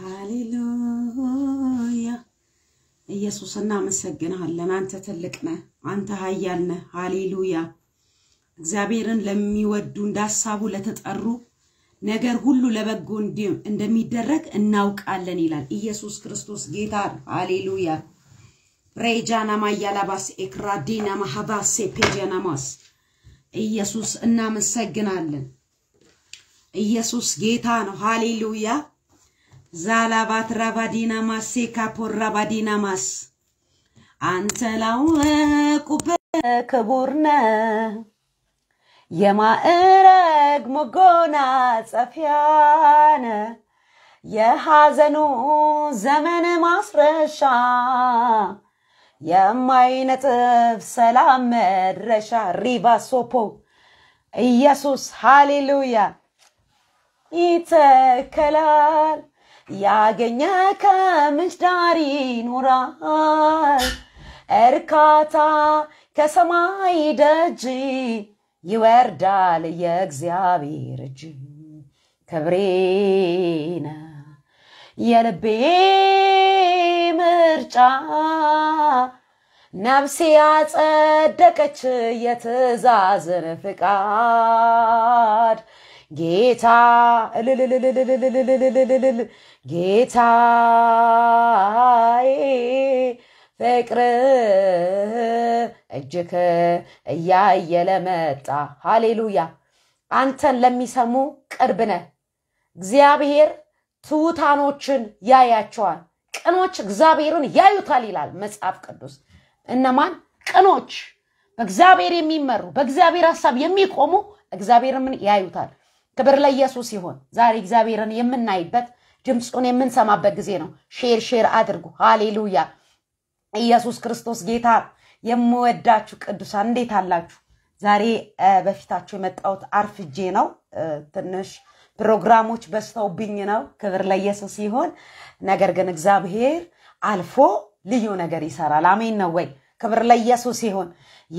ሃሌሉያ ኢየሱስ እናመሰግንሃለን። አንተ ትልቅ ነህ፣ አንተ ኃያል ነህ። ሃሌሉያ እግዚአብሔርን ለሚወዱ እንዳሳቡ ለተጠሩ ነገር ሁሉ ለበጎ እንደሚደረግ እናውቃለን ይላል ኢየሱስ ክርስቶስ ጌታ። ሃሌሉያ ሬጃና ማያላባስ ኤክራዲና ማሃባስ ፔጃናማስ ኢየሱስ እናመሰግናለን። ኢየሱስ ጌታ ነው። ሃሌሉያ ዛላባት ራባዲና ማስ ሴካፖር ራባዲናማስ አንተ ላወቁበት ክቡርነ ነህ የማዕረግ መጎናጸፊያ ነህ የሐዘኑ ዘመን ማስረሻ የማይነጥፍ ሰላም መድረሻ ሪባ ሶፖ ኢየሱስ ሃሌሉያ ይተከላል ያገኘ ከምንጭ ዳር ይኖራል። እርካታ ከሰማይ ደጅ ይወርዳል የእግዚአብሔር እጅ ክብሬነ የልቤ ምርጫ ነፍሴ ያጸደቀች የትእዛዝን ፍቃድ ጌታ እልልልልልልልልልልልልል ጌታዬ ፍቅር እጅክ እያየለ መጣ። ሃሌሉያ! አንተን ለሚሰሙ ቅርብ ነህ። እግዚአብሔር ትውታኖችን ያያቸዋል፣ ቅኖች እግዚአብሔርን ያዩታል ይላል መጽሐፍ ቅዱስ። እነማን ቅኖች? በእግዚአብሔር የሚመሩ በእግዚአብሔር ሀሳብ የሚቆሙ እግዚአብሔርን ያዩታል። ክብር ለኢየሱስ ይሆን። ዛሬ እግዚአብሔርን የምናይበት ድምፁን የምንሰማበት ጊዜ ነው። ሼር ሼር አድርጉ። ሃሌሉያ! ኢየሱስ ክርስቶስ ጌታ። የምወዳችሁ ቅዱሳን እንዴት አላችሁ? ዛሬ በፊታችሁ የመጣሁት አርፍጄ ነው። ትንሽ ፕሮግራሞች በዝተውብኝ ነው። ክብር ለኢየሱስ ሲሆን፣ ነገር ግን እግዚአብሔር አልፎ ልዩ ነገር ይሰራል። አሜን ነው ወይ? ክብር ለኢየሱስ ሲሆን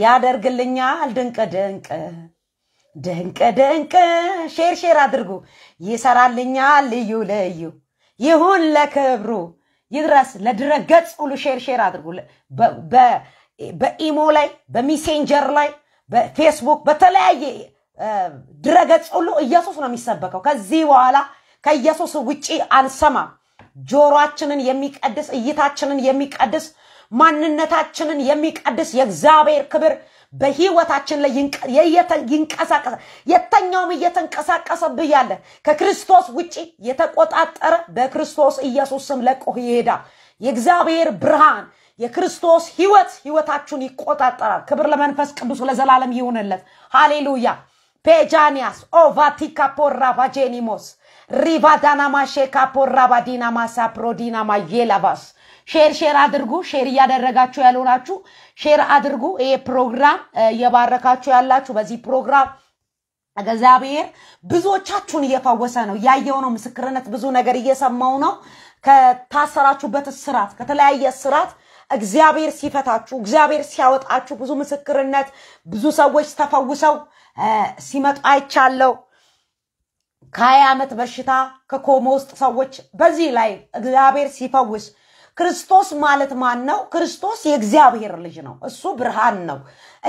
ያደርግልኛል ድንቅ ድንቅ ደንቀ ደንቀ ሼር ሼር አድርጉ። ይሰራልኛል ልዩ ለዩ ይሁን ለክብሩ ይድረስ ለድረ ገጽ ሁሉ ሼር ሼር አድርጉ። በኢሞ ላይ በሜሴንጀር ላይ በፌስቡክ በተለያየ ድረገጽ ሁሉ ኢየሱስ ነው የሚሰበከው። ከዚህ በኋላ ከኢየሱስ ውጪ አንሰማ ጆሮአችንን የሚቀድስ እይታችንን የሚቀድስ ማንነታችንን የሚቀድስ የእግዚአብሔር ክብር በህይወታችን ላይ ይንቀሳቀሰ የተኛውም እየተንቀሳቀሰ ብያለ ከክርስቶስ ውጪ የተቆጣጠረ በክርስቶስ ኢየሱስ ስም ለቆህ ይሄዳ የእግዚአብሔር ብርሃን የክርስቶስ ህይወት ህይወታችሁን ይቆጣጠራል። ክብር ለመንፈስ ቅዱስ ለዘላለም ይሁንለት። ሃሌሉያ ፔጃኒያስ ኦቫቲካ ፖራ ቫጄኒሞስ ሪቫዳናማሼካ ፖራ ባዲናማሳ ፕሮዲናማ የላቫስ ሼር ሼር አድርጉ። ሼር እያደረጋችሁ ያልሆናችሁ ሼር አድርጉ። ይሄ ፕሮግራም እየባረካችሁ ያላችሁ በዚህ ፕሮግራም እግዚአብሔር ብዙዎቻችሁን እየፈወሰ ነው። ያየው ነው ምስክርነት፣ ብዙ ነገር እየሰማው ነው። ከታሰራችሁበት ስራት ከተለያየ ስራት እግዚአብሔር ሲፈታችሁ፣ እግዚአብሔር ሲያወጣችሁ፣ ብዙ ምስክርነት፣ ብዙ ሰዎች ተፈውሰው ሲመጡ አይቻለው። ከሀያ ዓመት በሽታ ከኮሞ ውስጥ ሰዎች በዚህ ላይ እግዚአብሔር ሲፈውስ ክርስቶስ ማለት ማን ነው? ክርስቶስ የእግዚአብሔር ልጅ ነው። እሱ ብርሃን ነው።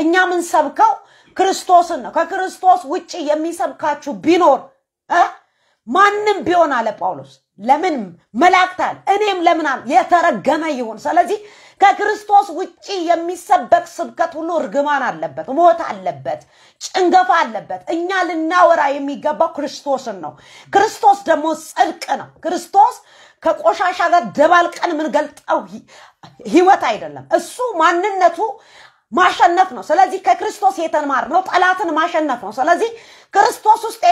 እኛ ምን ሰብከው ክርስቶስን ነው። ከክርስቶስ ውጭ የሚሰብካችሁ ቢኖር ማንም ቢሆን አለ ጳውሎስ። ለምን መላእክታል እኔም ለምን አለ የተረገመ ይሁን። ስለዚህ ከክርስቶስ ውጭ የሚሰበክ ስብከት ሁሉ እርግማን አለበት፣ ሞት አለበት፣ ጭንገፋ አለበት። እኛ ልናወራ የሚገባው ክርስቶስን ነው። ክርስቶስ ደግሞ ጽድቅ ነው። ክርስቶስ ከቆሻሻ ጋር ደባልቀን የምንገልጠው ህይወት አይደለም። እሱ ማንነቱ ማሸነፍ ነው። ስለዚህ ከክርስቶስ የተማር ነው ጠላትን ማሸነፍ ነው። ስለዚህ ክርስቶስ ውስጥ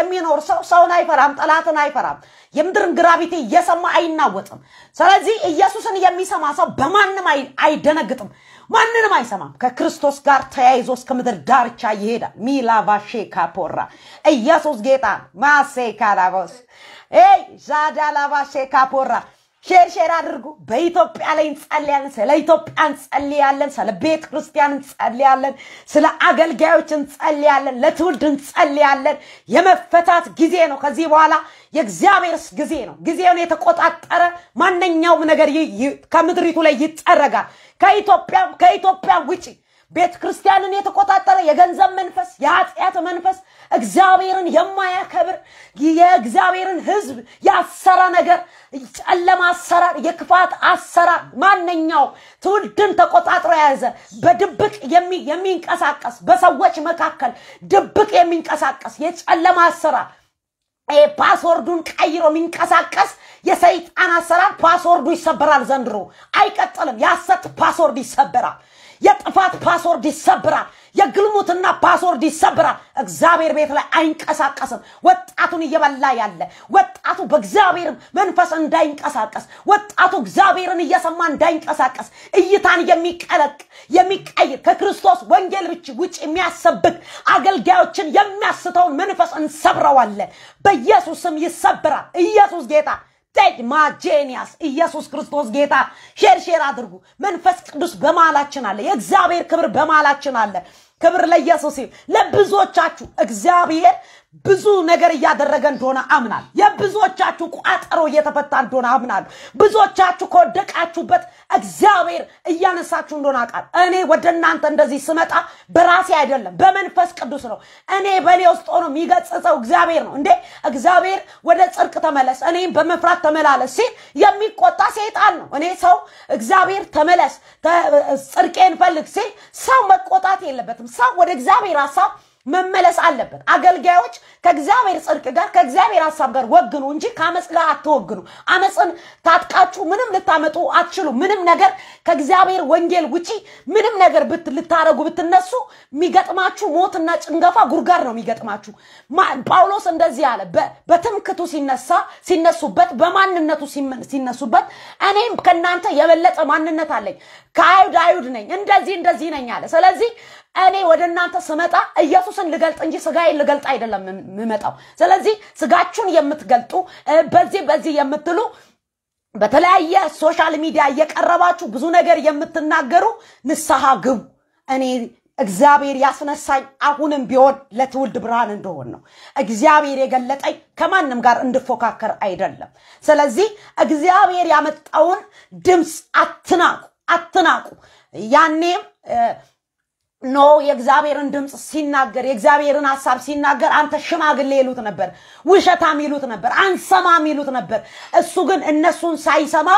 የሚኖር ሰው ሰውን አይፈራም፣ ጠላትን አይፈራም። የምድርን ግራቪቲ እየሰማ አይናወጥም። ስለዚህ ኢየሱስን የሚሰማ ሰው በማንም አይደነግጥም፣ ማንንም አይሰማም። ከክርስቶስ ጋር ተያይዞ እስከ ምድር ዳርቻ ይሄዳል። ሚላቫሼ ካፖራ ኢየሱስ ጌታ ማሴ ካዳቦስ ኤይ ዣዳ ላባ ሼካ ፖራ ሼር ሼር አድርጉ። በኢትዮጵያ ላይ እንጸልያለን። ስለ ኢትዮጵያ እንጸልያለን። ስለ ቤተ ክርስቲያን እንጸልያለን። ስለ አገልጋዮች እንጸልያለን። ለትውልድ እንጸልያለን። የመፈታት ጊዜ ነው። ከዚህ በኋላ የእግዚአብሔር ጊዜ ነው። ጊዜውን የተቆጣጠረ ማንኛውም ነገር ከምድሪቱ ላይ ይጠረጋል። ከኢትዮጵያ ከኢትዮጵያ ውጪ ቤተ ክርስቲያንን የተቆጣጠረ የገንዘብ መንፈስ፣ የኃጢአት መንፈስ፣ እግዚአብሔርን የማያከብር የእግዚአብሔርን ሕዝብ ያሰረ ነገር፣ ጨለማ አሰራር፣ የክፋት አሰራር፣ ማንኛው ትውልድን ተቆጣጥሮ የያዘ በድብቅ የሚንቀሳቀስ በሰዎች መካከል ድብቅ የሚንቀሳቀስ የጨለማ አሰራር ፓስወርዱን ቀይሮ የሚንቀሳቀስ የሰይጣን አሰራር ፓስወርዱ ይሰበራል። ዘንድሮ አይቀጥልም። ያሰጥ ፓስወርድ ይሰበራል። የጥፋት ፓስወርድ ይሰብራል። የግልሙትና ፓስወርድ ይሰብራል። እግዚአብሔር ቤት ላይ አይንቀሳቀስም። ወጣቱን እየበላ ያለ ወጣቱ በእግዚአብሔር መንፈስ እንዳይንቀሳቀስ፣ ወጣቱ እግዚአብሔርን እየሰማ እንዳይንቀሳቀስ፣ እይታን የሚቀለቅ የሚቀይር ከክርስቶስ ወንጌል ውጭ የሚያሰብክ አገልጋዮችን የሚያስተውን መንፈስ እንሰብረዋለን። በኢየሱስ ስም ይሰብራል። ኢየሱስ ጌታ ደጅ ማጄኒያስ ኢየሱስ ክርስቶስ ጌታ። ሼር ሼር አድርጉ። መንፈስ ቅዱስ በማላችን አለ። የእግዚአብሔር ክብር በማላችን አለ። ክብር ለኢየሱስ ለብዙዎቻችሁ እግዚአብሔር ብዙ ነገር እያደረገ እንደሆነ አምናል። የብዙዎቻችሁ ቋጠሮ እየተፈታ እንደሆነ አምናል። ብዙዎቻችሁ ከወደቃችሁበት እግዚአብሔር እያነሳችሁ እንደሆነ አውቃል። እኔ ወደ እናንተ እንደዚህ ስመጣ በራሴ አይደለም፣ በመንፈስ ቅዱስ ነው። እኔ በእኔ ውስጥ ሆኖ የሚገጽጸው እግዚአብሔር ነው። እንዴ እግዚአብሔር ወደ ጽድቅ ተመለስ፣ እኔም በመፍራት ተመላለስ ሲል የሚቆጣ ሰይጣን ነው። እኔ ሰው እግዚአብሔር ተመለስ፣ ጽድቄን ፈልግ ሲል ሰው መቆጣት የለበትም። ሰው ወደ እግዚአብሔር ሀሳብ መመለስ አለበት። አገልጋዮች ከእግዚአብሔር ጽድቅ ጋር ከእግዚአብሔር ሀሳብ ጋር ወግኑ እንጂ ከአመፅ ጋር አትወግኑ። አመፅን ታጥቃችሁ ምንም ልታመጡ አትችሉ። ምንም ነገር ከእግዚአብሔር ወንጌል ውጪ ምንም ነገር ልታረጉ ብትነሱ የሚገጥማችሁ ሞትና ጭንገፋ ጉርጋር ነው የሚገጥማችሁ። ጳውሎስ እንደዚህ አለ። በትምክቱ ሲነሳ ሲነሱበት፣ በማንነቱ ሲነሱበት እኔም ከእናንተ የበለጠ ማንነት አለኝ፣ ከአይሁድ አይሁድ ነኝ፣ እንደዚህ እንደዚህ ነኝ አለ። ስለዚህ እኔ ወደ እናንተ ስመጣ ኢየሱስን ልገልጥ እንጂ ስጋዬን ልገልጥ አይደለም የምመጣው። ስለዚህ ስጋችሁን የምትገልጡ በዚህ በዚህ የምትሉ በተለያየ ሶሻል ሚዲያ እየቀረባችሁ ብዙ ነገር የምትናገሩ ንስሐ ግቡ። እኔ እግዚአብሔር ያስነሳኝ አሁንም ቢሆን ለትውልድ ብርሃን እንደሆን ነው። እግዚአብሔር የገለጠኝ ከማንም ጋር እንድፎካከር አይደለም። ስለዚህ እግዚአብሔር ያመጣውን ድምፅ አትናቁ፣ አትናቁ። ያኔም ኖ የእግዚአብሔርን ድምፅ ሲናገር የእግዚአብሔርን ሀሳብ ሲናገር አንተ ሽማግሌ ይሉት ነበር፣ ውሸታም ይሉት ነበር፣ አንሰማም ይሉት ነበር። እሱ ግን እነሱን ሳይሰማ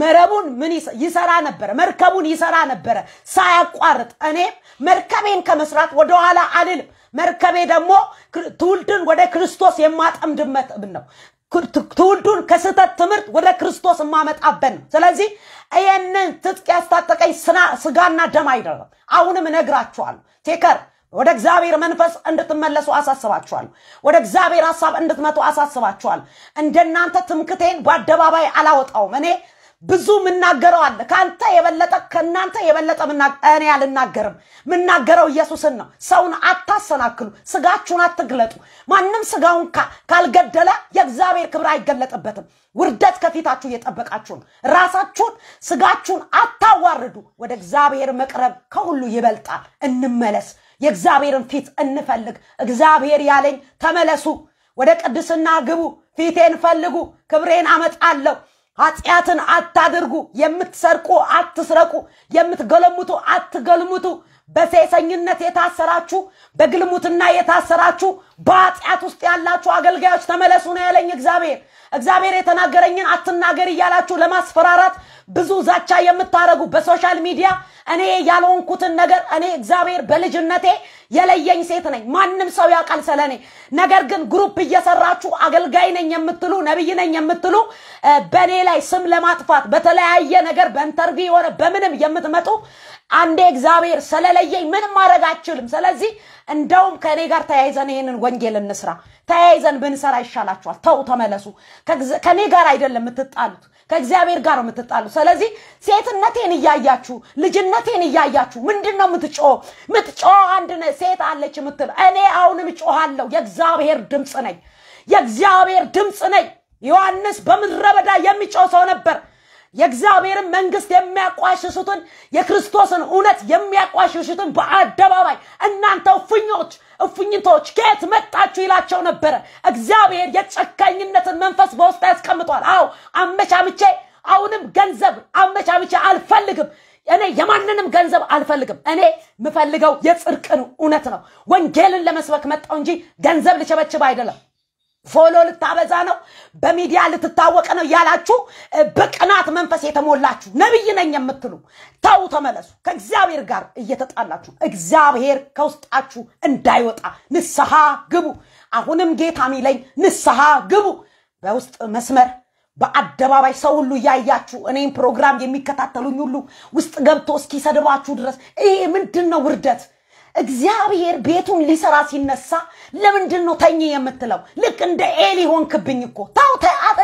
መረቡን ምን ይሰራ ነበረ? መርከቡን ይሰራ ነበረ ሳያቋርጥ። እኔም መርከቤን ከመስራት ወደኋላ አልልም። መርከቤ ደግሞ ትውልድን ወደ ክርስቶስ የማጠምድበት ነው። ትውልዱን ከስህተት ትምህርት ወደ ክርስቶስ የማመጣበት ነው። ስለዚህ ይህንን ትጥቅ ያስታጠቀኝ ስጋና ደም አይደለም። አሁንም እነግራችኋለሁ ቴከር ወደ እግዚአብሔር መንፈስ እንድትመለሱ አሳስባችኋል። ወደ እግዚአብሔር ሀሳብ እንድትመጡ አሳስባችኋል። እንደናንተ ትምክቴን በአደባባይ አላወጣውም። እኔ ብዙ ምናገረው አለ። ከአንተ የበለጠ ከእናንተ የበለጠ እኔ አልናገርም። ምናገረው ኢየሱስን ነው። ሰውን አታሰናክሉ፣ ስጋችሁን አትግለጡ። ማንም ስጋውን ካልገደለ የእግዚአብሔር ክብር አይገለጥበትም። ውርደት ከፊታችሁ እየጠበቃችሁ ነው። ራሳችሁን ስጋችሁን አታዋርዱ። ወደ እግዚአብሔር መቅረብ ከሁሉ ይበልጣል። እንመለስ፣ የእግዚአብሔርን ፊት እንፈልግ። እግዚአብሔር ያለኝ ተመለሱ፣ ወደ ቅድስና ግቡ፣ ፊቴን ፈልጉ፣ ክብሬን አመጣለሁ ኃጢአትን አታድርጉ፣ የምትሰርቁ አትስረቁ፣ የምትገለሙቱ አትገልሙቱ። በሴሰኝነት የታሰራችሁ፣ በግልሙትና የታሰራችሁ፣ በኃጢአት ውስጥ ያላችሁ አገልጋዮች ተመለሱ ነው ያለኝ እግዚአብሔር። እግዚአብሔር የተናገረኝን አትናገር እያላችሁ ለማስፈራራት ብዙ ዛቻ የምታረጉ በሶሻል ሚዲያ እኔ ያልሆንኩትን ነገር እኔ እግዚአብሔር በልጅነቴ የለየኝ ሴት ነኝ። ማንም ሰው ያውቃል ስለኔ። ነገር ግን ግሩፕ እየሰራችሁ አገልጋይ ነኝ የምትሉ ነብይ ነኝ የምትሉ በእኔ ላይ ስም ለማጥፋት በተለያየ ነገር በኢንተርቪው የሆነ በምንም የምትመጡ አንዴ እግዚአብሔር ስለለየኝ ምንም ማድረግ አችልም። ስለዚህ እንደውም ከእኔ ጋር ተያይዘን ይህንን ወንጌል እንስራ፣ ተያይዘን ብንሰራ ይሻላችኋል። ተው ተመለሱ። ከእኔ ጋር አይደለም የምትጣሉት ከእግዚአብሔር ጋር ነው የምትጣሉ። ስለዚህ ሴትነቴን እያያችሁ ልጅነቴን እያያችሁ ምንድን ነው የምትጮ ምትጮ አንድ ሴት አለች የምትል እኔ አሁንም ጮኋለሁ። የእግዚአብሔር ድምፅ ነኝ። የእግዚአብሔር ድምፅ ነኝ። ዮሐንስ በምድረ በዳ የሚጮ ሰው ነበር። የእግዚአብሔርን መንግስት የሚያቋሽሹትን የክርስቶስን እውነት የሚያቋሽሹትን በአደባባይ እናንተው ፍኞች እፉኝቶች ከየት መጣችሁ ይላቸው ነበረ። እግዚአብሔር የጨካኝነትን መንፈስ በውስጥ ያስቀምጧል። አዎ አመቻምቼ አሁንም ገንዘብ አመቻምቼ አልፈልግም። እኔ የማንንም ገንዘብ አልፈልግም። እኔ የምፈልገው የጽድቅን እውነት ነው። ወንጌልን ለመስበክ መጣው እንጂ ገንዘብ ልቸበችብ አይደለም። ፎሎ ልታበዛ ነው፣ በሚዲያ ልትታወቅ ነው እያላችሁ በቅናት መንፈስ የተሞላችሁ ነብይ ነኝ የምትሉ ተው፣ ተመለሱ። ከእግዚአብሔር ጋር እየተጣላችሁ እግዚአብሔር ከውስጣችሁ እንዳይወጣ ንስሐ ግቡ። አሁንም ጌታ ሚለኝ ንስሐ ግቡ። በውስጥ መስመር በአደባባይ ሰው ሁሉ እያያችሁ እኔም ፕሮግራም የሚከታተሉኝ ሁሉ ውስጥ ገብቶ እስኪሰድባችሁ ድረስ ይሄ ምንድን ነው ውርደት? እግዚአብሔር ቤቱን ሊሰራ ሲነሳ ለምንድን ነው ተኝ የምትለው? ልክ እንደ ኤሊ ሆንክብኝ እኮ ታው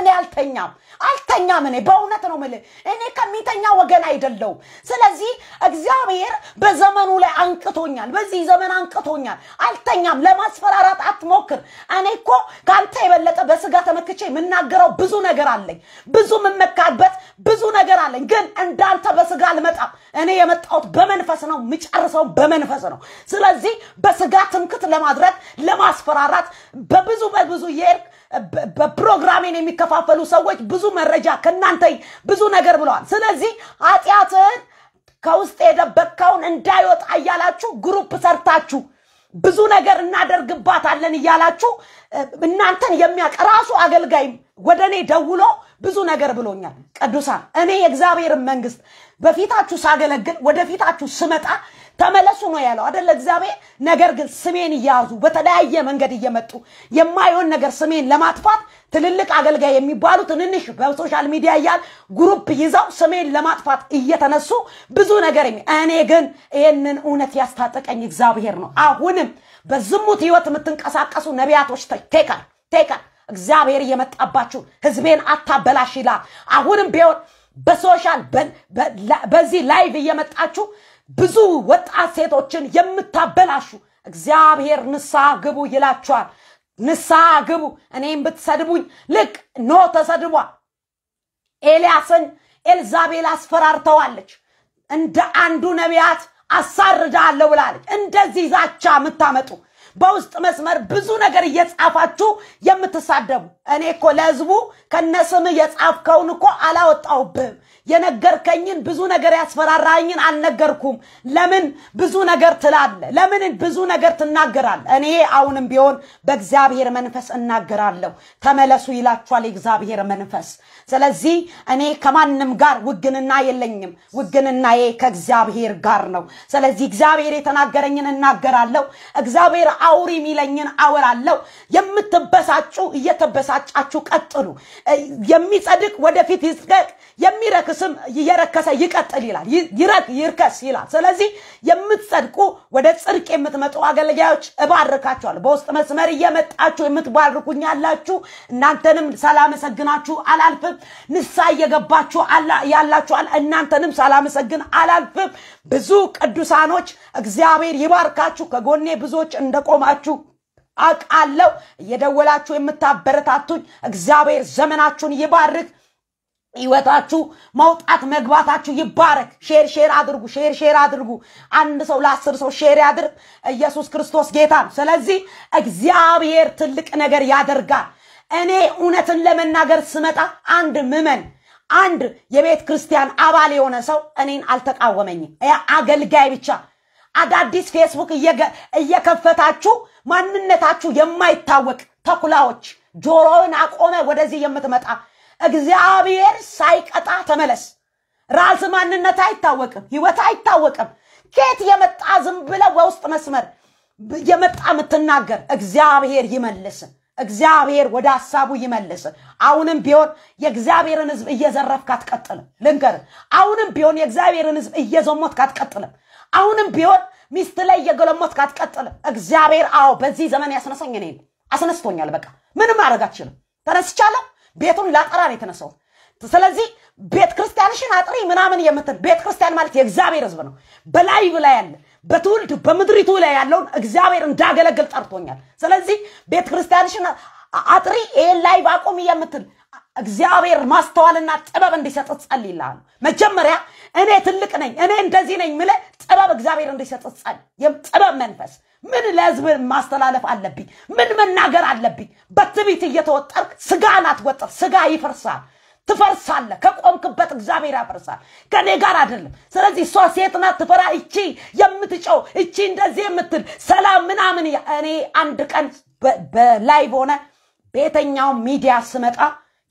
እኔ አልተኛም አልተኛም። እኔ በእውነት ነው ምል እኔ ከሚተኛ ወገን አይደለው። ስለዚህ እግዚአብሔር በዘመኑ ላይ አንቅቶኛል፣ በዚህ ዘመን አንቅቶኛል። አልተኛም። ለማስፈራራት አትሞክር። እኔ እኮ ከአንተ የበለጠ በስጋ ተመክቼ የምናገረው ብዙ ነገር አለኝ፣ ብዙ የምመካበት ብዙ ነገር አለኝ። ግን እንዳንተ በስጋ አልመጣም። እኔ የመጣሁት በመንፈስ ነው፣ የምጨርሰው በመንፈስ ነው። ስለዚህ በስጋ ትምክት ለማድረግ ለማስፈራራት በብዙ በብዙ የርክ በፕሮግራሜን የሚከፋፈሉ ሰዎች ብዙ መረጃ ከእናንተ ብዙ ነገር ብለዋል። ስለዚህ ኃጢአትህን ከውስጥ የደበቅከውን እንዳይወጣ እያላችሁ ግሩፕ ሰርታችሁ ብዙ ነገር እናደርግባታለን እያላችሁ እናንተን የሚያውቅ ራሱ አገልጋይም ወደ እኔ ደውሎ ብዙ ነገር ብሎኛል። ቅዱሳን እኔ የእግዚአብሔርን መንግስት በፊታችሁ ሳገለግል ወደፊታችሁ ስመጣ ተመለሱ ነው ያለው አደለ እግዚአብሔር። ነገር ግን ስሜን እያያዙ በተለያየ መንገድ እየመጡ የማይሆን ነገር ስሜን ለማጥፋት ትልልቅ አገልጋይ የሚባሉ ትንንሽ በሶሻል ሚዲያ እያል ግሩፕ ይዘው ስሜን ለማጥፋት እየተነሱ ብዙ ነገር እኔ ግን ይህንን እውነት ያስታጠቀኝ እግዚአብሔር ነው። አሁንም በዝሙት ህይወት የምትንቀሳቀሱ ነቢያቶች ቴካል ቴካል እግዚአብሔር እየመጣባችሁ ህዝቤን አታበላሽ ይላል። አሁንም ቢሆን በሶሻል በዚህ ላይቭ እየመጣችሁ ብዙ ወጣት ሴቶችን የምታበላሹ እግዚአብሔር ንስሐ ግቡ ይላችኋል። ንስሐ ግቡ። እኔም ብትሰድቡኝ ልክ ኖ ተሰድቧል። ኤልያስን ኤልዛቤል አስፈራርተዋለች። እንደ አንዱ ነቢያት አሳርዳለሁ ብላለች። እንደዚህ ዛቻ የምታመጡ በውስጥ መስመር ብዙ ነገር እየጻፋችሁ የምትሳደቡ እኔ እኮ ለህዝቡ ከነስም የጻፍከውን እኮ አላወጣውብህም። የነገርከኝን ብዙ ነገር ያስፈራራኝን አልነገርኩም። ለምን ብዙ ነገር ትላለ? ለምን ብዙ ነገር ትናገራል? እኔ አሁንም ቢሆን በእግዚአብሔር መንፈስ እናገራለሁ። ተመለሱ ይላችኋል የእግዚአብሔር መንፈስ። ስለዚህ እኔ ከማንም ጋር ውግንና የለኝም። ውግንናዬ ከእግዚአብሔር ጋር ነው። ስለዚህ እግዚአብሔር የተናገረኝን እናገራለሁ። እግዚአብሔር አውሪ የሚለኝን አወራለሁ። የምትበሳጩ እየተበሳጫችሁ ቀጥሉ። የሚጸድቅ ወደፊት ይጽደቅ፣ የሚረክስም እየረከሰ ይቀጥል ይላል። ይረክ ይርከስ ይላል። ስለዚህ የምትጸድቁ ወደ ጽድቅ የምትመጡ አገልጋዮች እባርካችኋለሁ። በውስጥ መስመር እየመጣችሁ የምትባርኩኝ ያላችሁ እናንተንም ሳላመሰግናችሁ አላልፍም። ንሳ እየገባችሁ ያላችኋል እናንተንም ሳላመሰግን አላልፍም። ብዙ ቅዱሳኖች እግዚአብሔር ይባርካችሁ። ከጎኔ ብዙዎች እንደቆ ቆማችሁ አቃለው እየደወላችሁ የምታበረታቱኝ እግዚአብሔር ዘመናችሁን ይባርክ። ህይወታችሁ መውጣት መግባታችሁ ይባረክ። ሼር ሼር አድርጉ፣ ሼር ሼር አድርጉ። አንድ ሰው ለአስር ሰው ሼር ያድርግ። ኢየሱስ ክርስቶስ ጌታ ነው። ስለዚህ እግዚአብሔር ትልቅ ነገር ያደርጋል። እኔ እውነትን ለመናገር ስመጣ አንድ ምመን አንድ የቤተ ክርስቲያን አባል የሆነ ሰው እኔን አልተቃወመኝም። አገልጋይ ብቻ አዳዲስ ፌስቡክ እየከፈታችሁ ማንነታችሁ የማይታወቅ ተኩላዎች ጆሮውን አቆመ ወደዚህ የምትመጣ እግዚአብሔር ሳይቀጣ ተመለስ። ራስ ማንነት አይታወቅም፣ ህይወት አይታወቅም። ከየት የመጣ ዝም ብለ በውስጥ መስመር የመጣ የምትናገር እግዚአብሔር ይመልስ። እግዚአብሔር ወደ ሀሳቡ ይመልስ። አሁንም ቢሆን የእግዚአብሔርን ህዝብ እየዘረፍክ አትቀጥልም። ልንገር፣ አሁንም ቢሆን የእግዚአብሔርን ህዝብ እየዘሞትክ አትቀጥልም። አሁንም ቢሆን ሚስት ላይ እየገለሞት ካትቀጥልም እግዚአብሔር አዎ በዚህ ዘመን ያስነሳኝ እኔ አስነስቶኛል። በቃ ምንም ማድረግ አትችልም። ተነስቻለሁ። ቤቱን ላጠራ ነው የተነሳሁት። ስለዚህ ቤተ ክርስቲያንሽን አጥሪ ምናምን የምትል ቤተ ክርስቲያን ማለት የእግዚአብሔር ሕዝብ ነው። በላይቭ ላይ ያለ በትውልድ በምድሪቱ ላይ ያለውን እግዚአብሔር እንዳገለግል ጠርቶኛል። ስለዚህ ቤተ ክርስቲያንሽን አጥሪ፣ ይሄን ላይቭ አቁም የምትል እግዚአብሔር ማስተዋልና ጥበብ እንዲሰጥ ጸልይልሃለሁ። መጀመሪያ እኔ ትልቅ ነኝ፣ እኔ እንደዚህ ነኝ ምለ ጥበብ እግዚአብሔር እንዲሰጥ ጸል የጥበብ መንፈስ ምን ለህዝብ ማስተላለፍ አለብኝ? ምን መናገር አለብኝ? በትቢት እየተወጠር ስጋን አትወጥር። ስጋ ይፈርሳል፣ ትፈርሳለ። ከቆምክበት እግዚአብሔር ያፈርሳል። ከእኔ ጋር አይደለም። ስለዚህ እሷ ሴት ናት፣ ትፈራ፣ እቺ የምትጨው፣ እቺ እንደዚህ የምትል ሰላም ምናምን። እኔ አንድ ቀን በላይ በሆነ በየተኛው ሚዲያ ስመጣ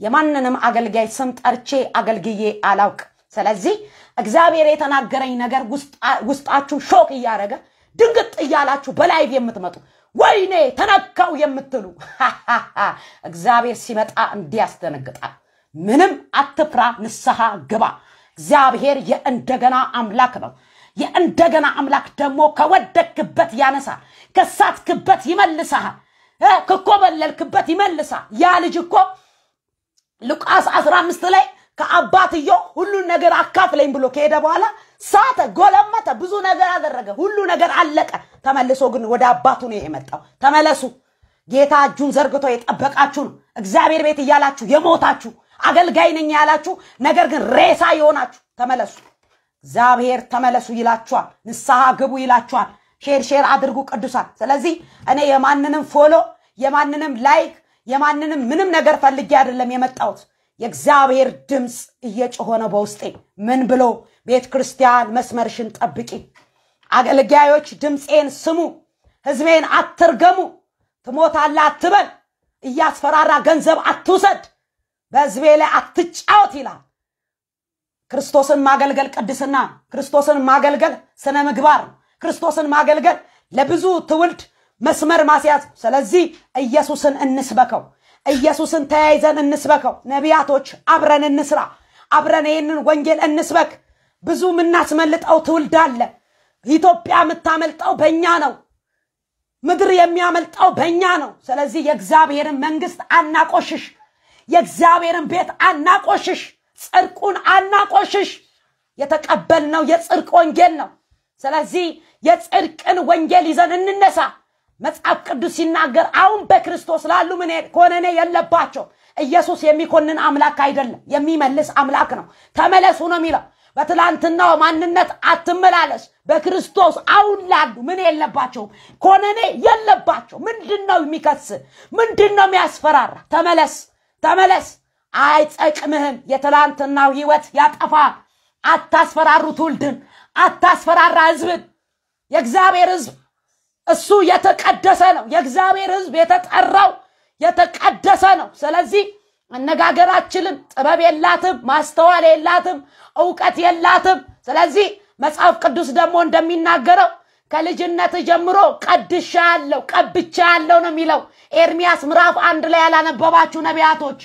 የማንንም አገልጋይ ስም ጠርቼ አገልግዬ አላውቅ። ስለዚህ እግዚአብሔር የተናገረኝ ነገር ውስጣችሁ ሾቅ እያደረገ ድንግጥ እያላችሁ በላይቭ የምትመጡ ወይኔ ተነካው የምትሉ እግዚአብሔር ሲመጣ እንዲያስደነግጣል። ምንም አትፍራ፣ ንስሐ ግባ። እግዚአብሔር የእንደገና አምላክ ነው። የእንደገና አምላክ ደግሞ ከወደክበት ያነሳል፣ ከሳትክበት ይመልሰሃል፣ ከኮበለልክበት ይመልሳል። ያ ልጅ እኮ ሉቃስ 15 ላይ ከአባትየው ሁሉን ነገር አካፍለኝ ብሎ ከሄደ በኋላ ሳተ፣ ጎለመተ፣ ብዙ ነገር አደረገ። ሁሉ ነገር አለቀ። ተመልሶ ግን ወደ አባቱ ነው የመጣው። ተመለሱ። ጌታ እጁን ዘርግቶ የጠበቃችሁ ነው። እግዚአብሔር ቤት እያላችሁ የሞታችሁ አገልጋይ ነኝ ያላችሁ ነገር ግን ሬሳ የሆናችሁ ተመለሱ። እግዚአብሔር ተመለሱ ይላችኋል። ንስሐ ግቡ ይላችኋል። ሼር ሼር አድርጉ ቅዱሳን። ስለዚህ እኔ የማንንም ፎሎ የማንንም ላይክ የማንንም ምንም ነገር ፈልጌ አይደለም የመጣሁት የእግዚአብሔር ድምፅ እየጮኸ ነው በውስጤ ምን ብሎ ቤተ ክርስቲያን መስመርሽን ጠብቂ አገልጋዮች ድምፄን ስሙ ህዝቤን አትርገሙ ትሞታለ አትበል እያስፈራራ ገንዘብ አትውሰድ በህዝቤ ላይ አትጫወት ይላል ክርስቶስን ማገልገል ቅድስና ክርስቶስን ማገልገል ስነ ምግባር ክርስቶስን ማገልገል ለብዙ ትውልድ መስመር ማስያዝ ስለዚህ ኢየሱስን እንስበከው ኢየሱስን ተያይዘን እንስበከው። ነቢያቶች አብረን እንስራ፣ አብረን ይህንን ወንጌል እንስበክ። ብዙ የምናስመልጠው ትውልድ አለ። ኢትዮጵያ የምታመልጠው በእኛ ነው። ምድር የሚያመልጠው በእኛ ነው። ስለዚህ የእግዚአብሔርን መንግስት አናቆሽሽ፣ የእግዚአብሔርን ቤት አናቆሽሽ፣ ጽድቁን አናቆሽሽ። የተቀበልነው የጽድቅ ወንጌል ነው። ስለዚህ የጽድቅን ወንጌል ይዘን እንነሳ። መጽሐፍ ቅዱስ ሲናገር አሁን በክርስቶስ ላሉ ምን ከሆነ እኔ የለባቸው ኢየሱስ የሚኮንን አምላክ አይደለም የሚመልስ አምላክ ነው ተመለሱ ነው የሚለው በትላንትናው ማንነት አትመላለስ በክርስቶስ አሁን ላሉ ምን የለባቸውም ኮነኔ የለባቸው ምንድን ነው የሚከስ ምንድን ነው የሚያስፈራራ ተመለስ ተመለስ አይጠቅምህም የትላንትናው ህይወት ያጠፋ አታስፈራሩ ትውልድን አታስፈራራ ህዝብን የእግዚአብሔር ህዝብ እሱ የተቀደሰ ነው። የእግዚአብሔር ሕዝብ የተጠራው የተቀደሰ ነው። ስለዚህ አነጋገራችንም ጥበብ የላትም፣ ማስተዋል የላትም፣ እውቀት የላትም። ስለዚህ መጽሐፍ ቅዱስ ደግሞ እንደሚናገረው ከልጅነት ጀምሮ ቀብቻ ያለው ነው የሚለው። ኤርሚያስ ምዕራፍ አንድ ላይ ያላነበባችሁ ነቢያቶች፣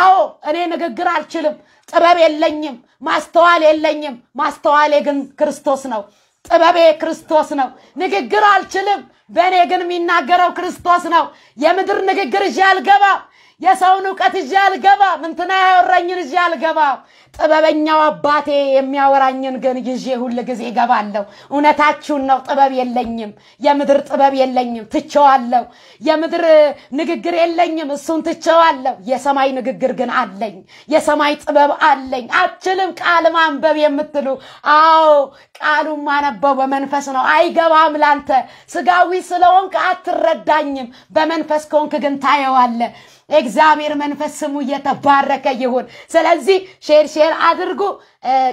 አዎ እኔ ንግግር አልችልም፣ ጥበብ የለኝም፣ ማስተዋል የለኝም። ማስተዋሌ ግን ክርስቶስ ነው። ጥበቤ ክርስቶስ ነው። ንግግር አልችልም፣ በእኔ ግን የሚናገረው ክርስቶስ ነው። የምድር ንግግር ይዤ አልገባም። የሰውን እውቀት ይዤ አልገባም። እንትና ያወራኝን ይዤ አልገባም። ጥበበኛው አባቴ የሚያወራኝን ግን ይዤ ሁል ጊዜ እገባለሁ። እውነታችሁን ነው። ጥበብ የለኝም፣ የምድር ጥበብ የለኝም፣ ትቸዋለሁ። የምድር ንግግር የለኝም፣ እሱን ትቸዋለሁ። የሰማይ ንግግር ግን አለኝ፣ የሰማይ ጥበብ አለኝ። አችልም ቃል ማንበብ የምትሉ አዎ፣ ቃሉን ማነበው በመንፈስ ነው። አይገባም ላንተ። ስጋዊ ስለሆንክ አትረዳኝም፣ በመንፈስ ከሆንክ ግን ታየዋለ። እግዚአብሔር መንፈስ ስሙ እየተባረከ ይሁን። ስለዚህ ሼር ሼር ይሄን አድርጉ።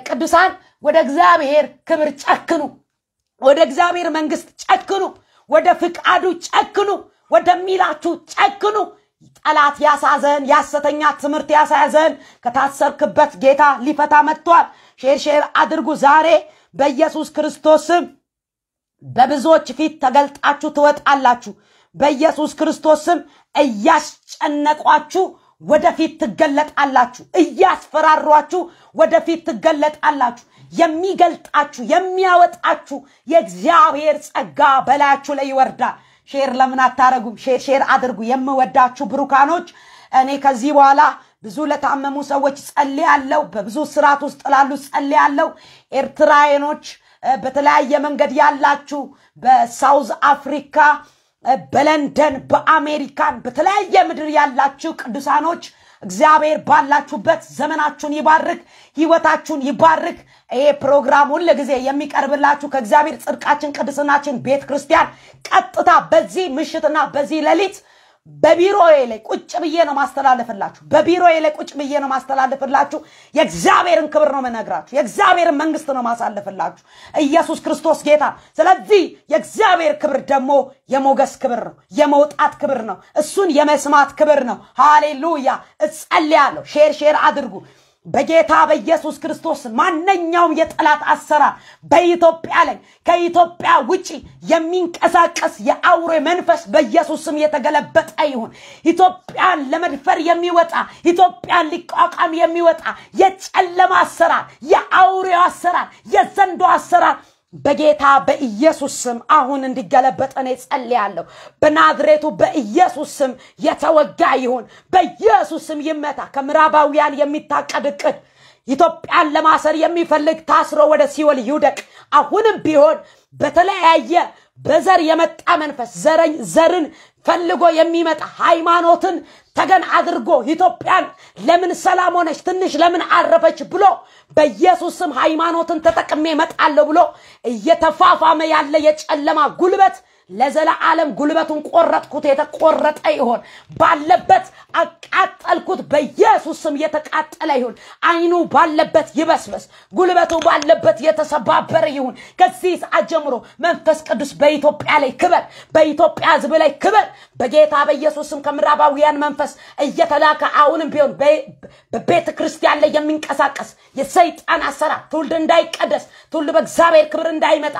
ቅዱሳን ወደ እግዚአብሔር ክብር ጨክኑ፣ ወደ እግዚአብሔር መንግስት ጨክኑ፣ ወደ ፍቃዱ ጨክኑ፣ ወደሚላችሁ ጨክኑ። ጠላት ያሳዘን፣ ያሰተኛ ትምህርት ያሳዘን። ከታሰርክበት ጌታ ሊፈታ መጥቷል። ሼር ሼር አድርጉ። ዛሬ በኢየሱስ ክርስቶስም በብዙዎች ፊት ተገልጣችሁ ትወጣላችሁ። በኢየሱስ ክርስቶስም እያስጨነቋችሁ ወደፊት ትገለጣላችሁ። እያስፈራሯችሁ ወደፊት ትገለጣላችሁ። የሚገልጣችሁ የሚያወጣችሁ የእግዚአብሔር ጸጋ በላያችሁ ላይ ይወርዳል። ሼር ለምን አታረጉም? ሼር ሼር አድርጉ። የምወዳችሁ ብሩካኖች፣ እኔ ከዚህ በኋላ ብዙ ለታመሙ ሰዎች ጸልያለሁ። በብዙ ስርዓት ውስጥ ላሉ ጸልያለሁ። ኤርትራዊኖች፣ በተለያየ መንገድ ያላችሁ በሳውዝ አፍሪካ በለንደን በአሜሪካን በተለያየ ምድር ያላችሁ ቅዱሳኖች እግዚአብሔር ባላችሁበት ዘመናችሁን ይባርክ፣ ህይወታችሁን ይባርክ። ይሄ ፕሮግራም ሁል ጊዜ የሚቀርብላችሁ ከእግዚአብሔር ጽድቃችን፣ ቅድስናችን ቤተ ክርስቲያን ቀጥታ በዚህ ምሽትና በዚህ ሌሊት በቢሮዬ ላይ ቁጭ ብዬ ነው ማስተላለፍላችሁ። በቢሮዬ ላይ ቁጭ ብዬ ነው ማስተላለፍላችሁ። የእግዚአብሔርን ክብር ነው መነግራችሁ። የእግዚአብሔርን መንግስት ነው ማሳለፍላችሁ። ኢየሱስ ክርስቶስ ጌታ። ስለዚህ የእግዚአብሔር ክብር ደግሞ የሞገስ ክብር ነው፣ የመውጣት ክብር ነው፣ እሱን የመስማት ክብር ነው። ሃሌሉያ። እጸልያለሁ። ሼር ሼር አድርጉ። በጌታ በኢየሱስ ክርስቶስ ማንኛውም የጠላት አሰራር በኢትዮጵያ ላይ ከኢትዮጵያ ውጪ የሚንቀሳቀስ የአውሬ መንፈስ በኢየሱስ ስም የተገለበጠ ይሁን። ኢትዮጵያን ለመድፈር የሚወጣ ኢትዮጵያን ሊቋቋም የሚወጣ የጨለማ አሰራር፣ የአውሬው አሰራር፣ የዘንዶ አሰራር በጌታ በኢየሱስ ስም አሁን እንዲገለበጥ እኔ ጸልያለሁ። በናዝሬቱ በኢየሱስ ስም የተወጋ ይሁን። በኢየሱስ ስም ይመታ። ከምዕራባውያን የሚታቀድ እቅድ ኢትዮጵያን ለማሰር የሚፈልግ ታስሮ ወደ ሲወል ይውደቅ። አሁንም ቢሆን በተለያየ በዘር የመጣ መንፈስ ዘረኝ ዘርን ፈልጎ የሚመጣ ሃይማኖትን ተገን አድርጎ ኢትዮጵያን ለምን ሰላም ሆነች ትንሽ ለምን አረፈች ብሎ በኢየሱስ ስም ሃይማኖትን ተጠቅሜ መጣለሁ ብሎ እየተፋፋመ ያለ የጨለማ ጉልበት ለዘለዓለም ጉልበቱን ቆረጥኩት፣ የተቆረጠ ይሆን። ባለበት አቃጠልኩት፣ በኢየሱስ ስም የተቃጠለ ይሁን። አይኑ ባለበት ይበስበስ፣ ጉልበቱ ባለበት የተሰባበረ ይሁን። ከዚህ ሰዓት ጀምሮ መንፈስ ቅዱስ በኢትዮጵያ ላይ ክበር፣ በኢትዮጵያ ሕዝብ ላይ ክበር። በጌታ በኢየሱስ ስም ከምዕራባውያን መንፈስ እየተላከ አሁንም ቢሆን በቤተ ክርስቲያን ላይ የሚንቀሳቀስ የሰይጣን አሰራር ትውልድ እንዳይቀደስ፣ ትውልድ በእግዚአብሔር ክብር እንዳይመጣ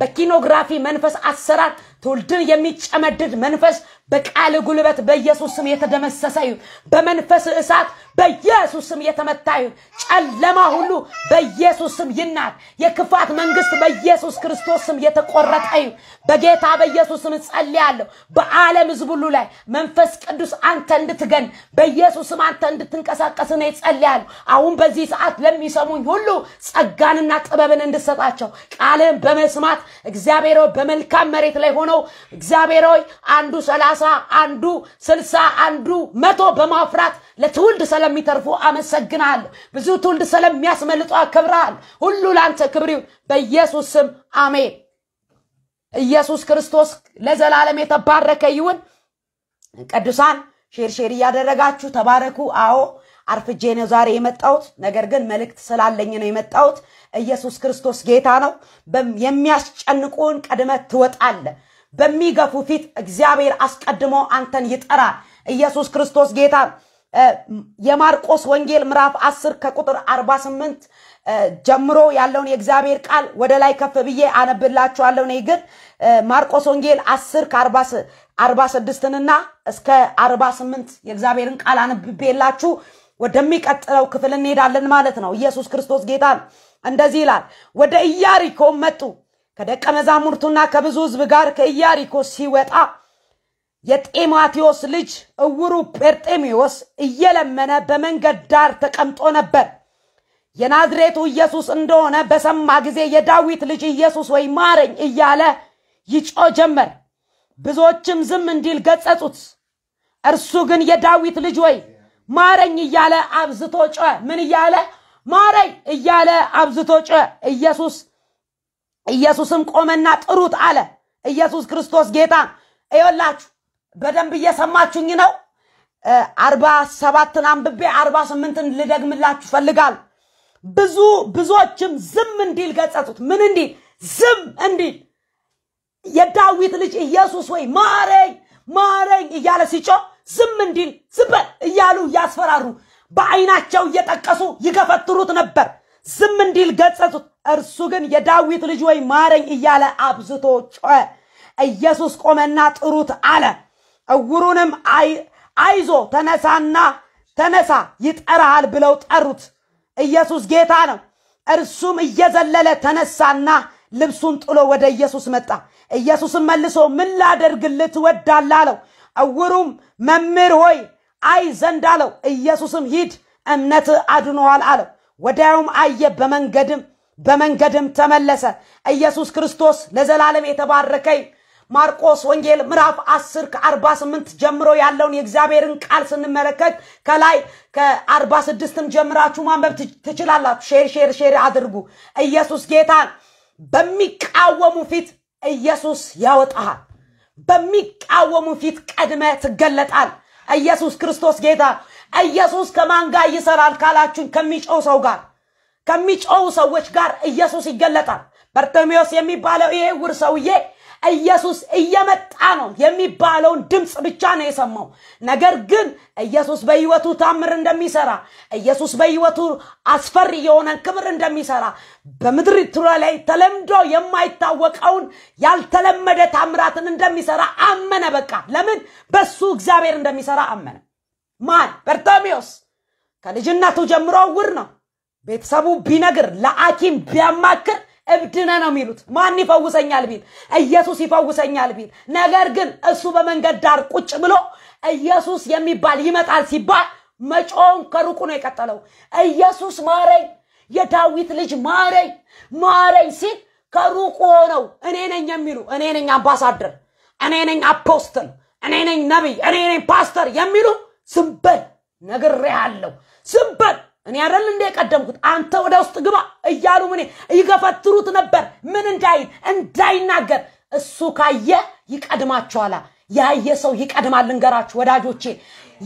በኪኖግራፊ መንፈስ አሰራር ትውልድን የሚጨመድድ መንፈስ በቃል ጉልበት በኢየሱስ ስም የተደመሰሰ ይሁን። በመንፈስ እሳት በኢየሱስ ስም የተመታ ይሁን። ጨለማ ሁሉ በኢየሱስ ስም ይናድ። የክፋት መንግስት በኢየሱስ ክርስቶስ ስም የተቆረጠ ይሁን። በጌታ በኢየሱስ ስም እጸልያለሁ። በዓለም ህዝብ ሁሉ ላይ መንፈስ ቅዱስ አንተ እንድትገን በኢየሱስ ስም አንተ እንድትንቀሳቀስ ነው እጸልያለሁ። አሁን በዚህ ሰዓት ለሚሰሙኝ ሁሉ ጸጋንና ጥበብን እንድሰጣቸው ቃልን በመስማት እግዚአብሔር በመልካም መሬት ላይ ሆነው ነው። እግዚአብሔር ሆይ አንዱ ሰላሳ አንዱ ስልሳ አንዱ መቶ በማፍራት ለትውልድ ስለሚተርፉ አመሰግናለሁ። ብዙ ትውልድ ስለሚያስመልጡ አከብረሃል። ሁሉ ለአንተ ክብር በኢየሱስ ስም አሜን። ኢየሱስ ክርስቶስ ለዘላለም የተባረከ ይሁን። ቅዱሳን ሼር ሼር እያደረጋችሁ ተባረኩ። አዎ አርፍጄ ነው ዛሬ የመጣሁት፣ ነገር ግን መልእክት ስላለኝ ነው የመጣሁት። ኢየሱስ ክርስቶስ ጌታ ነው። የሚያስጨንቁን ቀድመህ ትወጣለህ። በሚገፉ ፊት እግዚአብሔር አስቀድሞ አንተን ይጠራል። ኢየሱስ ክርስቶስ ጌታ የማርቆስ ወንጌል ምዕራፍ 10 ከቁጥር 48 ጀምሮ ያለውን የእግዚአብሔር ቃል ወደ ላይ ከፍ ብዬ አነብላችኋለሁ። እኔ ግን ማርቆስ ወንጌል 10 ከ 46 እና እስከ 48 የእግዚአብሔርን ቃል አንብቤላችሁ ወደሚቀጥለው ክፍል እንሄዳለን ማለት ነው። ኢየሱስ ክርስቶስ ጌታ እንደዚህ ይላል፣ ወደ ኢያሪኮም መጡ ከደቀ መዛሙርቱና ከብዙ ሕዝብ ጋር ከኢያሪኮ ሲወጣ የጢሞቴዎስ ልጅ እውሩ ጴርጤሚዎስ እየለመነ በመንገድ ዳር ተቀምጦ ነበር። የናዝሬቱ ኢየሱስ እንደሆነ በሰማ ጊዜ የዳዊት ልጅ ኢየሱስ ወይ ማረኝ እያለ ይጮ ጀመር። ብዙዎችም ዝም እንዲል ገጸጹት። እርሱ ግን የዳዊት ልጅ ወይ ማረኝ እያለ አብዝቶ ጮኸ። ምን እያለ ማረኝ እያለ አብዝቶ ጮኸ። ኢየሱስ ኢየሱስም ቆመና ጥሩት አለ። ኢየሱስ ክርስቶስ ጌታ እዮላችሁ በደንብ እየሰማችሁኝ ነው። አርባ ሰባትን አንብቤ አርባ ስምንትን ልደግምላችሁ ፈልጋል። ብዙ ብዙዎችም ዝም እንዲል ገጸጹት። ምን እንዲል? ዝም እንዲል የዳዊት ልጅ ኢየሱስ ወይ ማረኝ ማረኝ እያለ ሲጮህ ዝም እንዲል ዝም እያሉ እያስፈራሩ በዓይናቸው እየጠቀሱ ይገፈትሩት ነበር። ዝም እንዲል ገጸጹት። እርሱ ግን የዳዊት ልጅ ወይ ማረኝ እያለ አብዝቶ ጮኸ። ኢየሱስ ቆመና ጥሩት አለ። እውሩንም አይዞ ተነሳና ተነሳ ይጠራሃል ብለው ጠሩት። ኢየሱስ ጌታ ነው። እርሱም እየዘለለ ተነሳና ልብሱን ጥሎ ወደ ኢየሱስ መጣ። ኢየሱስም መልሶ ምን ላደርግልህ ትወዳለህ አለው። እውሩም መምህር ሆይ አይ ዘንድ አለው። ኢየሱስም ሂድ እምነትህ አድኖሃል አለው። ወዲያውም አየ፣ በመንገድም በመንገድም ተመለሰ። ኢየሱስ ክርስቶስ ለዘላለም የተባረከ ማርቆስ ወንጌል ምዕራፍ 10 ከ48 ጀምሮ ያለውን የእግዚአብሔርን ቃል ስንመለከት ከላይ ከ46ም ጀምራችሁ ማንበብ ትችላላችሁ። ሼር ሼር ሼር አድርጉ። ኢየሱስ ጌታ በሚቃወሙ ፊት ኢየሱስ ያወጣሃል። በሚቃወሙ ፊት ቀድመ ትገለጣል። ኢየሱስ ክርስቶስ ጌታ ኢየሱስ ከማን ጋር ይሰራል ካላችሁኝ፣ ከሚጮው ሰው ጋር ከሚጮው ሰዎች ጋር ኢየሱስ ይገለጣል። በርተሜዎስ የሚባለው ይሄ ውር ሰውዬ ኢየሱስ እየመጣ ነው የሚባለውን ድምፅ ብቻ ነው የሰማው። ነገር ግን ኢየሱስ በሕይወቱ ታምር እንደሚሰራ፣ ኢየሱስ በሕይወቱ አስፈሪ የሆነ ክብር እንደሚሰራ፣ በምድሪቱ ላይ ተለምዶ የማይታወቀውን ያልተለመደ ታምራትን እንደሚሰራ አመነ። በቃ ለምን በሱ እግዚአብሔር እንደሚሰራ አመነ። ማን? በርተሚዎስ ከልጅነቱ ጀምሮ እውር ነው። ቤተሰቡ ቢነግር ለአኪም ቢያማክር እብድነ ነው የሚሉት። ማን ይፈውሰኛል ቢል ኢየሱስ ይፈውሰኛል ቢል፣ ነገር ግን እሱ በመንገድ ዳር ቁጭ ብሎ ኢየሱስ የሚባል ይመጣል ሲባል መጮን ከሩቁ ነው የቀጠለው። ኢየሱስ ማረኝ፣ የዳዊት ልጅ ማረኝ፣ ማረኝ ሲል ከሩቁ ሆነው እኔ ነኝ የሚሉ እኔ ነኝ አምባሳደር፣ እኔ ነኝ አፖስትል፣ እኔ ነኝ ነቢይ፣ እኔ ነኝ ፓስተር የሚሉ ዝም በል ነግሬሃለሁ፣ ዝም በል እኔ አይደል እንደ የቀደምኩት አንተ ወደ ውስጥ ግባ እያሉ ምን ይገፈትሩት ነበር። ምን እንዳይል እንዳይናገር እሱ ካየ ይቀድማችኋላ። ያየ ሰው ይቀድማል። ልንገራችሁ ወዳጆቼ፣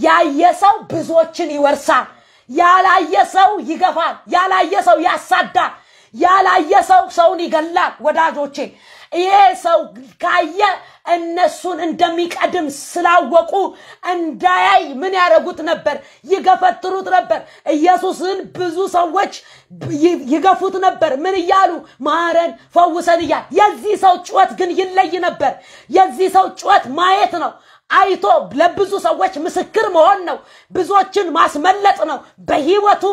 ያየ ሰው ብዙዎችን ይወርሳል። ያላየ ሰው ይገፋል። ያላየ ሰው ያሳዳል። ያላየ ሰው ሰውን ይገላል። ወዳጆቼ ይሄ ሰው ካየ እነሱን እንደሚቀድም ስላወቁ እንዳያይ ምን ያደረጉት ነበር? ይገፈትሩት ነበር። ኢየሱስን ብዙ ሰዎች ይገፉት ነበር። ምን እያሉ ማረን፣ ፈውሰን እያል። የዚህ ሰው ጩኸት ግን ይለይ ነበር። የዚህ ሰው ጩኸት ማየት ነው። አይቶ ለብዙ ሰዎች ምስክር መሆን ነው። ብዙዎችን ማስመለጥ ነው። በህይወቱ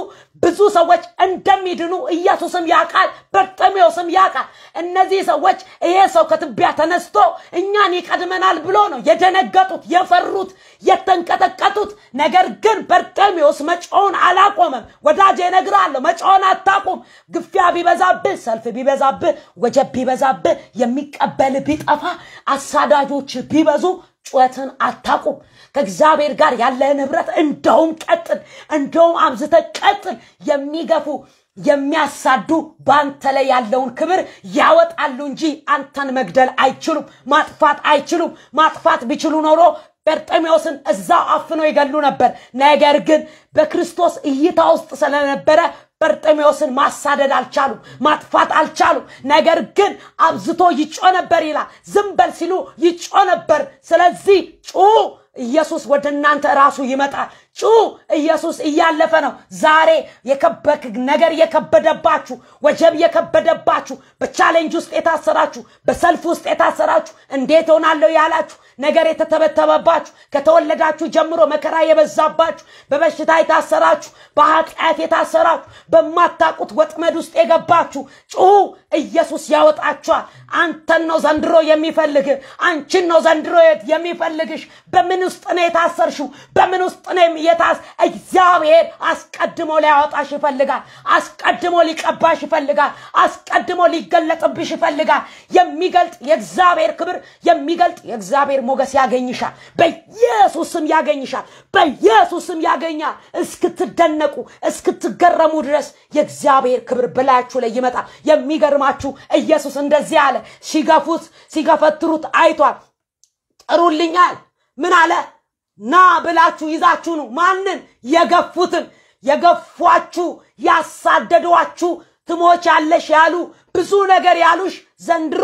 ብዙ ሰዎች እንደሚድኑ ኢየሱስም ያውቃል፣ በርጤሜዎስም ያውቃል። እነዚህ ሰዎች ይሄ ሰው ከትቢያ ተነስቶ እኛን ይቀድመናል ብሎ ነው የደነገጡት፣ የፈሩት፣ የተንቀጠቀጡት። ነገር ግን በርጤሜዎስ መጮውን አላቆመም። ወዳጄ እነግርሃለሁ፣ መጮውን አታቁም። ግፊያ ቢበዛብህ፣ ሰልፍ ቢበዛብህ፣ ወጀብ ቢበዛብህ፣ የሚቀበል ቢጠፋ፣ አሳዳጆች ቢበዙ ጩኸትን አታቁም። ከእግዚአብሔር ጋር ያለ ንብረት እንደውም ቀጥል፣ እንደውም አብዝተ ቀጥል። የሚገፉ የሚያሳዱ በአንተ ላይ ያለውን ክብር ያወጣሉ እንጂ አንተን መግደል አይችሉም፣ ማጥፋት አይችሉም። ማጥፋት ቢችሉ ኖሮ በርጤሜዎስን እዛው አፍነው ይገሉ ነበር። ነገር ግን በክርስቶስ እይታ ውስጥ ስለነበረ በርጤሜዎስን ማሳደድ አልቻሉ ማጥፋት አልቻሉ ነገር ግን አብዝቶ ይጮ ነበር ይላል። ዝምበል ሲሉ ይጮ ነበር። ስለዚህ ጩ ኢየሱስ ወደ እናንተ ራሱ ይመጣል። ጩ ኢየሱስ እያለፈ ነው። ዛሬ ነገር የከበደባችሁ፣ ወጀብ የከበደባችሁ፣ በቻሌንጅ ውስጥ የታሰራችሁ፣ በሰልፍ ውስጥ የታሰራችሁ፣ እንዴት ሆናለሁ ያላችሁ ነገር የተተበተበባችሁ፣ ከተወለዳችሁ ጀምሮ መከራ የበዛባችሁ፣ በበሽታ የታሰራችሁ፣ በኃጢአት የታሰራችሁ፣ በማታቁት ወጥመድ ውስጥ የገባችሁ ጩሁ። ኢየሱስ ያወጣችኋል። አንተን ነው ዘንድሮ የሚፈልግ፣ አንቺን ነው ዘንድሮ የሚፈልግሽ። በምን ውስጥ ነው የታሰርሽው? በምን ውስጥ ነው የታስ እግዚአብሔር አስቀድሞ ሊያወጣሽ ይፈልጋል። አስቀድሞ ሊቀባሽ ይፈልጋል። አስቀድሞ ሊገለጥብሽ ይፈልጋል። የሚገልጥ የእግዚአብሔር ክብር፣ የሚገልጥ የእግዚአብሔር ሞገስ ያገኝሻል። በኢየሱስም ያገኝሻል። በኢየሱስም ያገኛል። እስክትደነቁ እስክትገረሙ ድረስ የእግዚአብሔር ክብር ብላችሁ ላይ ይመጣል። የሚገርማችሁ ኢየሱስ እንደዚህ አለ። ሲገፉት ሲገፈትሩት አይቷል። ጥሩልኛል። ምን አለ? ና ብላችሁ ይዛችሁ ነው ማንን የገፉትን የገፏችሁ ያሳደዷችሁ ትሞቻለሽ ያሉ ብዙ ነገር ያሉሽ ዘንድሮ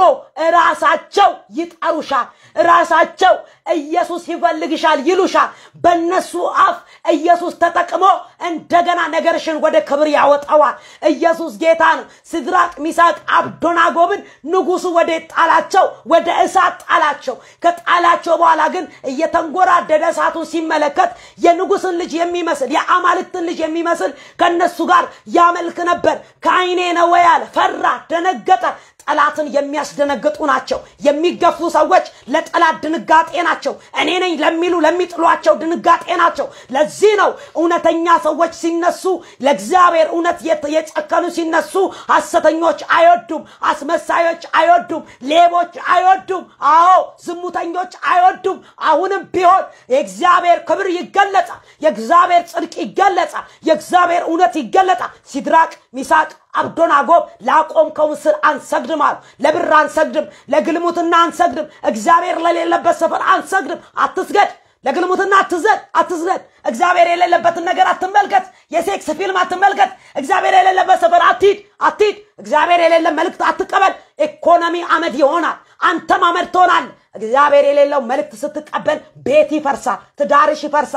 ራሳቸው ይጠሩሻል ራሳቸው ኢየሱስ ይፈልግሻል ይሉሻል። በእነሱ አፍ ኢየሱስ ተጠቅሞ እንደገና ነገርሽን ወደ ክብር ያወጣዋል። ኢየሱስ ጌታ ነው። ሲድራቅ፣ ሚሳቅ፣ አብዶናጎብን ንጉሱ ወደ ጣላቸው፣ ወደ እሳት ጣላቸው። ከጣላቸው በኋላ ግን እየተንጎራደደ እሳቱ ሲመለከት የንጉስን ልጅ የሚመስል የአማልክትን ልጅ የሚመስል ከነሱ ጋር ያመልክ ነበር። ከአይኔ ነው ያለ። ፈራ፣ ደነገጠ። ጠላትን የሚያስደነግጡ ናቸው የሚገፉ ሰዎች ለጠላት ድንጋጤ ናቸው። ናቸው። እኔ ነኝ ለሚሉ ለሚጥሏቸው ድንጋጤ ናቸው። ለዚህ ነው እውነተኛ ሰዎች ሲነሱ ለእግዚአብሔር እውነት የጨከኑ ሲነሱ ሐሰተኞች አይወዱም፣ አስመሳዮች አይወዱም፣ ሌቦች አይወዱም፣ አዎ ዝሙተኞች አይወዱም። አሁንም ቢሆን የእግዚአብሔር ክብር ይገለጻል፣ የእግዚአብሔር ጽድቅ ይገለጻል፣ የእግዚአብሔር እውነት ይገለጻል። ሲድራቅ ሚሳቅ አብዶናጎ ላቆምከውን ስር አንሰግድም አሉ። ለብር አንሰግድም፣ ለግልሙትና አንሰግድም፣ እግዚአብሔር ለሌለበት ሰፈር አንሰግድም። አትስገድ፣ ለግልሙትና አትዘድ፣ አትስገድ። እግዚአብሔር የሌለበትን ነገር አትመልከት። የሴክስ ፊልም አትመልከት። እግዚአብሔር የሌለበት ሰፈር አትሂድ፣ አትሂድ። እግዚአብሔር የሌለ መልእክት አትቀበል። ኢኮኖሚ አመድ ይሆናል። አንተም አመድ ትሆናለህ። እግዚአብሔር የሌለው መልእክት ስትቀበል ቤት ይፈርሳ ትዳርሽ ይፈርሳ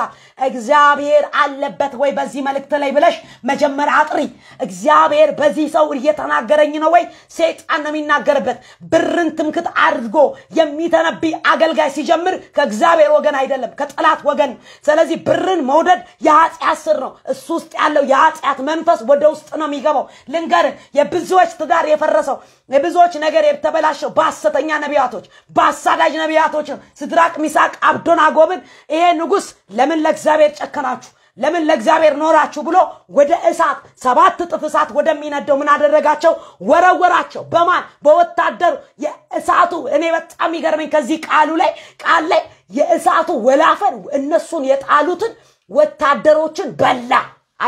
እግዚአብሔር አለበት ወይ በዚህ መልእክት ላይ ብለሽ መጀመሪያ አጥሪ። እግዚአብሔር በዚህ ሰው እየተናገረኝ ነው ወይ? ሰይጣን ነው የሚናገርበት። ብርን ትምክት አድርጎ የሚተነቢ አገልጋይ ሲጀምር ከእግዚአብሔር ወገን አይደለም፣ ከጠላት ወገን። ስለዚህ ብርን መውደድ የኃጢአት ስር ነው። እሱ ውስጥ ያለው የኃጢአት መንፈስ ወደ ውስጥ ነው የሚገባው። ልንገር፣ የብዙዎች ትዳር የፈረሰው የብዙዎች ነገር የተበላሸው በሐሰተኛ ነቢያቶች በአሳዳ ወዳጅ ነቢያቶችን ስድራቅ ሚሳቅ፣ አብዶናጎብን ይሄ ንጉስ ለምን ለእግዚአብሔር ጨከናችሁ ለምን ለእግዚአብሔር ኖራችሁ ብሎ ወደ እሳት ሰባት ጥፍ እሳት ወደሚነደው ምን አደረጋቸው? ወረወራቸው። በማን በወታደሩ የእሳቱ እኔ በጣም ይገርመኝ ከዚህ ቃሉ ላይ ቃል ላይ የእሳቱ ወላፈን እነሱን የጣሉትን ወታደሮችን በላ።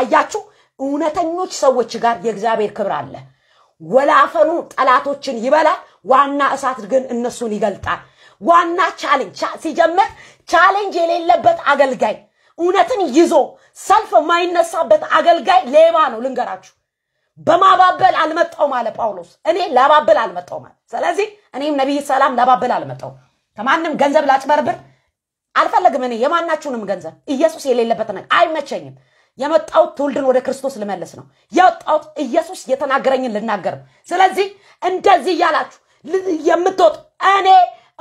አያችሁ፣ እውነተኞች ሰዎች ጋር የእግዚአብሔር ክብር አለ። ወላፈኑ ጠላቶችን ይበላል፣ ዋና እሳት ግን እነሱን ይገልጣል። ዋና ቻሌንጅ ሲጀምር ቻሌንጅ የሌለበት አገልጋይ እውነትን ይዞ ሰልፍ የማይነሳበት አገልጋይ ሌባ ነው። ልንገራችሁ፣ በማባበል አልመጣውም አለ ጳውሎስ። እኔ ለባበል አልመጣውም አለ። ስለዚህ እኔም ነቢይ ሰላም ለባበል አልመጣውም። ከማንም ገንዘብ ላጭበርብር አልፈለግም። እኔ የማናችሁንም ገንዘብ ኢየሱስ የሌለበት ነገር አይመቸኝም። የመጣሁት ትውልድን ወደ ክርስቶስ ልመልስ ነው። የወጣሁት ኢየሱስ የተናገረኝን ልናገርም። ስለዚህ እንደዚህ እያላችሁ የምትወጡ እኔ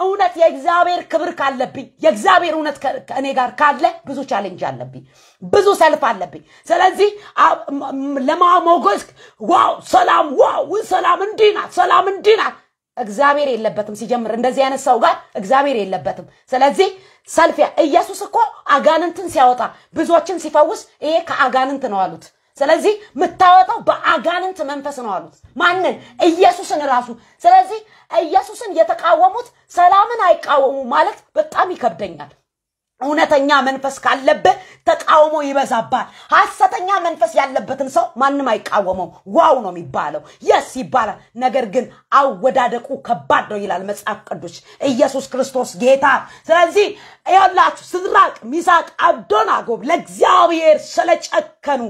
እውነት የእግዚአብሔር ክብር ካለብኝ የእግዚአብሔር እውነት ከእኔ ጋር ካለ ብዙ ቻሌንጅ አለብኝ፣ ብዙ ሰልፍ አለብኝ። ስለዚህ ለማሞገስ ዋው ሰላም፣ ዋው ሰላም እንዲህ ሰላም እንዲህ እግዚአብሔር የለበትም ሲጀምር እንደዚህ አይነት ሰው ጋር እግዚአብሔር የለበትም። ስለዚህ ሰልፊያ ኢየሱስ እኮ አጋንንትን ሲያወጣ ብዙዎችን ሲፈውስ ይሄ ከአጋንንት ነው አሉት። ስለዚህ የምታወጣው በአጋንንት መንፈስ ነው አሉት። ማንን? ኢየሱስን ራሱ። ስለዚህ ኢየሱስን የተቃወሙት ሰላምን አይቃወሙ ማለት በጣም ይከብደኛል። እውነተኛ መንፈስ ካለበ ተቃውሞ ይበዛባል። ሐሰተኛ መንፈስ ያለበትን ሰው ማንም አይቃወመው፣ ዋው ነው የሚባለው፣ የስ ይባላል። ነገር ግን አወዳደቁ ከባድ ነው ይላል መጽሐፍ ቅዱስ። ኢየሱስ ክርስቶስ ጌታ። ስለዚህ ያላችሁ ስድራቅ፣ ሚሳቅ አብዶናጎብ ለእግዚአብሔር ስለጨከኑ፣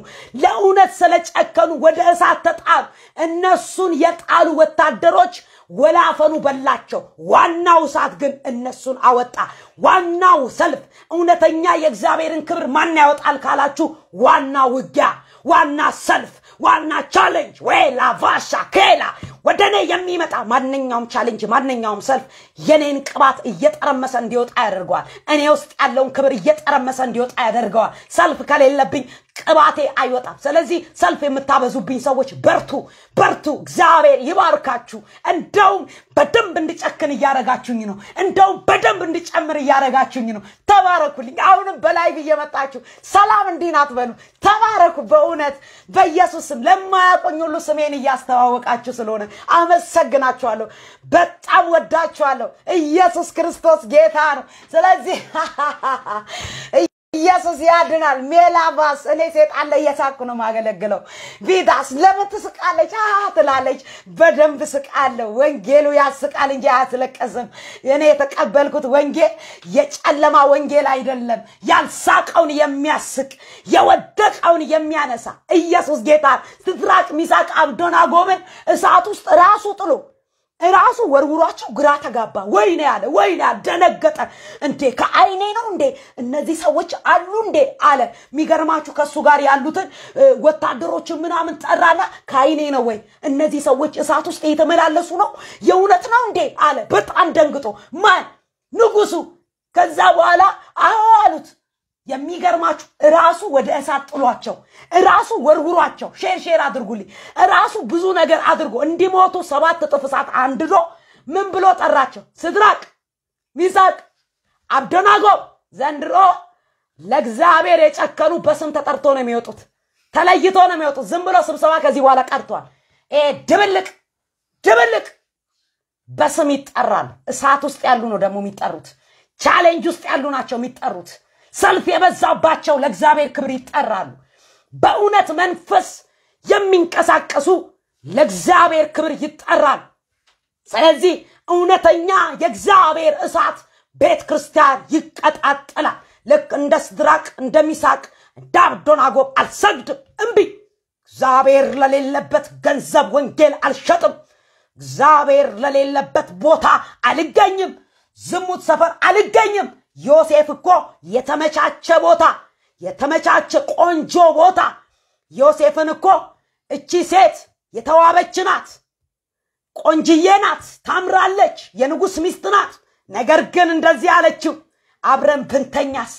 ለእውነት ስለጨከኑ ወደ እሳት ተጣሉ። እነሱን የጣሉ ወታደሮች ወላፈኑ በላቸው። ዋናው እሳት ግን እነሱን አወጣ። ዋናው ሰልፍ እውነተኛ የእግዚአብሔርን ክብር ማን ያወጣል ካላችሁ ዋና ውጊያ፣ ዋና ሰልፍ፣ ዋና ቻሌንጅ ወይ ላቫሻ ኬላ ወደ እኔ የሚመጣ ማንኛውም ቻሌንጅ፣ ማንኛውም ሰልፍ የኔን ቅባት እየጠረመሰ እንዲወጣ ያደርገዋል። እኔ ውስጥ ያለውን ክብር እየጠረመሰ እንዲወጣ ያደርገዋል። ሰልፍ ከሌለብኝ ቅባቴ አይወጣም። ስለዚህ ሰልፍ የምታበዙብኝ ሰዎች በርቱ፣ በርቱ። እግዚአብሔር ይባርካችሁ። እንደውም በደንብ እንድጨክን እያረጋችሁኝ ነው። እንደውም በደንብ እንድጨምር እያረጋችሁኝ ነው። ተባረኩልኝ። አሁንም በላይቭ እየመጣችሁ ሰላም እንዲናት በሉ። ተባረኩ። በእውነት በኢየሱስ ስም ለማያቆኝ ሁሉ ስሜን እያስተዋወቃችሁ ስለሆነ አመሰግናችኋለሁ፣ በጣም ወዳችኋለሁ። ኢየሱስ ክርስቶስ ጌታ ነው። ስለዚህ ኢየሱስ ያድናል። ሜላባስ እኔ ሴጣን ላይ እየሳኩ ነው ማገለግለው። ቪዳስ ለምን ትስቃለች ትላለች። በደንብ ስቃለሁ። ወንጌሉ ያስቃል እንጂ አያስለቀስም። እኔ የተቀበልኩት ወንጌል የጨለማ ወንጌል አይደለም። ያልሳቀውን የሚያስቅ የወደቀውን የሚያነሳ ኢየሱስ ጌታ ሲድራቅ፣ ሚሳቅ፣ አብደናጎምን እሳት ውስጥ ራሱ ጥሎ እራሱ ወርውሯቸው ግራ ተጋባ። ወይኔ አለ ወይኔ ደነገጠ። እንዴ ከአይኔ ነው እንዴ እነዚህ ሰዎች አሉ እንዴ አለ። የሚገርማችሁ ከእሱ ጋር ያሉትን ወታደሮችን ምናምን ጠራና ከአይኔ ነው ወይ እነዚህ ሰዎች እሳት ውስጥ የተመላለሱ ነው የእውነት ነው እንዴ አለ። በጣም ደንግጦ ማን ንጉሱ። ከዛ በኋላ አዎ አሉት። የሚገርማችሁ እራሱ ወደ እሳት ጥሏቸው እራሱ ወርውሯቸው። ሼር ሼር አድርጉልኝ። እራሱ ብዙ ነገር አድርጎ እንዲሞቱ ሰባት እጥፍ እሳት አንድዶ ምን ብሎ ጠራቸው? ስድራቅ ሚሳቅ አብደናጎ ዘንድሮ ለእግዚአብሔር የጨከኑ በስም ተጠርቶ ነው የሚወጡት፣ ተለይቶ ነው የሚወጡት። ዝም ብሎ ስብሰባ ከዚህ በኋላ ቀርቷል። ይሄ ድብልቅ ድብልቅ በስም ይጠራል። እሳት ውስጥ ያሉ ነው ደግሞ የሚጠሩት። ቻሌንጅ ውስጥ ያሉ ናቸው የሚጠሩት። ሰልፍ የበዛባቸው ለእግዚአብሔር ክብር ይጠራሉ። በእውነት መንፈስ የሚንቀሳቀሱ ለእግዚአብሔር ክብር ይጠራሉ። ስለዚህ እውነተኛ የእግዚአብሔር እሳት ቤተ ክርስቲያን ይቀጣጠላል። ልክ እንደ ስድራቅ፣ እንደ ሚሳቅ፣ እንደ አብዶናጎብ አልሰግድም፣ እምቢ። እግዚአብሔር ለሌለበት ገንዘብ ወንጌል አልሸጥም። እግዚአብሔር ለሌለበት ቦታ አልገኝም። ዝሙት ሰፈር አልገኝም። ዮሴፍ እኮ የተመቻቸ ቦታ፣ የተመቻቸ ቆንጆ ቦታ። ዮሴፍን እኮ እቺ ሴት የተዋበች ናት፣ ቆንጅዬ ናት፣ ታምራለች፣ የንጉሥ ሚስት ናት። ነገር ግን እንደዚህ አለችው፣ አብረን ብንተኛስ?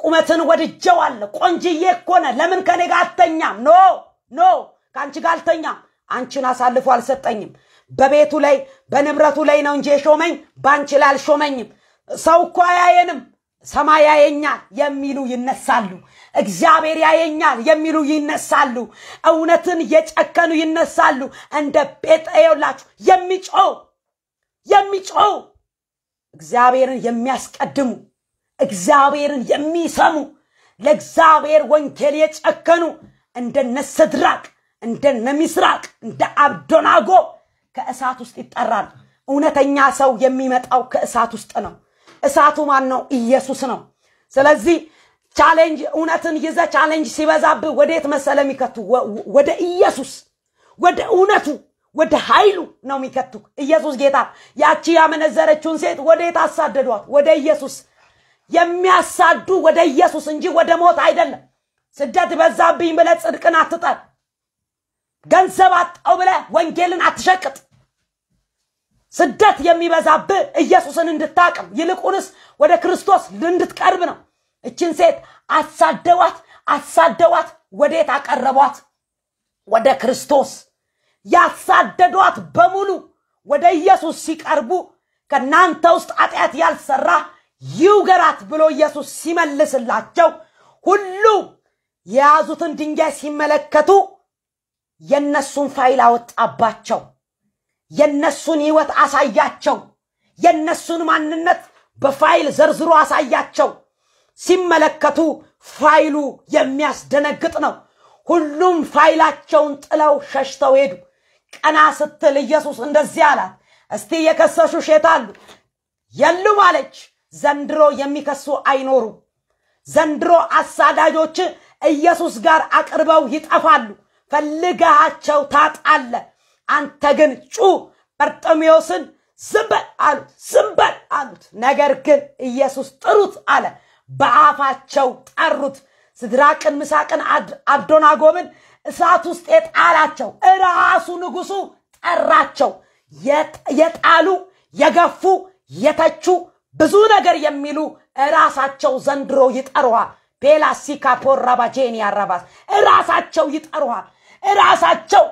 ቁመትን ወድጀዋለሁ፣ ቆንጅዬ እኮ ነህ፣ ለምን ከኔ ጋር አትተኛም? ኖ ኖ፣ ከአንቺ ጋር አልተኛም። አንቺን አሳልፎ አልሰጠኝም። በቤቱ ላይ በንብረቱ ላይ ነው እንጂ የሾመኝ በአንቺ ላይ አልሾመኝም። ሰው እኮ አያየንም፣ ሰማይ ያየኛል የሚሉ ይነሳሉ። እግዚአብሔር ያየኛል የሚሉ ይነሳሉ። እውነትን የጨከኑ ይነሳሉ። እንደ ጴጠየውላችሁ የሚጮ የሚጮ እግዚአብሔርን የሚያስቀድሙ እግዚአብሔርን የሚሰሙ ለእግዚአብሔር ወንጌል የጨከኑ እንደነ ሰድራቅ እንደነ ሚስራቅ እንደ አብዶናጎ ከእሳት ውስጥ ይጠራል እውነተኛ ሰው የሚመጣው ከእሳት ውስጥ ነው። እሳቱ ማን ነው? ኢየሱስ ነው። ስለዚህ ቻሌንጅ እውነትን ይዘ ቻሌንጅ ሲበዛብህ ወዴት መሰለ የሚከቱ ወደ ኢየሱስ ወደ እውነቱ ወደ ኃይሉ ነው የሚከቱ። ኢየሱስ ጌታ። ያቺ ያመነዘረችውን ሴት ወዴት አሳደዷት? ወደ ኢየሱስ። የሚያሳዱ ወደ ኢየሱስ እንጂ ወደ ሞት አይደለም። ስደት በዛብኝ ብለ ጽድቅን አትጠር። ገንዘብ አጣው ብለ ወንጌልን አትሸቅጥ። ስደት የሚበዛብህ ኢየሱስን እንድታቅ ይልቁንስ ወደ ክርስቶስ እንድትቀርብ ነው። እችን ሴት አሳደዋት፣ አሳደዋት። ወዴት አቀረቧት? ወደ ክርስቶስ። ያሳደዷት በሙሉ ወደ ኢየሱስ ሲቀርቡ ከእናንተ ውስጥ ኃጢአት ያልሰራ ይውገራት ብሎ ኢየሱስ ሲመልስላቸው ሁሉ የያዙትን ድንጋይ ሲመለከቱ የእነሱን ፋይል አወጣባቸው። የነሱን ህይወት አሳያቸው። የነሱን ማንነት በፋይል ዘርዝሮ አሳያቸው። ሲመለከቱ ፋይሉ የሚያስደነግጥ ነው። ሁሉም ፋይላቸውን ጥለው ሸሽተው ሄዱ። ቀና ስትል ኢየሱስ እንደዚህ አላት፣ እስቲ የከሰሹ ሼት አሉ? የሉም አለች። ዘንድሮ የሚከሱ አይኖሩ። ዘንድሮ አሳዳጆች ኢየሱስ ጋር አቅርበው ይጠፋሉ። ፈልገሃቸው ታጣለ። አንተ ግን ጩ በርጠሚዎስን ዝንበል አሉት ዝንበል አሉት ነገር ግን ኢየሱስ ጥሩት አለ በአፋቸው ጠሩት ስድራቅን ምሳቅን አብዶናጎምን እሳት ውስጥ የጣላቸው ራሱ ንጉሱ ጠራቸው የጣሉ የገፉ የተቹ ብዙ ነገር የሚሉ ራሳቸው ዘንድሮ ይጠሩሃል ቤላ አራባስ ራሳቸው ይጠሩሃል ራሳቸው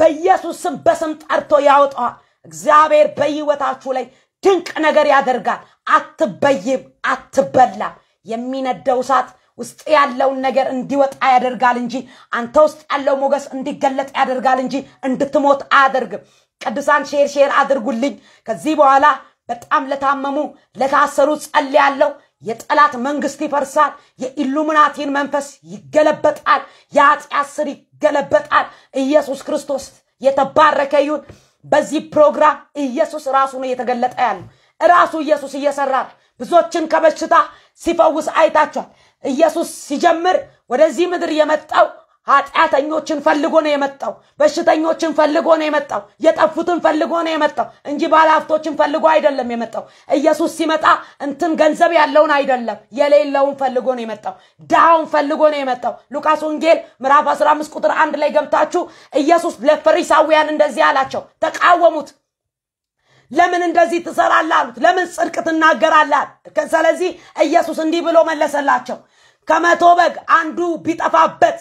በኢየሱስ ስም በስም ጠርቶ ያወጣዋል። እግዚአብሔር በሕይወታችሁ ላይ ድንቅ ነገር ያደርጋል። አትበይም፣ አትበላም። የሚነደው እሳት ውስጥ ያለውን ነገር እንዲወጣ ያደርጋል እንጂ አንተ ውስጥ ያለው ሞገስ እንዲገለጥ ያደርጋል እንጂ እንድትሞት አያደርግም። ቅዱሳን ሼር ሼር አድርጉልኝ። ከዚህ በኋላ በጣም ለታመሙ ለታሰሩ ያለው የጠላት መንግስት ይፈርሳል። የኢሉሚናቲን መንፈስ ይገለበጣል። የኃጢአት ስር ይገለበጣል። ኢየሱስ ክርስቶስ የተባረከ ይሁን። በዚህ ፕሮግራም ኢየሱስ ራሱ ነው እየተገለጠ ያለው። ራሱ ኢየሱስ እየሰራ ብዙዎችን ከበሽታ ሲፈውስ አይታቸዋል። ኢየሱስ ሲጀምር ወደዚህ ምድር የመጣው ኃጢአተኞችን ፈልጎ ነው የመጣው። በሽተኞችን ፈልጎ ነው የመጣው። የጠፉትን ፈልጎ ነው የመጣው እንጂ ባለሀብቶችን ፈልጎ አይደለም የመጣው። ኢየሱስ ሲመጣ እንትን ገንዘብ ያለውን አይደለም፣ የሌለውን ፈልጎ ነው የመጣው። ድሃውን ፈልጎ ነው የመጣው። ሉቃስ ወንጌል ምዕራፍ 15 ቁጥር አንድ ላይ ገብታችሁ ኢየሱስ ለፈሪሳውያን እንደዚህ አላቸው፣ ተቃወሙት። ለምን እንደዚህ ትሰራለህ አሉት። ለምን ጽድቅ ትናገራለህ? ስለዚህ ኢየሱስ እንዲህ ብሎ መለሰላቸው፣ ከመቶ በግ አንዱ ቢጠፋበት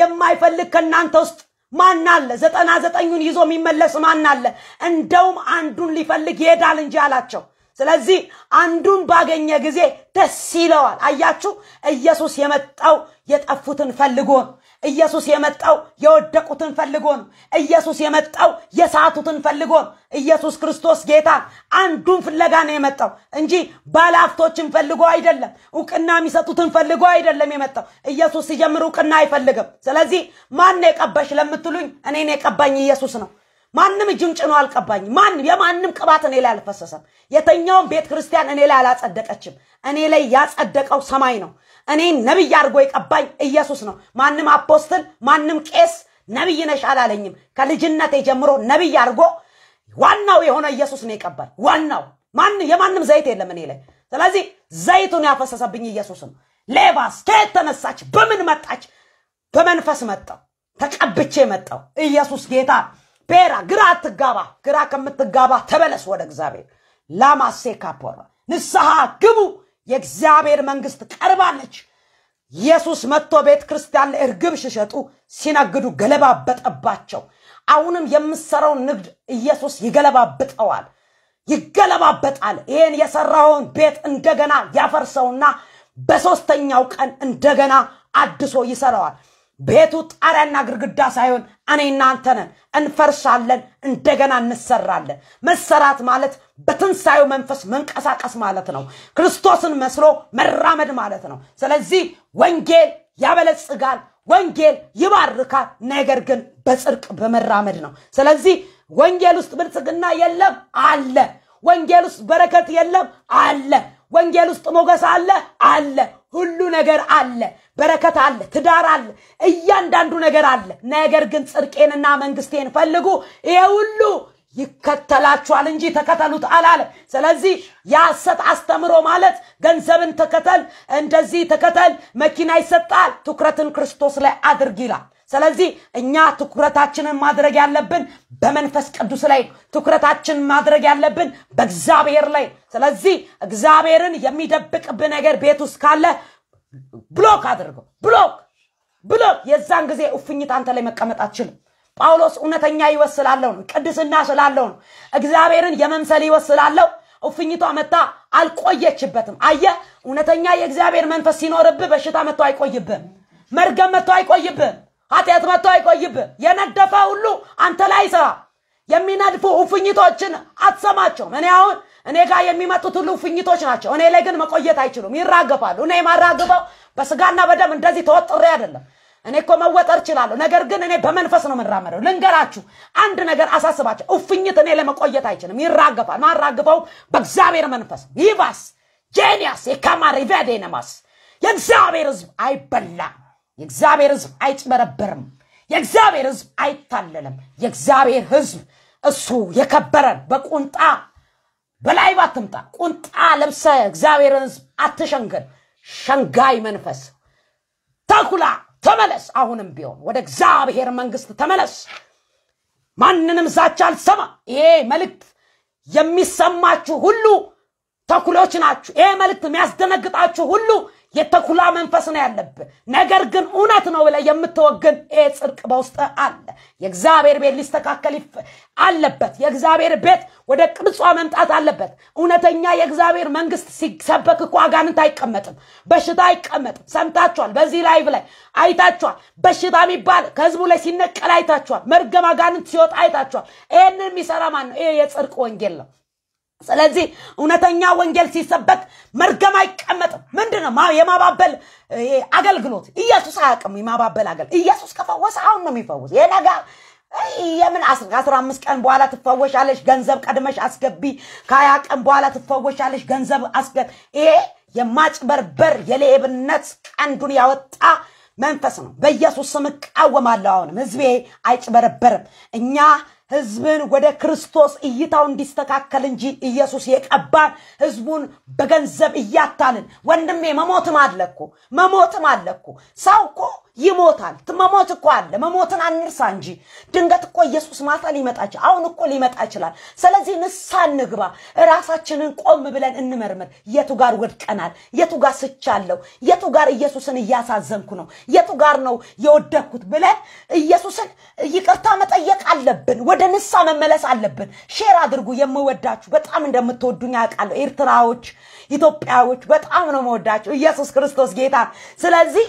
የማይፈልግ ከእናንተ ውስጥ ማን አለ? ዘጠና ዘጠኙን ይዞ የሚመለስ ማን አለ? እንደውም አንዱን ሊፈልግ ይሄዳል እንጂ አላቸው። ስለዚህ አንዱን ባገኘ ጊዜ ደስ ይለዋል። አያችሁ፣ ኢየሱስ የመጣው የጠፉትን ፈልጎ ነው። ኢየሱስ የመጣው የወደቁትን ፈልጎ ነው። ኢየሱስ የመጣው የሳቱትን ፈልጎ ነው። ኢየሱስ ክርስቶስ ጌታ አንዱን ፍለጋ ነው የመጣው እንጂ ባለሀብቶችን ፈልጎ አይደለም። እውቅና የሚሰጡትን ፈልጎ አይደለም የመጣው። ኢየሱስ ሲጀምር እውቅና አይፈልግም። ስለዚህ ማን የቀባሽ ለምትሉኝ እኔን የቀባኝ ኢየሱስ ነው። ማንም እጅም ጭኖ አልቀባኝ። ማንም የማንም ቅባት እኔ ላይ አልፈሰሰም። የተኛውም ቤተ ክርስቲያን እኔ ላይ አላጸደቀችም። እኔ ላይ ያጸደቀው ሰማይ ነው። እኔ ነብይ አድርጎ የቀባኝ ኢየሱስ ነው። ማንም አፖስትል፣ ማንም ቄስ ነብይ ነሽ አላለኝም። ከልጅነቴ ጀምሮ ነብይ አድርጎ ዋናው የሆነ ኢየሱስ ነው የቀባኝ። ዋናው ማን የማንም ዘይት የለም እኔ ላይ። ስለዚህ ዘይቱን ያፈሰሰብኝ ኢየሱስ ነው። ሌባስ ከየት ተነሳች? በምን መጣች? በመንፈስ መጣው፣ ተቀብቼ መጣው። ኢየሱስ ጌታ ቤራ ግራ አትጋባ። ግራ ከምትጋባ ተበለስ ወደ እግዚአብሔር ላማሴ ካፖራ ንስሐ ግቡ። የእግዚአብሔር መንግስት ቀርባለች። ኢየሱስ መጥቶ ቤተ ክርስቲያን ላይ እርግብ ሲሸጡ ሲነግዱ ገለባበጠባቸው። አሁንም የምሰራውን ንግድ ኢየሱስ ይገለባብጠዋል፣ ይገለባበጣል። ይህን የሰራውን ቤት እንደገና ያፈርሰውና በሶስተኛው ቀን እንደገና አድሶ ይሰራዋል። ቤቱ ጣሪያና ግርግዳ ሳይሆን እኔ እናንተ ነን። እንፈርሳለን፣ እንደገና እንሰራለን። መሰራት ማለት በትንሣኤው መንፈስ መንቀሳቀስ ማለት ነው። ክርስቶስን መስሎ መራመድ ማለት ነው። ስለዚህ ወንጌል ያበለጽጋል፣ ወንጌል ይባርካል። ነገር ግን በጽድቅ በመራመድ ነው። ስለዚህ ወንጌል ውስጥ ብልጽግና የለም አለ። ወንጌል ውስጥ በረከት የለም አለ። ወንጌል ውስጥ ሞገስ አለ አለ። ሁሉ ነገር አለ፣ በረከት አለ፣ ትዳር አለ፣ እያንዳንዱ ነገር አለ። ነገር ግን ጽድቄንና መንግስቴን ፈልጉ፣ ይሄ ሁሉ ይከተላችኋል እንጂ ተከተሉት አላለ። ስለዚህ የሐሰት አስተምሮ ማለት ገንዘብን ተከተል፣ እንደዚህ ተከተል፣ መኪና ይሰጣል፣ ትኩረትን ክርስቶስ ላይ አድርግ ይላል። ስለዚህ እኛ ትኩረታችንን ማድረግ ያለብን በመንፈስ ቅዱስ ላይ ነው። ትኩረታችን ማድረግ ያለብን በእግዚአብሔር ላይ። ስለዚህ እግዚአብሔርን የሚደብቅብ ነገር ቤት ውስጥ ካለ ብሎክ አድርገው። ብሎክ ብሎክ። የዛን ጊዜ ውፍኝት አንተ ላይ መቀመጥ አችልም ጳውሎስ እውነተኛ ህይወት ስላለው ነው። ቅድስና ስላለው ነው። እግዚአብሔርን የመምሰል ህይወት ስላለው እፍኝቷ መታ አልቆየችበትም። አየ እውነተኛ የእግዚአብሔር መንፈስ ሲኖርብህ በሽታ መጥቶ አይቆይብህም። መርገም መጥቶ አይቆይብህም። ኃጢአት መጥቶ አይቆይብ የነደፈ ሁሉ አንተ ላይ ይሰራ። የሚነድፉ ውፍኝቶችን አትሰማቸው እኔ አሁን እኔ ጋር የሚመጡት ሁሉ ውፍኝቶች ናቸው። እኔ ላይ ግን መቆየት አይችሉም፣ ይራገፋሉ። እኔ የማራግፈው በስጋና በደም እንደዚህ ተወጥሬ አይደለም። እኔ እኮ መወጠር እችላለሁ፣ ነገር ግን እኔ በመንፈስ ነው የምንራመደው ልንገራችሁ አንድ ነገር አሳስባቸው። ውፍኝት እኔ ለመቆየት አይችልም፣ ይራገፋል። ማራግፈው በእግዚአብሔር መንፈስ ይባስ ጄኒያስ የካማሪቬዴነማስ የእግዚአብሔር ህዝብ አይበላም። የእግዚአብሔር ህዝብ አይጭበረበርም። የእግዚአብሔር ህዝብ አይታለልም። የእግዚአብሔር ህዝብ እሱ የከበረን በቁንጣ በላይ ባትምጣ፣ ቁንጣ ለብሰ እግዚአብሔር ህዝብ አትሸንገን። ሸንጋይ መንፈስ ተኩላ ተመለስ። አሁንም ቢሆን ወደ እግዚአብሔር መንግስት ተመለስ። ማንንም ዛቻ አልሰማ። ይሄ መልእክት የሚሰማችሁ ሁሉ ተኩሎች ናችሁ። ይሄ መልእክት የሚያስደነግጣችሁ ሁሉ የተኩላ መንፈስ ነው ያለብህ። ነገር ግን እውነት ነው ብለህ የምትወግን ይህ ጽድቅ በውስጥ አለ። የእግዚአብሔር ቤት ሊስተካከል አለበት። የእግዚአብሔር ቤት ወደ ቅርጿ መምጣት አለበት። እውነተኛ የእግዚአብሔር መንግስት ሲሰበክ እኮ አጋንንት አይቀመጥም፣ በሽታ አይቀመጥም። ሰምታችኋል። በዚህ ላይቭ ላይ አይታችኋል። በሽታ የሚባል ከህዝቡ ላይ ሲነቀል አይታችኋል። መርገም አጋንንት ሲወጣ አይታችኋል። ይህንን የሚሰራ ማን ነው? ይህ የጽድቅ ወንጌል ነው። ስለዚህ እውነተኛ ወንጌል ሲሰበክ መርገም አይቀመጥም። ምንድን ነው የማባበል አገልግሎት? ኢየሱስ አያውቅም የማባበል አገልግሎት። ኢየሱስ ከፈወሰ አሁን ነው የሚፈውስ። ይሄ ነገር የምን ከአስራ አምስት ቀን በኋላ ትፈወሻለሽ፣ ገንዘብ ቀድመሽ አስገቢ፣ ከሀያ ቀን በኋላ ትፈወሻለሽ፣ ገንዘብ አስገቢ። ይሄ የማጭበርበር የሌብነት ቀንዱን ያወጣ መንፈስ ነው። በኢየሱስ ስም እቃወማለሁ። አሁንም ህዝቤ አይጭበረበርም። እኛ ህዝብን ወደ ክርስቶስ እይታው እንዲስተካከል እንጂ ኢየሱስ የቀባን ህዝቡን በገንዘብ እያታልን። ወንድሜ መሞትም አለኩ መሞትም አለኩ ሰው እኮ ይሞታል። መሞት እኮ አለ። መሞትን አንርሳ እንጂ ድንገት እኮ ኢየሱስ ማታ ሊመጣ ይችላል። አሁን እኮ ሊመጣ ይችላል። ስለዚህ ንሳ እንግባ። ራሳችንን ቆም ብለን እንመርምር። የቱ ጋር ወድቀናል? የቱ ጋር ስቻለሁ? የቱ ጋር ኢየሱስን እያሳዘንኩ ነው? የቱ ጋር ነው የወደኩት ብለን ኢየሱስን ይቅርታ መጠየቅ አለብን። ወደ ንሳ መመለስ አለብን። ሼር አድርጉ። የምወዳችሁ በጣም እንደምትወዱኝ አውቃለሁ። ኤርትራዎች፣ ኢትዮጵያዎች በጣም ነው መወዳችሁ። ኢየሱስ ክርስቶስ ጌታ። ስለዚህ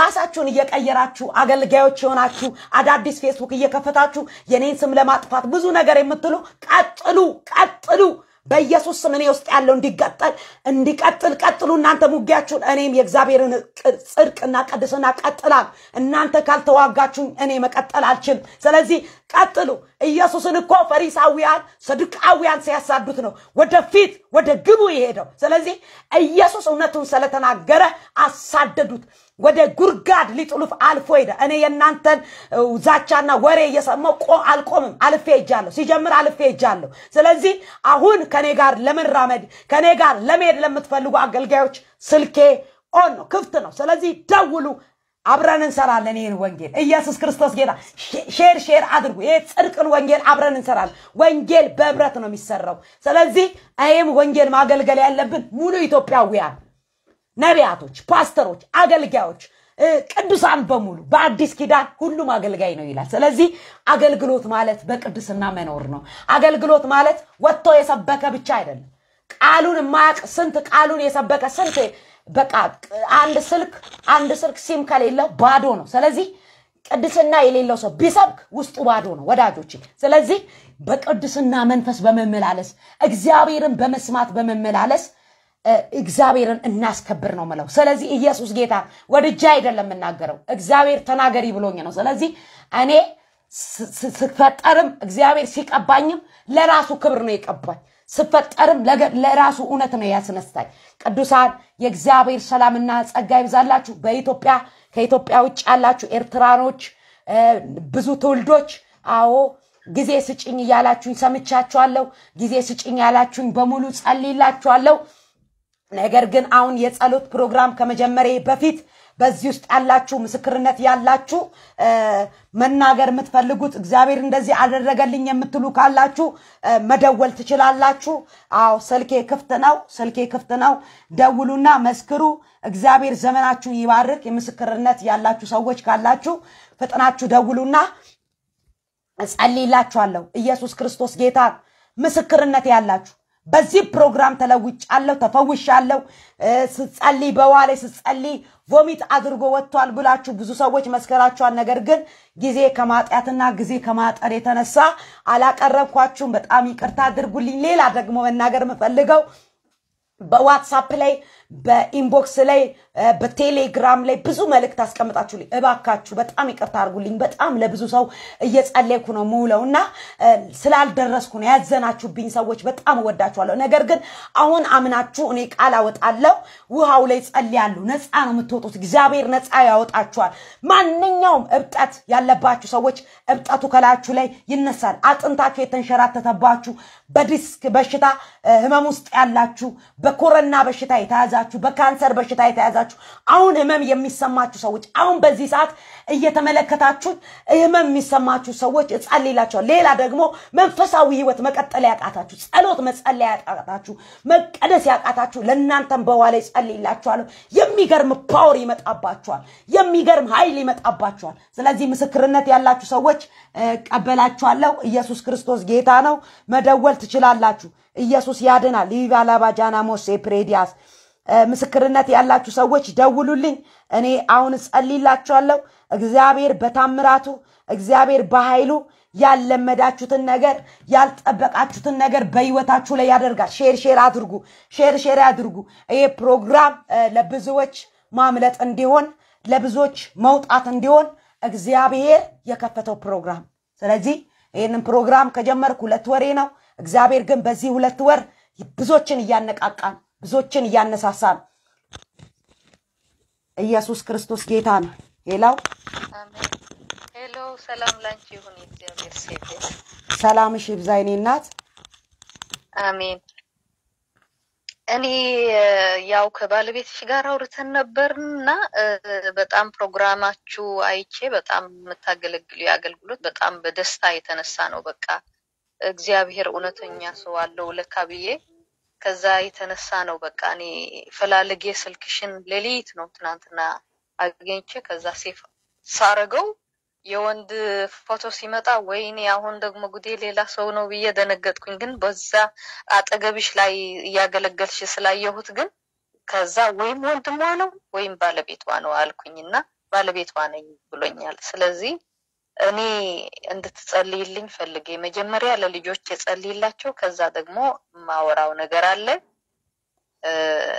ራሳችሁን እየቀየራችሁ አገልጋዮች የሆናችሁ አዳዲስ ፌስቡክ እየከፈታችሁ የኔን ስም ለማጥፋት ብዙ ነገር የምትሉ ቀጥሉ፣ ቀጥሉ። በኢየሱስ ስም እኔ ውስጥ ያለው እንዲቀጠል እንዲቀጥል ቀጥሉ። እናንተ ሙጊያችሁን፣ እኔም የእግዚአብሔርን ጽድቅና ቅድስና ቀጥላል። እናንተ ካልተዋጋችሁኝ እኔ መቀጠል አልችልም። ስለዚህ ቀጥሉ። ኢየሱስን እኮ ፈሪሳውያን ሰዱቃውያን ሲያሳዱት ነው ወደፊት ወደ ግቡ የሄደው። ስለዚህ ኢየሱስ እውነቱን ስለተናገረ አሳደዱት። ወደ ጉርጋድ ሊጥሉፍ አልፎ ሄደ። እኔ የእናንተን ዛቻና ወሬ እየሰማው አልቆምም። አልፌ ሄጃለሁ፣ ሲጀምር አልፌ ሄጃለሁ። ስለዚህ አሁን ከኔ ጋር ለመራመድ ከኔ ጋር ለመሄድ ለምትፈልጉ አገልጋዮች ስልኬ ኦን ነው፣ ክፍት ነው። ስለዚህ ደውሉ፣ አብረን እንሰራለን። ይህን ወንጌል ኢየሱስ ክርስቶስ ጌታ። ሼር ሼር አድርጉ። ይህ ጽድቅን ወንጌል አብረን እንሰራለን። ወንጌል በህብረት ነው የሚሰራው። ስለዚህ ይህም ወንጌል ማገልገል ያለብን ሙሉ ኢትዮጵያውያን ነቢያቶች፣ ፓስተሮች፣ አገልጋዮች፣ ቅዱሳን በሙሉ በአዲስ ኪዳን ሁሉም አገልጋይ ነው ይላል። ስለዚህ አገልግሎት ማለት በቅድስና መኖር ነው። አገልግሎት ማለት ወጥቶ የሰበከ ብቻ አይደለም። ቃሉን የማያውቅ ስንት ቃሉን የሰበከ ስንት በቃ አንድ ስልክ አንድ ስልክ ሲም ከሌለው ባዶ ነው። ስለዚህ ቅድስና የሌለው ሰው ቢሰብክ ውስጡ ባዶ ነው ወዳጆች። ስለዚህ በቅድስና መንፈስ በመመላለስ እግዚአብሔርን በመስማት በመመላለስ እግዚአብሔርን እናስከብር ነው ምለው። ስለዚህ ኢየሱስ ጌታ ወድጄ አይደለም የምናገረው፣ እግዚአብሔር ተናገሪ ብሎኝ ነው። ስለዚህ እኔ ስፈጠርም እግዚአብሔር ሲቀባኝም ለራሱ ክብር ነው የቀባኝ። ስፈጠርም ለራሱ እውነት ነው ያስነስታኝ። ቅዱሳን የእግዚአብሔር ሰላምና ጸጋ ይብዛላችሁ። በኢትዮጵያ ከኢትዮጵያ ውጭ ያላችሁ ኤርትራኖች፣ ብዙ ትውልዶች አዎ ጊዜ ስጭኝ እያላችሁኝ ሰምቻችኋለሁ። ጊዜ ስጭኝ ያላችሁኝ በሙሉ ጸልይላችኋለሁ። ነገር ግን አሁን የጸሎት ፕሮግራም ከመጀመሬ በፊት በዚህ ውስጥ ያላችሁ ምስክርነት ያላችሁ መናገር የምትፈልጉት እግዚአብሔር እንደዚህ አደረገልኝ የምትሉ ካላችሁ መደወል ትችላላችሁ። አዎ ስልኬ ክፍት ነው፣ ስልኬ ክፍት ነው። ደውሉና መስክሩ። እግዚአብሔር ዘመናችሁ ይባርክ። የምስክርነት ያላችሁ ሰዎች ካላችሁ ፍጥናችሁ ደውሉና ጸልይላችኋለሁ። ኢየሱስ ክርስቶስ ጌታ ምስክርነት ያላችሁ በዚህ ፕሮግራም ተለውጫለሁ፣ ተፈውሻለሁ፣ ስጸልይ በዋለ ስጸልይ ቮሚት አድርጎ ወጥቷል ብላችሁ ብዙ ሰዎች መስከራችኋል። ነገር ግን ጊዜ ከማጥያትና ጊዜ ከማጠር የተነሳ አላቀረብኳችሁም። በጣም ይቅርታ አድርጉልኝ። ሌላ ደግሞ መናገር የምፈልገው በዋትሳፕ ላይ በኢንቦክስ ላይ በቴሌግራም ላይ ብዙ መልእክት አስቀምጣችሁልኝ፣ እባካችሁ በጣም ይቅርታ አድርጉልኝ። በጣም ለብዙ ሰው እየጸለይኩ ነው ምውለው እና ስላልደረስኩ ነው ያዘናችሁብኝ ሰዎች በጣም እወዳችኋለሁ። ነገር ግን አሁን አምናችሁ እኔ ቃል አወጣለሁ፣ ውሃው ላይ ጸልያለሁ። ነፃ ነው የምትወጡት። እግዚአብሔር ነፃ ያወጣችኋል። ማንኛውም እብጠት ያለባችሁ ሰዎች እብጠቱ ከላችሁ ላይ ይነሳል። አጥንታችሁ የተንሸራተተባችሁ በዲስክ በሽታ ህመም ውስጥ ያላችሁ፣ በኮረና በሽታ የተያዛችሁ፣ በካንሰር በሽታ የተያዛ ታውቃላችሁ። አሁን ህመም የሚሰማችሁ ሰዎች አሁን በዚህ ሰዓት እየተመለከታችሁ ህመም የሚሰማችሁ ሰዎች እጸልይላችኋል። ሌላ ደግሞ መንፈሳዊ ህይወት መቀጠል ያቃታችሁ፣ ጸሎት መጸለይ ያቃታችሁ፣ መቀደስ ያቃታችሁ ለእናንተም በኋላ እጸልይላችኋለሁ። የሚገርም ፓወር ይመጣባችኋል። የሚገርም ኃይል ይመጣባችኋል። ስለዚህ ምስክርነት ያላችሁ ሰዎች ቀበላችኋለሁ። ኢየሱስ ክርስቶስ ጌታ ነው። መደወል ትችላላችሁ። ኢየሱስ ያድናል። ሞሴ ፕሬዲያስ ምስክርነት ያላችሁ ሰዎች ደውሉልኝ። እኔ አሁን ጸልላችኋለሁ። እግዚአብሔር በታምራቱ እግዚአብሔር በኃይሉ ያለመዳችሁትን ነገር ያልጠበቃችሁትን ነገር በህይወታችሁ ላይ ያደርጋል። ሼር ሼር አድርጉ፣ ሼር ሼር አድርጉ። ይሄ ፕሮግራም ለብዙዎች ማምለጥ እንዲሆን፣ ለብዙዎች መውጣት እንዲሆን እግዚአብሔር የከፈተው ፕሮግራም። ስለዚህ ይህንን ፕሮግራም ከጀመርኩ ሁለት ወሬ ነው። እግዚአብሔር ግን በዚህ ሁለት ወር ብዙዎችን እያነቃቃ ነው። ብዙዎችን እያነሳሳ ነው። ኢየሱስ ክርስቶስ ጌታ ነው። ሌላው ሄሎ፣ ሰላም ላንቺ ይሁን። እግዚአብሔር ሴት ሰላምሽ ይብዛ የኔ እናት። አሜን። እኔ ያው ከባለቤትሽ ጋር አውርተን ነበርና በጣም ፕሮግራማችሁ አይቼ በጣም የምታገለግሉ የአገልግሎት በጣም በደስታ የተነሳ ነው። በቃ እግዚአብሔር እውነተኛ ሰው አለው ለካ ብዬ ከዛ የተነሳ ነው በቃ እኔ ፈላልጌ ስልክሽን ሌሊት ነው ትናንትና አገኝቼ ከዛ ሴፍ ሳረገው የወንድ ፎቶ ሲመጣ ወይኔ አሁን ደግሞ ጉዴ ሌላ ሰው ነው ብዬ ደነገጥኩኝ። ግን በዛ አጠገብሽ ላይ እያገለገልሽ ስላየሁት ግን ከዛ ወይም ወንድሟ ነው ወይም ባለቤቷ ነው አልኩኝና ባለቤቷ ነኝ ብሎኛል። ስለዚህ እኔ እንድትጸልይልኝ ፈልጌ መጀመሪያ ለልጆች የጸልይላቸው ከዛ ደግሞ ማወራው ነገር አለ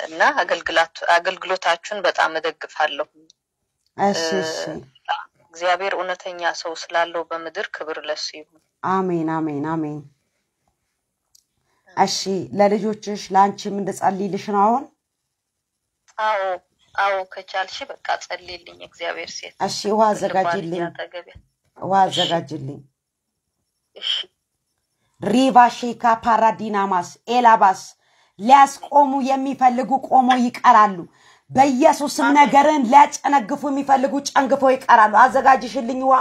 እና አገልግሎታችሁን በጣም እደግፋለሁ። እግዚአብሔር እውነተኛ ሰው ስላለው በምድር ክብር ለሱ ይሁን። አሜን፣ አሜን፣ አሜን። እሺ ለልጆችሽ ለአንቺም እንድጸልይልሽ ነው አሁን? አዎ አዎ፣ ከቻልሽ በቃ ጸልይልኝ። እግዚአብሔር ሴት። እሺ ውሃ አዘጋጅልኝ። ዋ አዘጋጅልኝ። ሪቫ ሼካ ፓራዲናማስ ኤላባስ ሊያስቆሙ የሚፈልጉ ቆሞ ይቀራሉ። በኢየሱስም ነገርን ሊያጨነግፉ የሚፈልጉ ጨንግፎ ይቀራሉ። አዘጋጅሽልኝ ዋ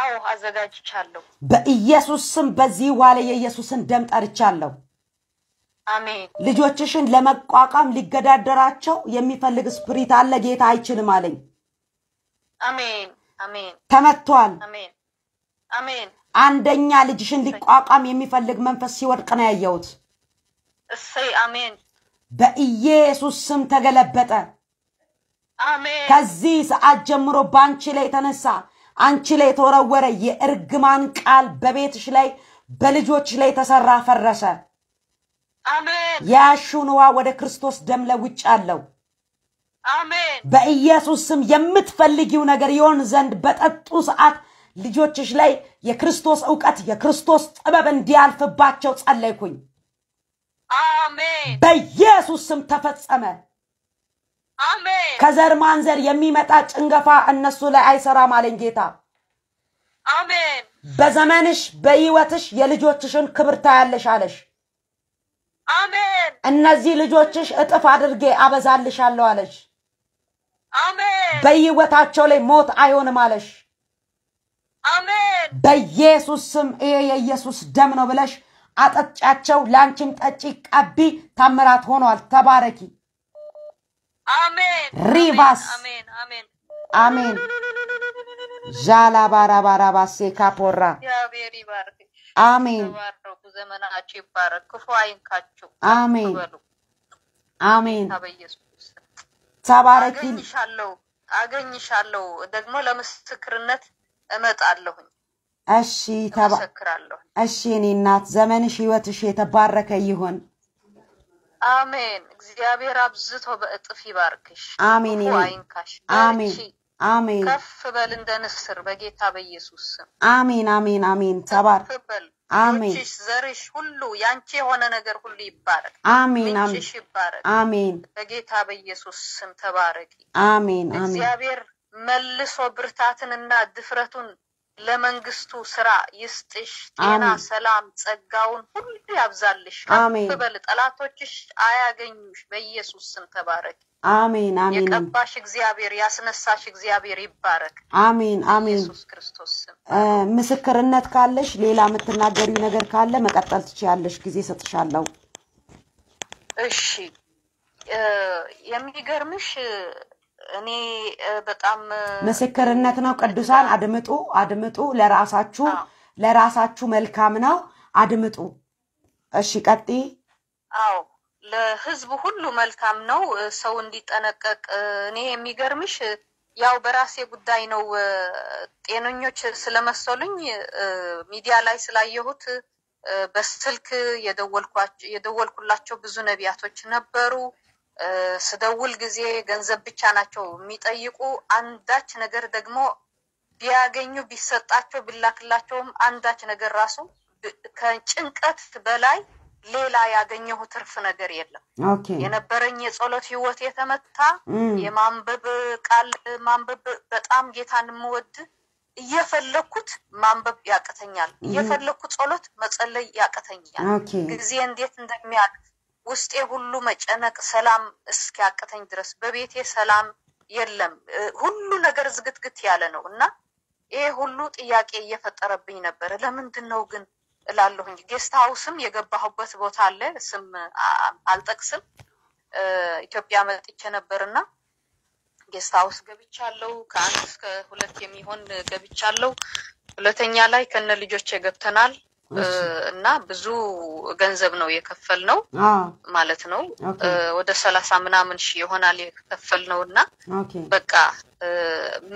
አዎ አዘጋጅቻለሁ። በኢየሱስ ስም በዚህ ዋለ ላይ የኢየሱስን ደም ጠርቻለሁ። አሜን። ልጆችሽን ለመቋቋም ሊገዳደራቸው የሚፈልግ ስፕሪት አለ። ጌታ አይችልም አለኝ። አሜን። ተመቷል። አንደኛ ልጅሽን ሊቋቋም የሚፈልግ መንፈስ ሲወድቅ ነው ያየሁት። እሰይ አሜን። በኢየሱስ ስም ተገለበጠ። ከዚህ ሰዓት ጀምሮ በአንቺ ላይ የተነሳ አንቺ ላይ የተወረወረ የእርግማን ቃል በቤትሽ ላይ በልጆች ላይ የተሰራ ፈረሰ። የያሽውን ውሃ ወደ ክርስቶስ ደም ለውጭ አለው። በኢየሱስ ስም የምትፈልጊው ነገር ይሆን ዘንድ በጠጡ ሰዓት ልጆችሽ ላይ የክርስቶስ እውቀት የክርስቶስ ጥበብ እንዲያልፍባቸው ጸለይኩኝ። በኢየሱስ ስም ተፈጸመ። ከዘር ማንዘር የሚመጣ ጭንገፋ እነሱ ላይ አይሰራ ማለኝ ጌታ። በዘመንሽ በህይወትሽ የልጆችሽን ክብር ታያለሽ አለሽ። እነዚህ ልጆችሽ እጥፍ አድርጌ አበዛልሻለሁ አለሽ። በህይወታቸው ላይ ሞት አይሆንም አለሽ። በኢየሱስ ስም ይሄ የኢየሱስ ደም ነው ብለሽ አጠጫቸው። ለአንቺም ጠጪ ቀቢ። ታምራት ሆኗል። ተባረኪ። አሜን። ሪቫስ አሜን። ዣላባራባራባሴ ካፖራ አሜን። ዘመናቸው ይባረክ፣ ክፉ አይንካቸው። አሜን አሜን። ተባረኪ። አገኝሻለሁ አገኝሻለሁ ደግሞ ለምስክርነት እመጣለሁኝ። እሺ ተባረክራለሁ። እሺ እኔ እናት ዘመንሽ ህይወትሽ የተባረከ ይሁን። አሜን። እግዚአብሔር አብዝቶ በእጥፍ ይባርክሽ። አሜን። አይንካሽ። አሜን። አሜን። ከፍ በል እንደ ንስር በጌታ በኢየሱስ ስም። አሜን። አሜን። አሜን። በል አሜን። ዘርሽ ሁሉ ያንቺ የሆነ ነገር ሁሉ ይባረክ። አሜን። አሜን። ይባረክ። አሜን። በጌታ በኢየሱስ ስም ተባረቂ። አሜን። አሜን። እግዚአብሔር መልሶ ብርታትንና ድፍረቱን ለመንግስቱ ስራ ይስጥሽ፣ ጤና፣ ሰላም፣ ጸጋውን ሁሉ ያብዛልሽ። በል ጠላቶችሽ አያገኙሽ። በኢየሱስ ስም ተባረክ። አሜን አሜን። የቀባሽ እግዚአብሔር ያስነሳሽ እግዚአብሔር ይባረክ። አሜን አሜን። ኢየሱስ ክርስቶስ ስም። ምስክርነት ካለሽ ሌላ የምትናገሪው ነገር ካለ መቀጠል ትችያለሽ። ጊዜ ሰጥሻለሁ። እሺ የሚገርምሽ እኔ በጣም ምስክርነት ነው። ቅዱሳን አድምጡ፣ አድምጡ። ለራሳችሁ ለራሳችሁ መልካም ነው። አድምጡ። እሺ፣ ቀጥይ። አዎ ለህዝቡ ሁሉ መልካም ነው። ሰው እንዲጠነቀቅ እኔ የሚገርምሽ ያው በራሴ ጉዳይ ነው። ጤነኞች ስለመሰሉኝ ሚዲያ ላይ ስላየሁት በስልክ የደወልኩላቸው ብዙ ነቢያቶች ነበሩ። ስደውል ጊዜ ገንዘብ ብቻ ናቸው የሚጠይቁ። አንዳች ነገር ደግሞ ቢያገኙ ቢሰጣቸው ቢላክላቸውም አንዳች ነገር ራሱ ከጭንቀት በላይ ሌላ ያገኘሁ ትርፍ ነገር የለም። የነበረኝ የጸሎት ህይወት የተመታ የማንበብ ቃል ማንበብ በጣም ጌታን የምወድ እየፈለግኩት ማንበብ ያቅተኛል፣ እየፈለግኩ ጸሎት መጸለይ ያቅተኛል። ጊዜ እንዴት እንደሚያልፍ ውስጤ ሁሉ መጨነቅ፣ ሰላም እስኪያቅተኝ ድረስ በቤቴ ሰላም የለም። ሁሉ ነገር ዝግትግት ያለ ነው እና ይሄ ሁሉ ጥያቄ እየፈጠረብኝ ነበረ። ለምንድን ነው ግን እላለሁኝ። ጌስት ሀውስም የገባሁበት ቦታ አለ፣ ስም አልጠቅስም። ኢትዮጵያ መጥቼ ነበር እና ጌስት ሀውስ ገብቻለሁ። ከአንድ እስከ ሁለት የሚሆን ገብቻለሁ። ሁለተኛ ላይ ከነ ልጆቼ ገብተናል። እና ብዙ ገንዘብ ነው የከፈል ነው ማለት ነው። ወደ ሰላሳ ምናምን ሺ ይሆናል የከፈል ነው እና በቃ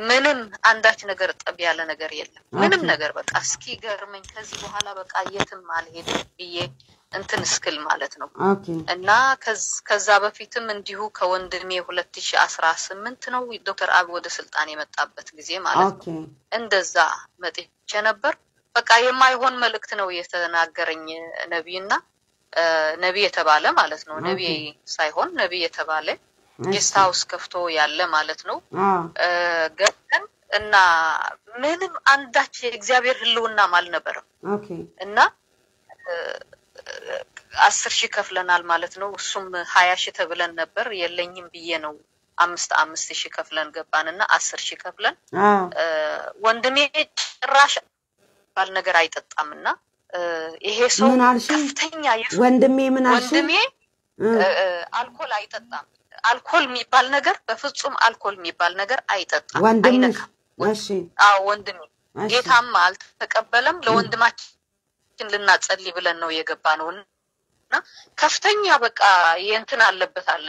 ምንም አንዳች ነገር ጠብ ያለ ነገር የለም። ምንም ነገር በቃ እስኪ ገርመኝ ከዚህ በኋላ በቃ የትም አልሄድ ብዬ እንትን እስክል ማለት ነው እና ከዛ በፊትም እንዲሁ ከወንድሜ ሁለት ሺ አስራ ስምንት ነው ዶክተር አብ ወደ ስልጣን የመጣበት ጊዜ ማለት ነው እንደዛ መጥቼ ነበር። በቃ የማይሆን መልእክት ነው የተናገረኝ እና ነቢ የተባለ ማለት ነው። ነቢይ ሳይሆን ነቢይ የተባለ ጌስት ከፍቶ ያለ ማለት ነው። ገብተን እና ምንም አንዳች የእግዚአብሔር ሕልውናም አልነበረም እና አስር ሺህ ከፍለናል ማለት ነው። እሱም ሀያ ሺህ ተብለን ነበር የለኝም ብዬ ነው አምስት አምስት ሺህ ከፍለን ገባን እና አስር ሺህ ከፍለን ወንድሜ ጭራሽ የሚባል ነገር አይጠጣም እና ይሄ ሰው ከፍተኛ ወንድሜ ምን ወንድሜ አልኮል አይጠጣም። አልኮል የሚባል ነገር በፍጹም አልኮል የሚባል ነገር አይጠጣም፣ አይነካም። አዎ ወንድሜ ጌታማ አልተቀበለም። ለወንድማችን ልናጸልይ ብለን ነው የገባ ነው እና ከፍተኛ በቃ የእንትን አለበት አለ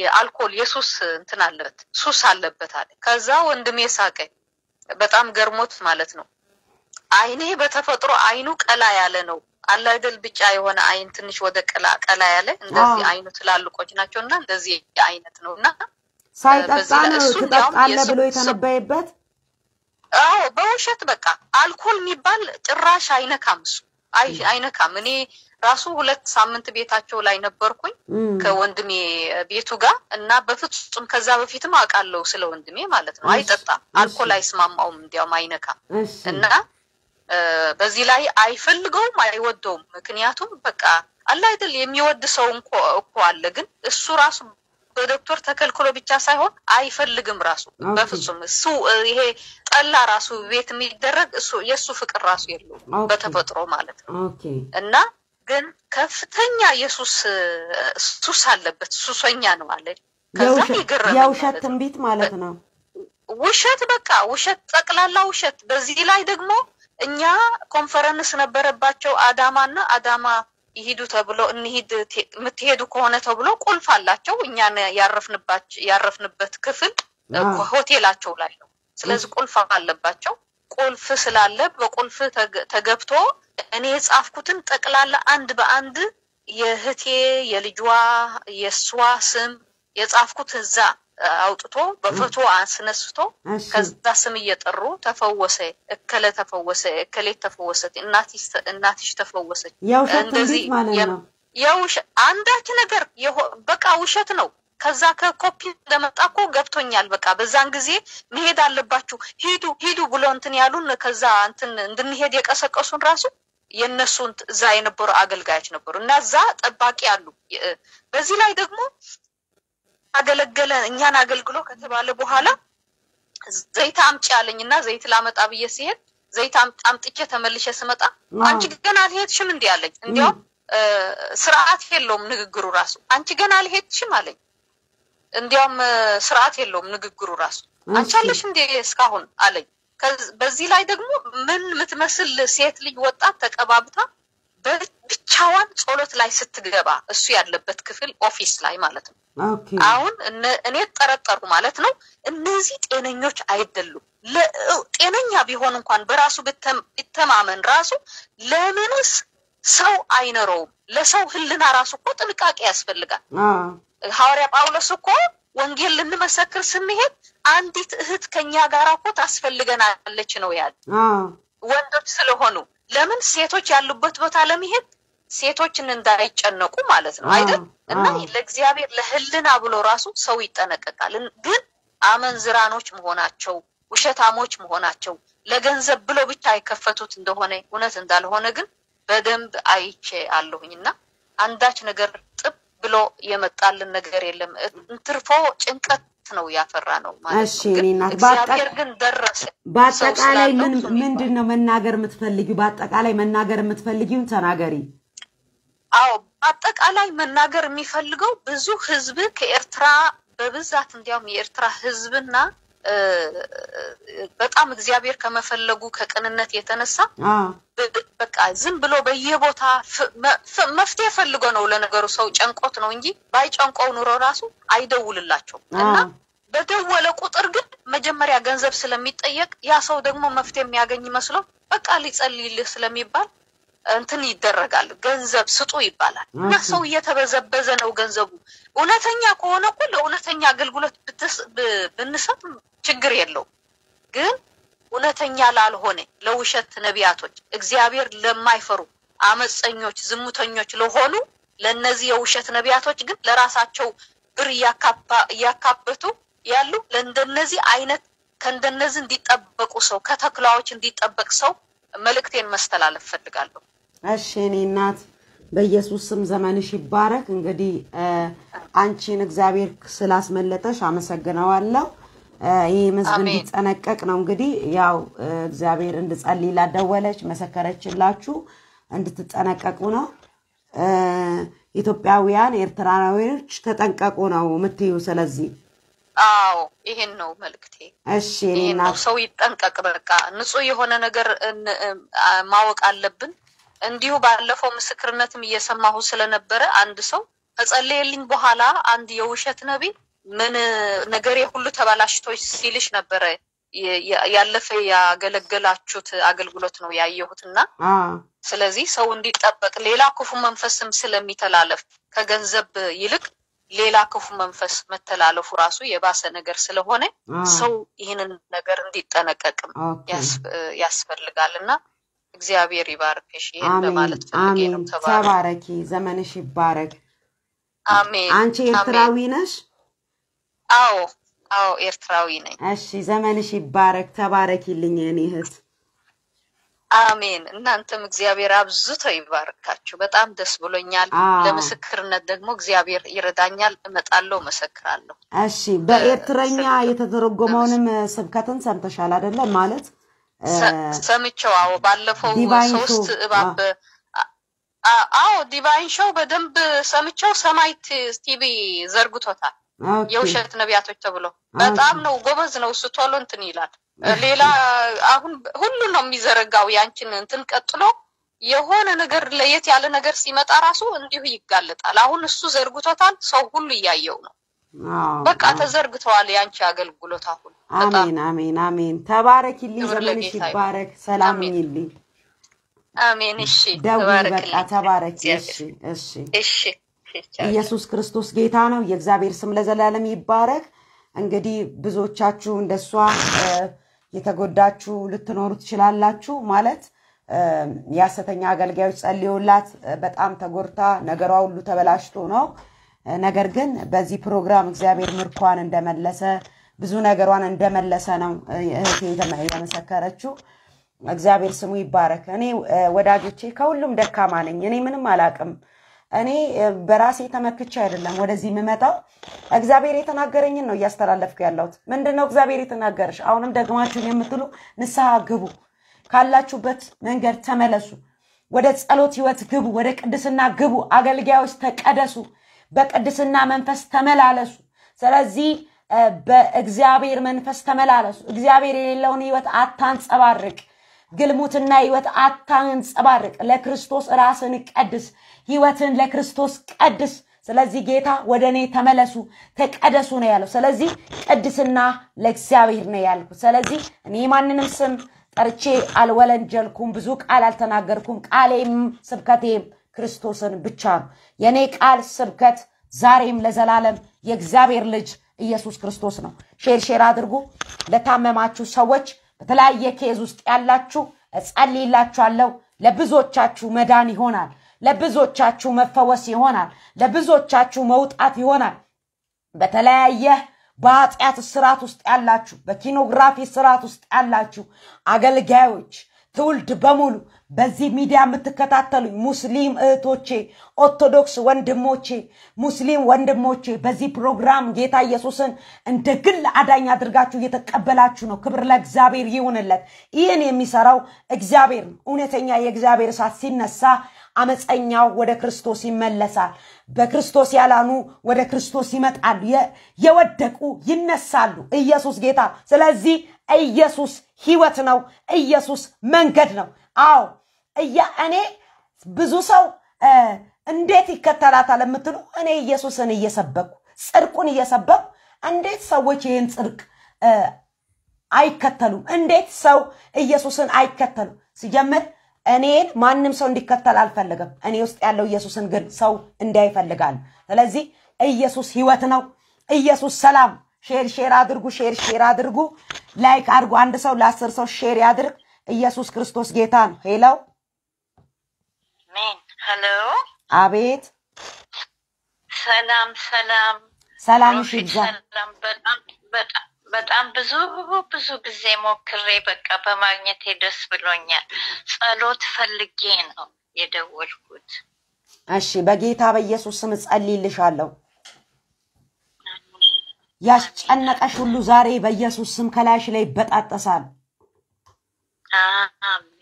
የአልኮል የሱስ እንትን አለበት ሱስ አለበት አለ። ከዛ ወንድሜ ሳቀኝ፣ በጣም ገርሞት ማለት ነው አይኔ በተፈጥሮ አይኑ ቀላ ያለ ነው አለ አይደል? ብጫ የሆነ አይን ትንሽ ወደ ቀላ ቀላ ያለ እንደዚህ አይኑ ትላልቆች ናቸው እና እንደዚህ አይነት ነው እና ሳይጠጣ ነው ብሎ የተነበየበት። አዎ በውሸት በቃ አልኮል የሚባል ጭራሽ አይነካም እሱ አይነካም። እኔ ራሱ ሁለት ሳምንት ቤታቸው ላይ ነበርኩኝ ከወንድሜ ቤቱ ጋር እና በፍጹም ከዛ በፊትም አውቃለሁ ስለ ወንድሜ ማለት ነው። አይጠጣም፣ አልኮል አይስማማውም፣ እንዲያውም አይነካም እና በዚህ ላይ አይፈልገውም፣ አይወደውም። ምክንያቱም በቃ አለ አይደል የሚወድ ሰው እኮ አለ፣ ግን እሱ ራሱ በዶክተር ተከልክሎ ብቻ ሳይሆን አይፈልግም ራሱ በፍጹም እሱ ይሄ ጠላ ራሱ ቤት የሚደረግ እሱ የእሱ ፍቅር ራሱ የለውም በተፈጥሮ ማለት ነው እና ግን ከፍተኛ የሱስ ሱስ አለበት ሱሰኛ ነው አለ። ከዛም የገረመ የውሸት ትንቢት ማለት ነው ውሸት በቃ ውሸት ጠቅላላ ውሸት በዚህ ላይ ደግሞ እኛ ኮንፈረንስ ነበረባቸው አዳማና አዳማ ይሂዱ ተብሎ እንሂድ የምትሄዱ ከሆነ ተብሎ ቁልፍ አላቸው። እኛን ያረፍንበት ክፍል ሆቴላቸው ላይ ነው። ስለዚህ ቁልፍ አለባቸው። ቁልፍ ስላለ በቁልፍ ተገብቶ እኔ የጻፍኩትን ጠቅላላ አንድ በአንድ የእህቴ የልጇ የእሷ ስም የጻፍኩት እዛ አውጥቶ በፍቶ አስነስቶ ከዛ ስም እየጠሩ ተፈወሰ፣ እከለ ተፈወሰ፣ እከሌት ተፈወሰ፣ እናትሽ ተፈወሰች። እንደዚህ የውሸት አንዳች ነገር በቃ ውሸት ነው። ከዛ ከኮፒ ለመጣ እኮ ገብቶኛል። በቃ በዛን ጊዜ መሄድ አለባችሁ ሂዱ ሂዱ ብሎ እንትን ያሉን ከዛ እንትን እንድንሄድ የቀሰቀሱን ራሱ የእነሱን እዛ የነበሩ አገልጋዮች ነበሩ እና እዛ ጠባቂ አሉ። በዚህ ላይ ደግሞ አገለገለ እኛን አገልግሎ ከተባለ በኋላ ዘይት አምጪ አለኝ እና ዘይት ላመጣ ብዬ ሲሄድ ዘይት አምጥቼ ተመልሼ ስመጣ አንቺ ገና አልሄድሽም እንዲህ አለኝ። እንዲያውም ስርዓት የለውም ንግግሩ ራሱ። አንቺ ገና አልሄድሽም አለኝ። እንዲያውም ስርዓት የለውም ንግግሩ ራሱ። አንቺ አለሽ እንዲ እስካሁን አለኝ። በዚህ ላይ ደግሞ ምን የምትመስል ሴት ልጅ ወጣት ተቀባብታ ብቻዋን ጸሎት ላይ ስትገባ እሱ ያለበት ክፍል ኦፊስ ላይ ማለት ነው። አሁን እኔ ጠረጠሩ ማለት ነው። እነዚህ ጤነኞች አይደሉም። ጤነኛ ቢሆን እንኳን በራሱ ቢተማመን ራሱ ለምንስ ሰው አይኖረውም? ለሰው ህልና ራሱ እኮ ጥንቃቄ ያስፈልጋል። ሐዋርያ ጳውሎስ እኮ ወንጌል ልንመሰክር ስንሄድ አንዲት እህት ከኛ ጋር እኮ ታስፈልገናለች ነው ያለ ወንዶች ስለሆኑ ለምን ሴቶች ያሉበት ቦታ ለመሄድ ሴቶችን እንዳይጨነቁ ማለት ነው አይደል? እና ለእግዚአብሔር ለህልና ብሎ ራሱ ሰው ይጠነቀቃል። ግን አመንዝራኖች መሆናቸው ውሸታሞች መሆናቸው ለገንዘብ ብለው ብቻ የከፈቱት እንደሆነ እውነት እንዳልሆነ ግን በደንብ አይቼ አለሁኝ እና አንዳች ነገር ጥብ ብሎ የመጣልን ነገር የለም። እንትርፎ ጭንቀት ነው ያፈራ ነው ማለት እግዚአብሔር ግን ደረሰ። በአጠቃላይ ምንድን ነው መናገር የምትፈልጊው? በአጠቃላይ መናገር የምትፈልጊውን ተናገሪ። አዎ በአጠቃላይ መናገር የሚፈልገው ብዙ ህዝብ ከኤርትራ በብዛት እንዲያውም የኤርትራ ህዝብና በጣም እግዚአብሔር ከመፈለጉ ከቅንነት የተነሳ በቃ ዝም ብሎ በየቦታ መፍትሄ ፈልጎ ነው። ለነገሩ ሰው ጨንቆት ነው እንጂ ባይጨንቆው ኑሮ ራሱ አይደውልላቸው እና በደወለ ቁጥር ግን መጀመሪያ ገንዘብ ስለሚጠየቅ ያ ሰው ደግሞ መፍትሄ የሚያገኝ መስሎ በቃ ሊጸልይልህ ስለሚባል እንትን ይደረጋል። ገንዘብ ስጡ ይባላል እና ሰው እየተበዘበዘ ነው ገንዘቡ። እውነተኛ ከሆነ እኮ ለእውነተኛ አገልግሎት ብንሰጥ ችግር የለውም። ግን እውነተኛ ላልሆነ ለውሸት ነቢያቶች፣ እግዚአብሔር ለማይፈሩ አመፀኞች፣ ዝሙተኞች ለሆኑ ለእነዚህ የውሸት ነቢያቶች ግን ለራሳቸው ብር እያካበቱ ያሉ ለእንደነዚህ አይነት ከእንደነዚህ እንዲጠበቁ ሰው ከተኩላዎች እንዲጠበቅ ሰው መልእክቴን መስተላለፍ ፈልጋለሁ። እሺ እኔ እናት በኢየሱስ ስም ዘመንሽ ይባረክ። እንግዲህ አንቺን እግዚአብሔር ስላስመለጠሽ አመሰግነዋለሁ። ይህ ህዝብ እንዲጠነቀቅ ነው። እንግዲህ ያው እግዚአብሔር እንድጸልይ ላደወለች መሰከረችላችሁ እንድትጠነቀቁ ነው። ኢትዮጵያውያን ኤርትራዊዎች ተጠንቀቁ ነው የምትዩ። ስለዚህ አዎ ይሄን ነው መልክቴ። እሺ ሰው ይጠንቀቅ። በቃ ንጹህ የሆነ ነገር ማወቅ አለብን። እንዲሁ ባለፈው ምስክርነትም እየሰማሁ ስለነበረ አንድ ሰው ከጸለየልኝ በኋላ አንድ የውሸት ነቢ ምን ነገሬ ሁሉ ተበላሽቶ ሲልሽ ነበረ። ያለፈ ያገለገላችሁት አገልግሎት ነው ያየሁት እና ስለዚህ ሰው እንዲጠበቅ ሌላ ክፉ መንፈስም ስለሚተላለፍ ከገንዘብ ይልቅ ሌላ ክፉ መንፈስ መተላለፉ ራሱ የባሰ ነገር ስለሆነ ሰው ይህንን ነገር እንዲጠነቀቅም ያስፈልጋል እና እግዚአብሔር ይባርክሽ። ይህን በማለት ፈልጌ ነው። ተባረኪ፣ ዘመንሽ ይባረክ። አሜን። አንቺ ኤርትራዊ ነሽ? አዎ፣ አዎ፣ ኤርትራዊ ነኝ። እሺ፣ ዘመንሽ ይባረክ። ተባረኪልኝ የኔ እህት። አሜን። እናንተም እግዚአብሔር አብዝቶ ይባርካችሁ። በጣም ደስ ብሎኛል። ለምስክርነት ደግሞ እግዚአብሔር ይረዳኛል። እመጣለሁ፣ መሰክራለሁ። እሺ፣ በኤርትረኛ የተተረጎመውንም ስብከትን ሰምተሻል አይደለም ማለት ሰምቼው። አዎ ባለፈው ሶስት እባብ አዎ ዲቫይን ሾው በደንብ ሰምቼው። ሰማይት ቲቪ ዘርግቶታል። የውሸት ነቢያቶች ተብሎ በጣም ነው ጎበዝ ነው እሱ። ቶሎ እንትን ይላል። ሌላ አሁን ሁሉ ነው የሚዘረጋው። ያንችን እንትን ቀጥሎ የሆነ ነገር ለየት ያለ ነገር ሲመጣ ራሱ እንዲሁ ይጋለጣል። አሁን እሱ ዘርግቶታል። ሰው ሁሉ እያየው ነው። በቃ ተዘርግተዋል ያንቺ አገልግሎት አሁን። አሜን አሜን አሜን። ተባረኪልኝ፣ ዘመንሽ ይባረክ፣ ሰላም ይልኝ። አሜን። እሺ ደውይ፣ በቃ ተባረኪ። እሺ እሺ እሺ። ኢየሱስ ክርስቶስ ጌታ ነው። የእግዚአብሔር ስም ለዘላለም ይባረክ። እንግዲህ ብዙዎቻችሁ እንደሷ የተጎዳችሁ ልትኖሩ ትችላላችሁ። ማለት የሐሰተኛ አገልጋዮች ጸልዮላት በጣም ተጎድታ ነገሯ ሁሉ ተበላሽቶ ነው ነገር ግን በዚህ ፕሮግራም እግዚአብሔር ምርኳን እንደመለሰ ብዙ ነገሯን እንደመለሰ ነው እህቴ የመሰከረችው። እግዚአብሔር ስሙ ይባረክ። እኔ ወዳጆቼ ከሁሉም ደካማ ነኝ። እኔ ምንም አላቅም። እኔ በራሴ ተመክቼ አይደለም ወደዚህ የምመጣው። እግዚአብሔር የተናገረኝን ነው እያስተላለፍኩ ያለሁት። ምንድን ነው እግዚአብሔር የተናገረሽ? አሁንም ደግማችሁን የምትሉ ንስሐ ግቡ፣ ካላችሁበት መንገድ ተመለሱ፣ ወደ ጸሎት ህይወት ግቡ፣ ወደ ቅድስና ግቡ፣ አገልጋዮች ተቀደሱ። በቅድስና መንፈስ ተመላለሱ። ስለዚህ በእግዚአብሔር መንፈስ ተመላለሱ። እግዚአብሔር የሌለውን ህይወት አታንጸባርቅ። ግልሙትና ህይወት አታንጸባርቅ። ለክርስቶስ ራስን ቀድስ። ህይወትን ለክርስቶስ ቀድስ። ስለዚህ ጌታ ወደ እኔ ተመለሱ ተቀደሱ ነው ያለው። ስለዚህ ቅድስና ለእግዚአብሔር ነው ያልኩት። ስለዚህ እኔ ማንንም ስም ጠርቼ አልወለንጀልኩም፣ ብዙ ቃል አልተናገርኩም። ቃሌም ስብከቴም ክርስቶስን ብቻ ነው። የእኔ ቃል ስብከት ዛሬም ለዘላለም የእግዚአብሔር ልጅ ኢየሱስ ክርስቶስ ነው። ሼር ሼር አድርጉ። ለታመማችሁ ሰዎች፣ በተለያየ ኬዝ ውስጥ ያላችሁ እጸልይላችኋለሁ። ለብዙዎቻችሁ መዳን ይሆናል። ለብዙዎቻችሁ መፈወስ ይሆናል። ለብዙዎቻችሁ መውጣት ይሆናል። በተለያየ በኃጢአት ስርዓት ውስጥ ያላችሁ፣ በኪኖግራፊ ስርዓት ውስጥ ያላችሁ አገልጋዮች ትውልድ በሙሉ በዚህ ሚዲያ የምትከታተሉኝ ሙስሊም እህቶቼ፣ ኦርቶዶክስ ወንድሞቼ፣ ሙስሊም ወንድሞቼ በዚህ ፕሮግራም ጌታ ኢየሱስን እንደ ግል አዳኝ አድርጋችሁ እየተቀበላችሁ ነው። ክብር ለእግዚአብሔር ይሁንለት። ይህን የሚሰራው እግዚአብሔር ነው። እውነተኛ የእግዚአብሔር እሳት ሲነሳ አመፀኛው ወደ ክርስቶስ ይመለሳል። በክርስቶስ ያላኑ ወደ ክርስቶስ ይመጣሉ። የወደቁ ይነሳሉ። ኢየሱስ ጌታ። ስለዚህ ኢየሱስ ህይወት ነው። ኢየሱስ መንገድ ነው። አዎ እያ እኔ ብዙ ሰው እንዴት ይከተላታል የምትሉ እኔ ኢየሱስን እየሰበኩ ጽድቁን እየሰበኩ እንዴት ሰዎች ይህን ጽድቅ አይከተሉም? እንዴት ሰው ኢየሱስን አይከተሉም? ሲጀምር እኔን ማንም ሰው እንዲከተል አልፈልግም። እኔ ውስጥ ያለው ኢየሱስን ግን ሰው እንዳይፈልጋል። ስለዚህ ኢየሱስ ህይወት ነው። ኢየሱስ ሰላም። ሼር ሼር አድርጉ፣ ሼር ሼር አድርጉ፣ ላይክ አድርጉ። አንድ ሰው ለአስር ሰው ሼር ያድርግ። ኢየሱስ ክርስቶስ ጌታ ነው። ሄለው አሜን። ሄሎ፣ አቤት። ሰላም ሰላም፣ ሰላም ይብዛ። በጣም ብዙ ብዙ ጊዜ ሞክሬ በቃ በማግኘቴ ደስ ብሎኛል። ጸሎት ፈልጌ ነው የደወልኩት። እሺ፣ በጌታ በኢየሱስ ስም ጸልይልሻለሁ። ያስጨነቀሽ ሁሉ ዛሬ በኢየሱስ ስም ከላይሽ ላይ ይበጣጠሳል። አሜን።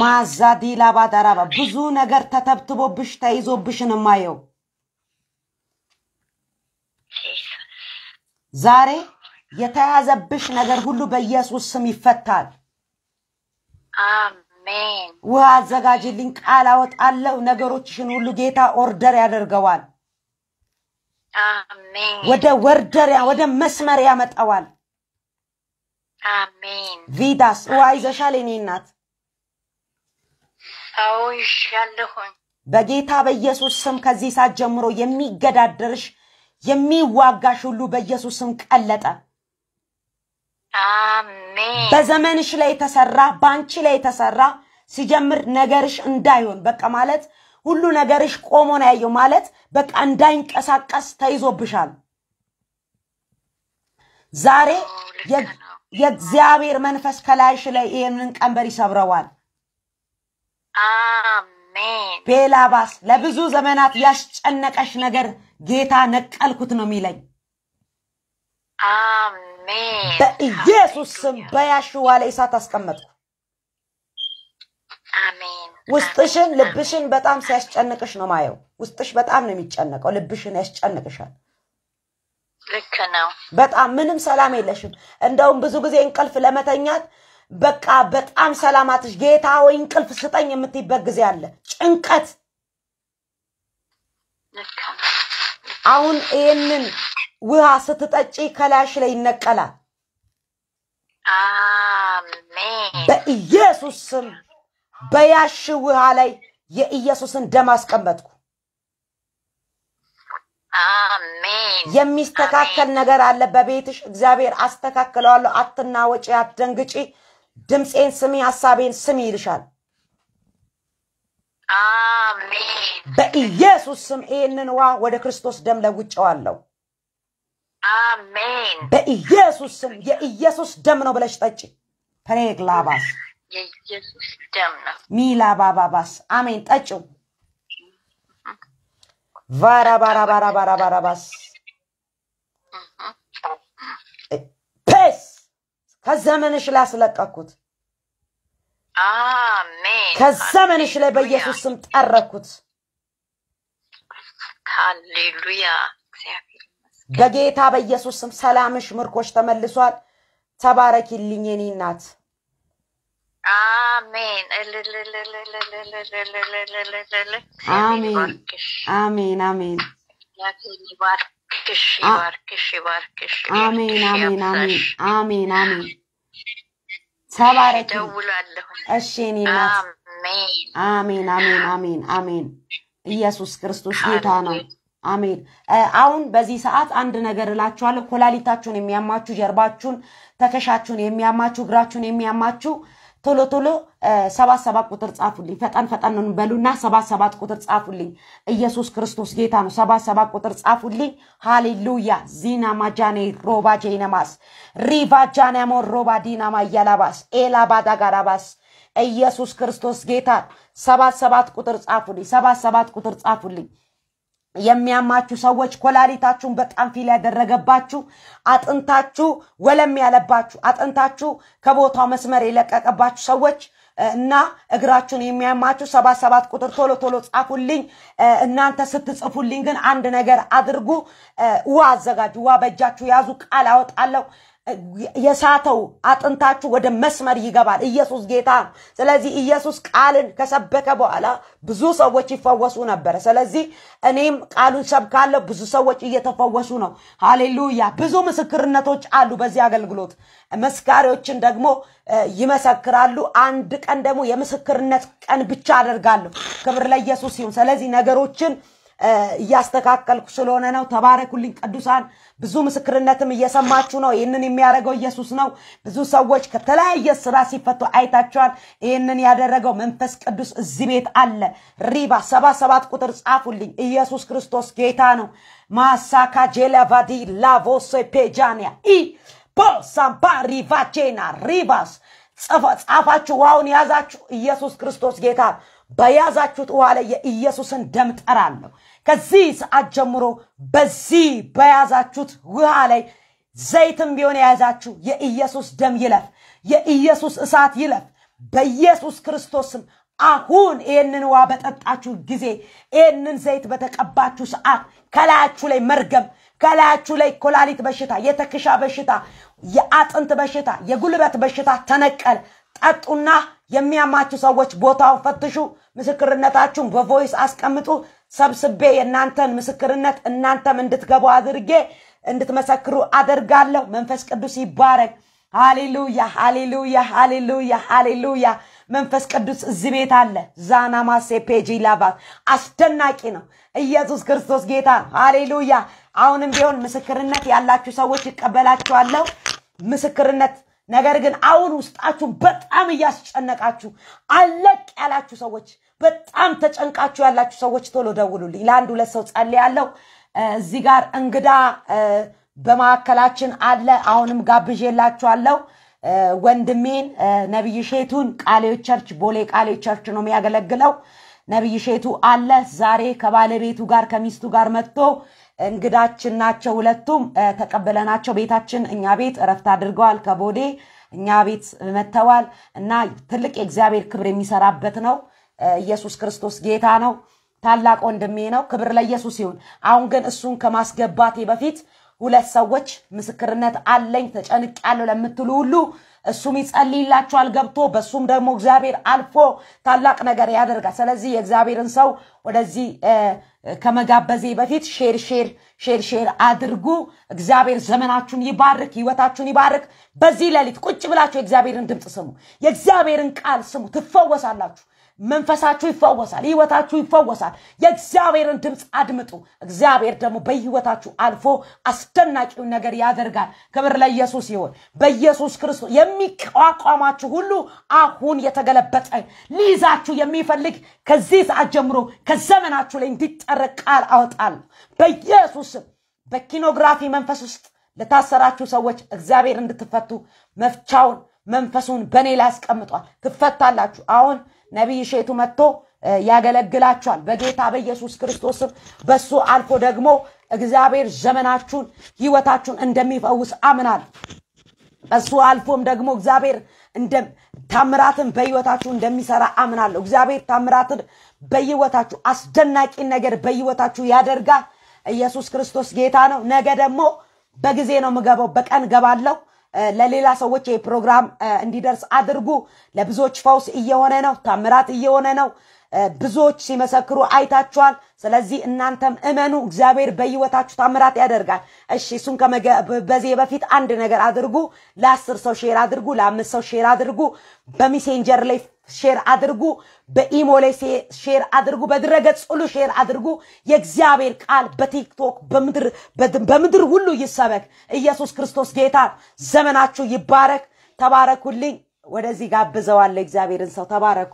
ማዛዲላ ባዳራባ ብዙ ነገር ተተብትቦብሽ ተይዞብሽን ማየው ዛሬ የተያዘብሽ ነገር ሁሉ በኢየሱስ ስም ይፈታል። አሜን። ውሃ አዘጋጅልኝ፣ ቃል አወጣለሁ። ነገሮችሽን ሁሉ ጌታ ኦርደር ያደርገዋል። አሜን። ወደ ወርደሪያ ወደ መስመር ያመጣዋል። አሜን። ቪዳስ ውሃ ይዘሻል የኔ እናት። አዎ ይሻለሁኝ። በጌታ በኢየሱስ ስም ከዚህ ሰዓት ጀምሮ የሚገዳደርሽ የሚዋጋሽ ሁሉ በኢየሱስ ስም ቀለጠ። አሜን። በዘመንሽ ላይ የተሰራ በአንቺ ላይ የተሰራ ሲጀምር ነገርሽ እንዳይሆን በቃ ማለት ሁሉ ነገርሽ ቆሞ ነው ያየው ማለት በቃ እንዳይንቀሳቀስ ተይዞብሻል። ዛሬ የእግዚአብሔር መንፈስ ከላይሽ ላይ ይህንን ቀንበር ይሰብረዋል። ቤላባስ ለብዙ ዘመናት ያስጨነቀሽ ነገር ጌታ ነቀልኩት ነው የሚለኝ። አሜን። በኢየሱስ ስም በያሽዋ ላይ እሳት አስቀመጥኩ። አሜን። ውስጥሽን ልብሽን በጣም ሲያስጨንቅሽ ነው ማየው። ውስጥሽ በጣም ነው የሚጨነቀው። ልብሽን ያስጨንቅሻል። ልክ ነው። በጣም ምንም ሰላም የለሽም። እንደውም ብዙ ጊዜ እንቅልፍ ለመተኛት በቃ በጣም ሰላማትሽ ጌታ ወይ እንቅልፍ ስጠኝ የምትይበት ጊዜ አለ። ጭንቀት አሁን ይህንን ውሃ ስትጠጪ ከላሽ ላይ ይነቀላል። በኢየሱስ ስም በያሽ ውሃ ላይ የኢየሱስን ደም አስቀመጥኩ። የሚስተካከል ነገር አለ በቤትሽ። እግዚአብሔር አስተካክለዋለሁ። አትናወጪ፣ አትደንግጪ። ድምፄን ስሚ፣ ሀሳቤን ስሚ ይልሻል። አሜን። በኢየሱስ ስም ይህንን ውሃ ወደ ክርስቶስ ደም ለውጨዋለሁ። አሜን። በኢየሱስ ስም የኢየሱስ ደም ነው ብለሽ ጠጪ። ፕሬግ ላባስ የኢየሱስ ደም ነው ሚላ ባባባስ አሜን። ጠጪው ቫራባራባራባራባራባስ ከዘመንሽ ላይ አስለቀኩት። አሜን። ከዘመንሽ ላይ በኢየሱስ ስም ጠረኩት። ሃሌሉያ። በጌታ በኢየሱስ ስም ሰላምሽ፣ ምርኮሽ ተመልሷል። ተባረኪልኝ የኔ እናት። አሜን አሜን አሜን አሜን አሜን አሜን ተባረክ። እሺ እኔ አሜን፣ አሜን፣ አሜን፣ አሜን። ኢየሱስ ክርስቶስ ጌታ ነው። አሜን። አሁን በዚህ ሰዓት አንድ ነገር እላችኋለሁ። ኮላሊታችሁን የሚያማችሁ፣ ጀርባችሁን፣ ተከሻችሁን የሚያማችሁ፣ እግራችሁን የሚያማችሁ ቶሎ ቶሎ ሰባት ሰባት ቁጥር ጻፉልኝ። ፈጣን ፈጣን በሉና ሰባት ሰባት ቁጥር ጻፉልኝ። ኢየሱስ ክርስቶስ ጌታ ነው። ሰባት ሰባት ቁጥር ጻፉልኝ። ሃሌሉያ ዚና ማጃኔ ሮባ ጄነማስ ሪቫ ጃናሞ ሮባ ዲናማ እያላባስ ኤላ ጋራባስ ኢየሱስ ክርስቶስ ጌታ ሰባት ሰባት ቁጥር ጻፉልኝ። ሰባት ሰባት ቁጥር ጻፉልኝ። የሚያማችሁ ሰዎች ኮላሊታችሁን በጣም ፊል ያደረገባችሁ አጥንታችሁ ወለም ያለባችሁ አጥንታችሁ ከቦታው መስመር የለቀቀባችሁ ሰዎች እና እግራችሁን የሚያማችሁ ሰባት ሰባት ቁጥር ቶሎ ቶሎ ጻፉልኝ። እናንተ ስትጽፉልኝ ግን አንድ ነገር አድርጉ። ውሃ አዘጋጁ። ውሃ በእጃችሁ ያዙ። ቃል አወጣለሁ። የሳተው አጥንታችሁ ወደ መስመር ይገባል። ኢየሱስ ጌታ። ስለዚህ ኢየሱስ ቃልን ከሰበከ በኋላ ብዙ ሰዎች ይፈወሱ ነበረ። ስለዚህ እኔም ቃሉን ሰብካለሁ፣ ብዙ ሰዎች እየተፈወሱ ነው። ሃሌሉያ። ብዙ ምስክርነቶች አሉ በዚህ አገልግሎት። መስካሪዎችን ደግሞ ይመሰክራሉ። አንድ ቀን ደግሞ የምስክርነት ቀን ብቻ አደርጋለሁ። ክብር ለኢየሱስ ይሁን። ስለዚህ ነገሮችን እያስተካከልኩ ስለሆነ ነው። ተባረኩልኝ ቅዱሳን። ብዙ ምስክርነትም እየሰማችሁ ነው። ይህንን የሚያደርገው ኢየሱስ ነው። ብዙ ሰዎች ከተለያየ ስራ ሲፈቱ አይታችኋል። ይህንን ያደረገው መንፈስ ቅዱስ እዚህ ቤት አለ። ሪባ ሰባ ሰባት ቁጥር ጻፉልኝ። ኢየሱስ ክርስቶስ ጌታ ነው። ማሳካ ጄላቫዲ ላቮሶ ፔጃኒያ ኢ ቦሳምፓሪ ሪቫቼና ሪባስ ጻፋችሁ፣ ውሃውን ያዛችሁ። ኢየሱስ ክርስቶስ ጌታ በያዛችሁት ውሃ ላይ የኢየሱስን ደም ጠራለሁ። ከዚህ ሰዓት ጀምሮ በዚህ በያዛችሁት ውሃ ላይ ዘይትም ቢሆን የያዛችሁ የኢየሱስ ደም ይለፍ፣ የኢየሱስ እሳት ይለፍ። በኢየሱስ ክርስቶስም አሁን ይህንን ውሃ በጠጣችሁ ጊዜ ይህንን ዘይት በተቀባችሁ ሰዓት ከላያችሁ ላይ መርገም ከላያችሁ ላይ ኮላሊት በሽታ፣ የተክሻ በሽታ፣ የአጥንት በሽታ፣ የጉልበት በሽታ ተነቀል። ጠጡና የሚያማችሁ ሰዎች ቦታውን ፈትሹ፣ ምስክርነታችሁን በቮይስ አስቀምጡ። ሰብስቤ የእናንተን ምስክርነት እናንተም እንድትገቡ አድርጌ እንድትመሰክሩ አደርጋለሁ። መንፈስ ቅዱስ ይባረግ ሃሌሉያ፣ ሃሌሉያ፣ ሃሌሉያ፣ ሃሌሉያ። መንፈስ ቅዱስ እዚህ ቤት አለ። ማሴ ፔጂ ላባት አስደናቂ ነው። ኢየሱስ ክርስቶስ ጌታ ነው። ሃሌሉያ። አሁንም ቢሆን ምስክርነት ያላችሁ ሰዎች ይቀበላችኋለሁ ምስክርነት ነገር ግን አሁን ውስጣችሁን በጣም እያስጨነቃችሁ አለቅ ያላችሁ ሰዎች፣ በጣም ተጨንቃችሁ ያላችሁ ሰዎች ቶሎ ደውሉልኝ። ለአንድ ሁለት ሰው ጸልያለሁ። እዚህ ጋር እንግዳ በማዕከላችን አለ። አሁንም ጋብዤላችኋለሁ። ወንድሜን ነቢይ ሼቱን ቃሌው ቸርች ቦሌ ቃሌው ቸርች ነው የሚያገለግለው። ነቢይ ሼቱ አለ ዛሬ ከባለቤቱ ጋር ከሚስቱ ጋር መጥቶ እንግዳችን ናቸው ሁለቱም። ተቀበለናቸው ቤታችን እኛ ቤት እረፍት አድርገዋል። ከቦዴ እኛ ቤት መጥተዋል እና ትልቅ የእግዚአብሔር ክብር የሚሰራበት ነው። ኢየሱስ ክርስቶስ ጌታ ነው። ታላቅ ወንድሜ ነው። ክብር ለኢየሱስ ይሁን። አሁን ግን እሱን ከማስገባቴ በፊት ሁለት ሰዎች ምስክርነት አለኝ ተጨንቅ ያለው ለምትሉ ሁሉ እሱም ይጸልይላችኋል ገብቶ በሱም ደግሞ እግዚአብሔር አልፎ ታላቅ ነገር ያደርጋል። ስለዚህ የእግዚአብሔርን ሰው ወደዚህ ከመጋበዜ በፊት ሼር ሼር ሼር ሼር አድርጉ። እግዚአብሔር ዘመናችሁን ይባርክ፣ ህይወታችሁን ይባርክ። በዚህ ሌሊት ቁጭ ብላችሁ የእግዚአብሔርን ድምፅ ስሙ፣ የእግዚአብሔርን ቃል ስሙ። ትፈወሳላችሁ። መንፈሳችሁ ይፈወሳል፣ ህይወታችሁ ይፈወሳል። የእግዚአብሔርን ድምፅ አድምጡ። እግዚአብሔር ደግሞ በህይወታችሁ አልፎ አስደናቂው ነገር ያደርጋል። ክብር ለኢየሱስ ይሁን። በኢየሱስ ክርስቶስ የሚቋቋማችሁ ሁሉ አሁን የተገለበጠ ሊይዛችሁ የሚፈልግ ከዚህ ሰዓት ጀምሮ ከዘመናችሁ ላይ እንዲጠረቅ ቃል አወጣለሁ። በኢየሱስም በኪኖግራፊ መንፈስ ውስጥ ለታሰራችሁ ሰዎች እግዚአብሔር እንድትፈቱ መፍቻውን መንፈሱን በእኔ ላይ አስቀምጧል። ትፈታላችሁ አሁን ነቢይ ሼቱ መጥቶ ያገለግላቸዋል። በጌታ በኢየሱስ ክርስቶስም በሱ አልፎ ደግሞ እግዚአብሔር ዘመናችሁን ህይወታችሁን እንደሚፈውስ አምናል። በሱ አልፎም ደግሞ እግዚአብሔር ታምራትን በህይወታችሁ እንደሚሰራ አምናለሁ። እግዚአብሔር ታምራትን በህይወታችሁ አስደናቂ ነገር በህይወታችሁ ያደርጋ ኢየሱስ ክርስቶስ ጌታ ነው። ነገ ደግሞ በጊዜ ነው ምገበው በቀን ገባለሁ ለሌላ ሰዎች ይህ ፕሮግራም እንዲደርስ አድርጉ። ለብዙዎች ፈውስ እየሆነ ነው። ታምራት እየሆነ ነው። ብዙዎች ሲመሰክሩ አይታችኋል። ስለዚህ እናንተም እመኑ። እግዚአብሔር በህይወታችሁ ታምራት ያደርጋል። እሺ፣ እሱን በዚህ በፊት አንድ ነገር አድርጉ። ለአስር ሰው ሼር አድርጉ። ለአምስት ሰው ሼር አድርጉ። በሜሴንጀር ላይ ሼር አድርጉ፣ በኢሞ ላይ ሼር አድርጉ፣ በድረገጽ ሁሉ ሼር አድርጉ። የእግዚአብሔር ቃል በቲክቶክ በምድር ሁሉ ይሰበክ። ኢየሱስ ክርስቶስ ጌታ። ዘመናችሁ ይባረክ። ተባረኩልኝ። ወደዚህ ጋብዘዋለሁ እግዚአብሔርን ሰው ተባረኩ።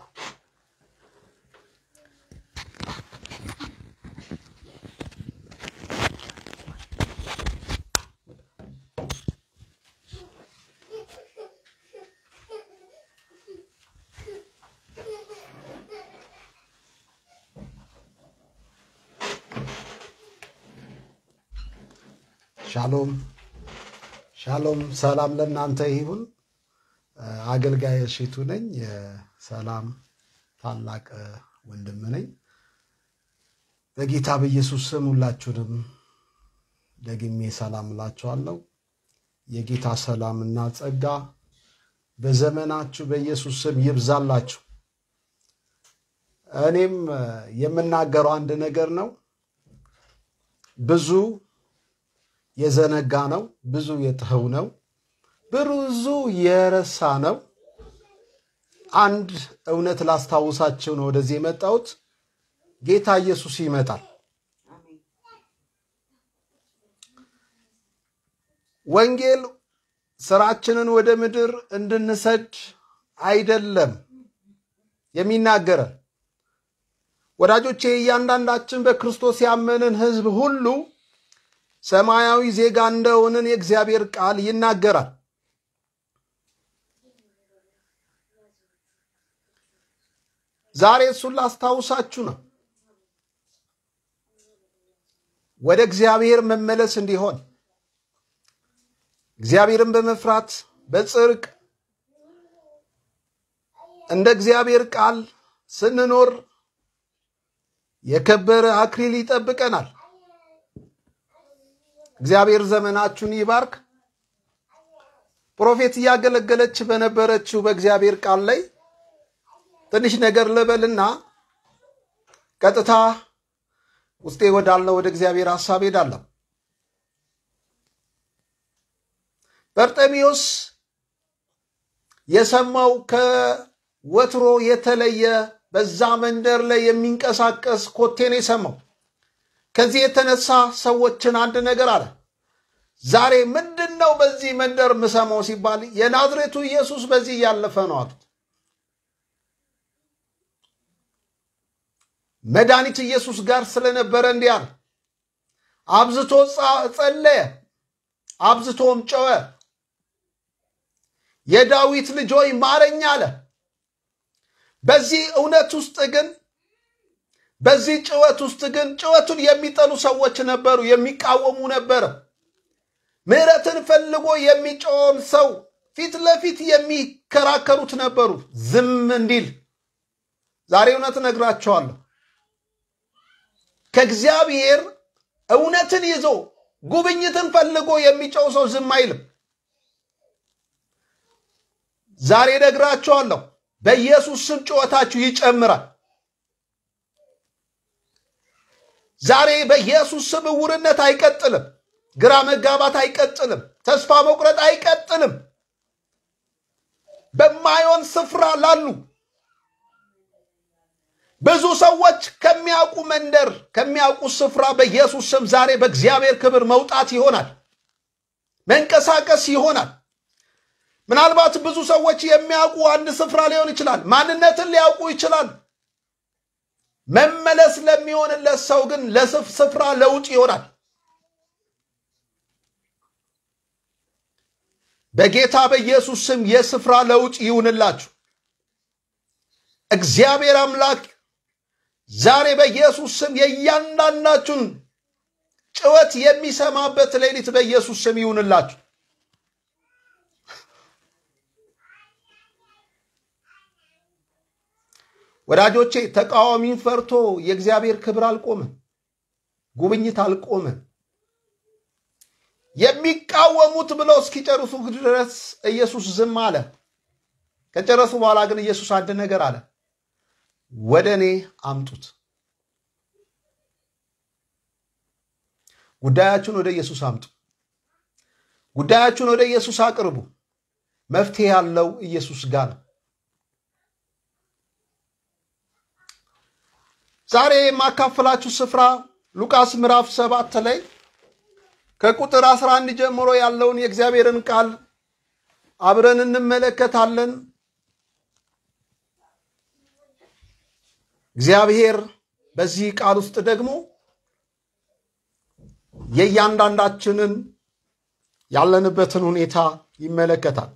ሻሎም ሻሎም፣ ሰላም ለእናንተ ይሁን። አገልጋይ እሺቱ ነኝ። የሰላም ታላቅ ወንድም ነኝ። በጌታ በኢየሱስ ስም ሁላችሁንም ደግሜ ሰላም እላችኋለሁ። የጌታ እና ጸጋ በዘመናችሁ በኢየሱስ ስም ይብዛላችሁ። እኔም የምናገረው አንድ ነገር ነው ብዙ የዘነጋ ነው፣ ብዙ የተኸው ነው፣ ብዙ የረሳ ነው። አንድ እውነት ላስታውሳቸው ነው ወደዚህ የመጣሁት። ጌታ ኢየሱስ ይመጣል። ወንጌል ስራችንን ወደ ምድር እንድንሰድ አይደለም የሚናገረን። ወዳጆቼ እያንዳንዳችን በክርስቶስ ያመንን ሕዝብ ሁሉ ሰማያዊ ዜጋ እንደሆንን የእግዚአብሔር ቃል ይናገራል። ዛሬ እሱን ላስታውሳችሁ ነው። ወደ እግዚአብሔር መመለስ እንዲሆን እግዚአብሔርን በመፍራት በጽርቅ እንደ እግዚአብሔር ቃል ስንኖር የከበረ አክሊል ይጠብቀናል። እግዚአብሔር ዘመናችሁን ይባርክ። ፕሮፌት እያገለገለች በነበረችው በእግዚአብሔር ቃል ላይ ትንሽ ነገር ልበልና ቀጥታ ውስጤ ወዳለው ወደ እግዚአብሔር ሐሳብ ሄዳለሁ። በርጤሜዎስ የሰማው ከወትሮ የተለየ በዛ መንደር ላይ የሚንቀሳቀስ ኮቴን የሰማው ከዚህ የተነሳ ሰዎችን አንድ ነገር አለ። ዛሬ ምንድን ነው በዚህ መንደር ምሰማው ሲባል የናዝሬቱ ኢየሱስ በዚህ እያለፈ ነው አሉት። መድኃኒት ኢየሱስ ጋር ስለነበረ እንዲህ አለ። አብዝቶ ጸለየ፣ አብዝቶም ጨወ። የዳዊት ልጅ ሆይ ማረኝ አለ። በዚህ እውነት ውስጥ ግን በዚህ ጭወት ውስጥ ግን ጭወቱን የሚጠሉ ሰዎች ነበሩ፣ የሚቃወሙ ነበረ። ምሕረትን ፈልጎ የሚጮውን ሰው ፊት ለፊት የሚከራከሩት ነበሩ ዝም እንዲል። ዛሬ እውነት እነግራቸዋለሁ። ከእግዚአብሔር እውነትን ይዞ ጉብኝትን ፈልጎ የሚጮው ሰው ዝም አይልም። ዛሬ እነግራቸዋለሁ። በኢየሱስ ስም ጭወታችሁ ይጨምራል። ዛሬ በኢየሱስ ስም ውርነት አይቀጥልም። ግራ መጋባት አይቀጥልም። ተስፋ መቁረጥ አይቀጥልም። በማይሆን ስፍራ ላሉ ብዙ ሰዎች ከሚያውቁ መንደር ከሚያውቁ ስፍራ በኢየሱስ ስም ዛሬ በእግዚአብሔር ክብር መውጣት ይሆናል፣ መንቀሳቀስ ይሆናል። ምናልባት ብዙ ሰዎች የሚያውቁ አንድ ስፍራ ሊሆን ይችላል። ማንነትን ሊያውቁ ይችላል። መመለስ ለሚሆንለት ሰው ግን ለስፍ ስፍራ ለውጥ ይሆናል። በጌታ በኢየሱስ ስም የስፍራ ለውጥ ይሁንላችሁ። እግዚአብሔር አምላክ ዛሬ በኢየሱስ ስም የእያንዳንዳችሁን ጭወት የሚሰማበት ሌሊት በኢየሱስ ስም ይሁንላችሁ። ወዳጆቼ ተቃዋሚን ፈርቶ የእግዚአብሔር ክብር አልቆመም፣ ጉብኝት አልቆመም። የሚቃወሙት ብለው እስኪጨርሱ ድረስ ኢየሱስ ዝም አለ። ከጨረሱ በኋላ ግን ኢየሱስ አንድ ነገር አለ፣ ወደ እኔ አምጡት። ጉዳያችሁን ወደ ኢየሱስ አምጡ። ጉዳያችሁን ወደ ኢየሱስ አቅርቡ። መፍትሄ ያለው ኢየሱስ ጋር ነው። ዛሬ የማካፈላችሁ ስፍራ ሉቃስ ምዕራፍ ሰባት ላይ ከቁጥር 11 ጀምሮ ያለውን የእግዚአብሔርን ቃል አብረን እንመለከታለን። እግዚአብሔር በዚህ ቃል ውስጥ ደግሞ የእያንዳንዳችንን ያለንበትን ሁኔታ ይመለከታል።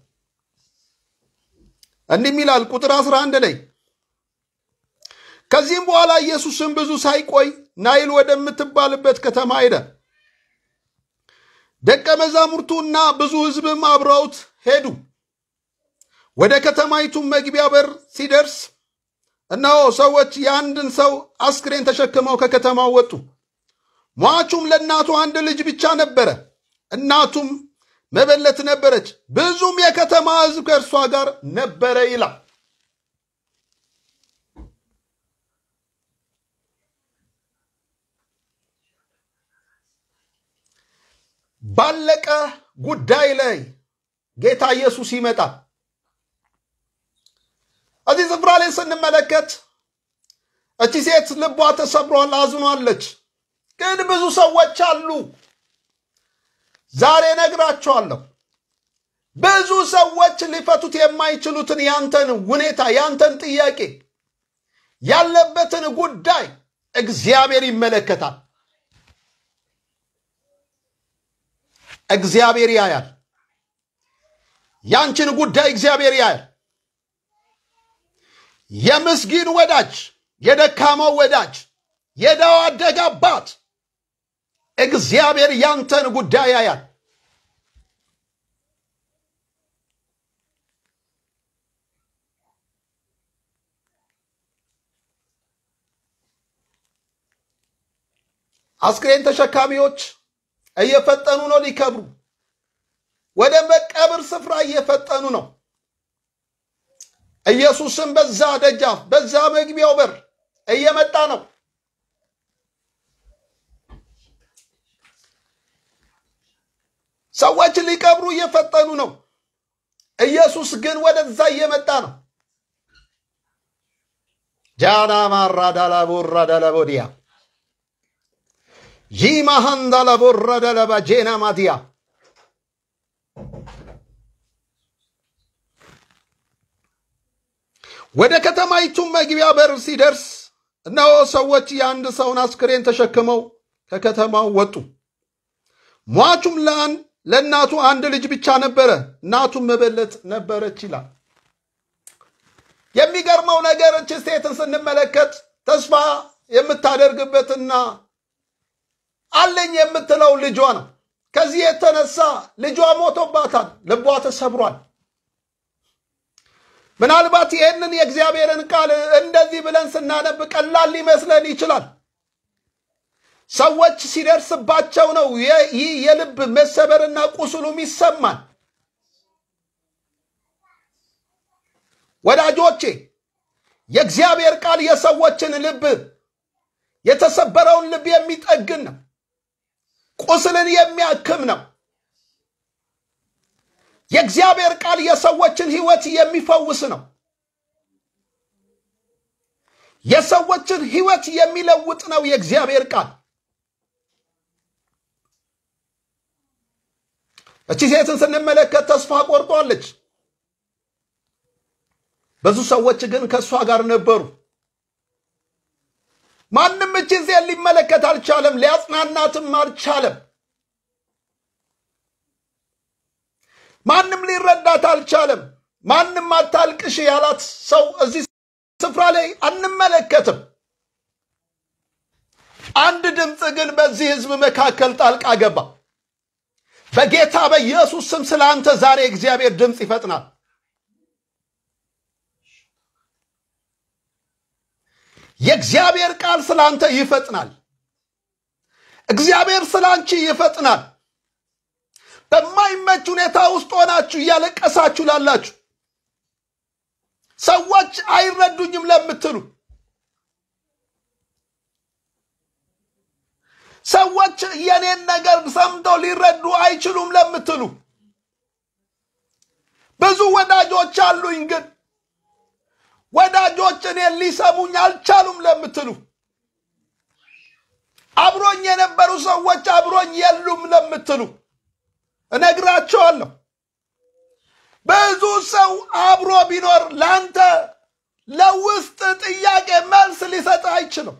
እንዲህ ይላል ቁጥር 11 ላይ ከዚህም በኋላ ኢየሱስን ብዙ ሳይቆይ ናይል ወደምትባልበት ከተማ ሄደ። ደቀ መዛሙርቱና ብዙ ሕዝብም አብረውት ሄዱ። ወደ ከተማይቱም መግቢያ በር ሲደርስ እነሆ ሰዎች የአንድን ሰው አስክሬን ተሸክመው ከከተማው ወጡ። ሟቹም ለእናቱ አንድ ልጅ ብቻ ነበረ፣ እናቱም መበለት ነበረች። ብዙም የከተማ ሕዝብ ከእርሷ ጋር ነበረ ይላል። ባለቀ ጉዳይ ላይ ጌታ ኢየሱስ ይመጣል። እዚህ ስፍራ ላይ ስንመለከት እቺ ሴት ልቧ ተሰብሯል፣ አዝኗለች። ግን ብዙ ሰዎች አሉ። ዛሬ ነግራቸዋለሁ። ብዙ ሰዎች ሊፈቱት የማይችሉትን ያንተን ሁኔታ፣ ያንተን ጥያቄ፣ ያለበትን ጉዳይ እግዚአብሔር ይመለከታል። እግዚአብሔር ያያል። ያንቺን ጉዳይ እግዚአብሔር ያያል። የምስጊን ወዳጅ፣ የደካማው ወዳጅ፣ የደዋ አደግ አባት እግዚአብሔር ያንተን ጉዳይ ያያል። አስክሬን ተሸካሚዎች እየፈጠኑ ነው ሊከብሩ ወደ መቀብር ስፍራ እየፈጠኑ ነው። ኢየሱስም በዛ ደጃፍ በዛ መግቢያው በር እየመጣ ነው። ሰዎች ሊቀብሩ እየፈጠኑ ነው። ኢየሱስ ግን ወደዛ እየመጣ ነው። ጃና ማራ ዳላቦራ ቦዲያ። ይማሃንዳላ ለቦረደ ለበጄና ማቲያ ወደ ከተማይቱም መግቢያ በር ሲደርስ እነሆ ሰዎች የአንድ ሰውን አስክሬን ተሸክመው ከከተማው ወጡ። ሟቹም ለእናቱ አንድ ልጅ ብቻ ነበረ፣ እናቱም መበለት ነበረች ይላል። የሚገርመው ነገር እች ሴትን ስንመለከት ተስፋ የምታደርግበትና አለኝ የምትለው ልጇ ነው። ከዚህ የተነሳ ልጇ ሞቶባታል፣ ልቧ ተሰብሯል። ምናልባት ይህንን የእግዚአብሔርን ቃል እንደዚህ ብለን ስናነብ ቀላል ሊመስለን ይችላል። ሰዎች ሲደርስባቸው ነው ይህ የልብ መሰበርና ቁስሉ ይሰማል። ወዳጆቼ የእግዚአብሔር ቃል የሰዎችን ልብ የተሰበረውን ልብ የሚጠግን ነው። ቁስልን የሚያክም ነው። የእግዚአብሔር ቃል የሰዎችን ህይወት የሚፈውስ ነው። የሰዎችን ህይወት የሚለውጥ ነው የእግዚአብሔር ቃል። እቺ ሴትን ስንመለከት ተስፋ ቆርጧለች። ብዙ ሰዎች ግን ከእሷ ጋር ነበሩ። ማንም እችን ሴት ሊመለከት አልቻለም፣ ሊያጽናናትም አልቻለም። ማንም ሊረዳት አልቻለም። ማንም አታልቅሽ ያላት ሰው እዚህ ስፍራ ላይ አንመለከትም። አንድ ድምፅ ግን በዚህ ሕዝብ መካከል ጣልቃ ገባ። በጌታ በኢየሱስ ስም ስለ አንተ ዛሬ እግዚአብሔር ድምፅ ይፈጥናል። የእግዚአብሔር ቃል ስለ አንተ ይፈጥናል። እግዚአብሔር ስለ አንቺ ይፈጥናል። በማይመች ሁኔታ ውስጥ ሆናችሁ እያለቀሳችሁ ላላችሁ ሰዎች አይረዱኝም ለምትሉ ሰዎች የኔን ነገር ሰምተው ሊረዱ አይችሉም ለምትሉ ብዙ ወዳጆች አሉኝ ግን ወዳጆች እኔን ሊሰሙኝ አልቻሉም ለምትሉ አብሮኝ የነበሩ ሰዎች አብሮኝ የሉም ለምትሉ እነግራቸዋለሁ። ብዙ ሰው አብሮ ቢኖር ለአንተ ለውስጥ ጥያቄ መልስ ሊሰጥ አይችልም።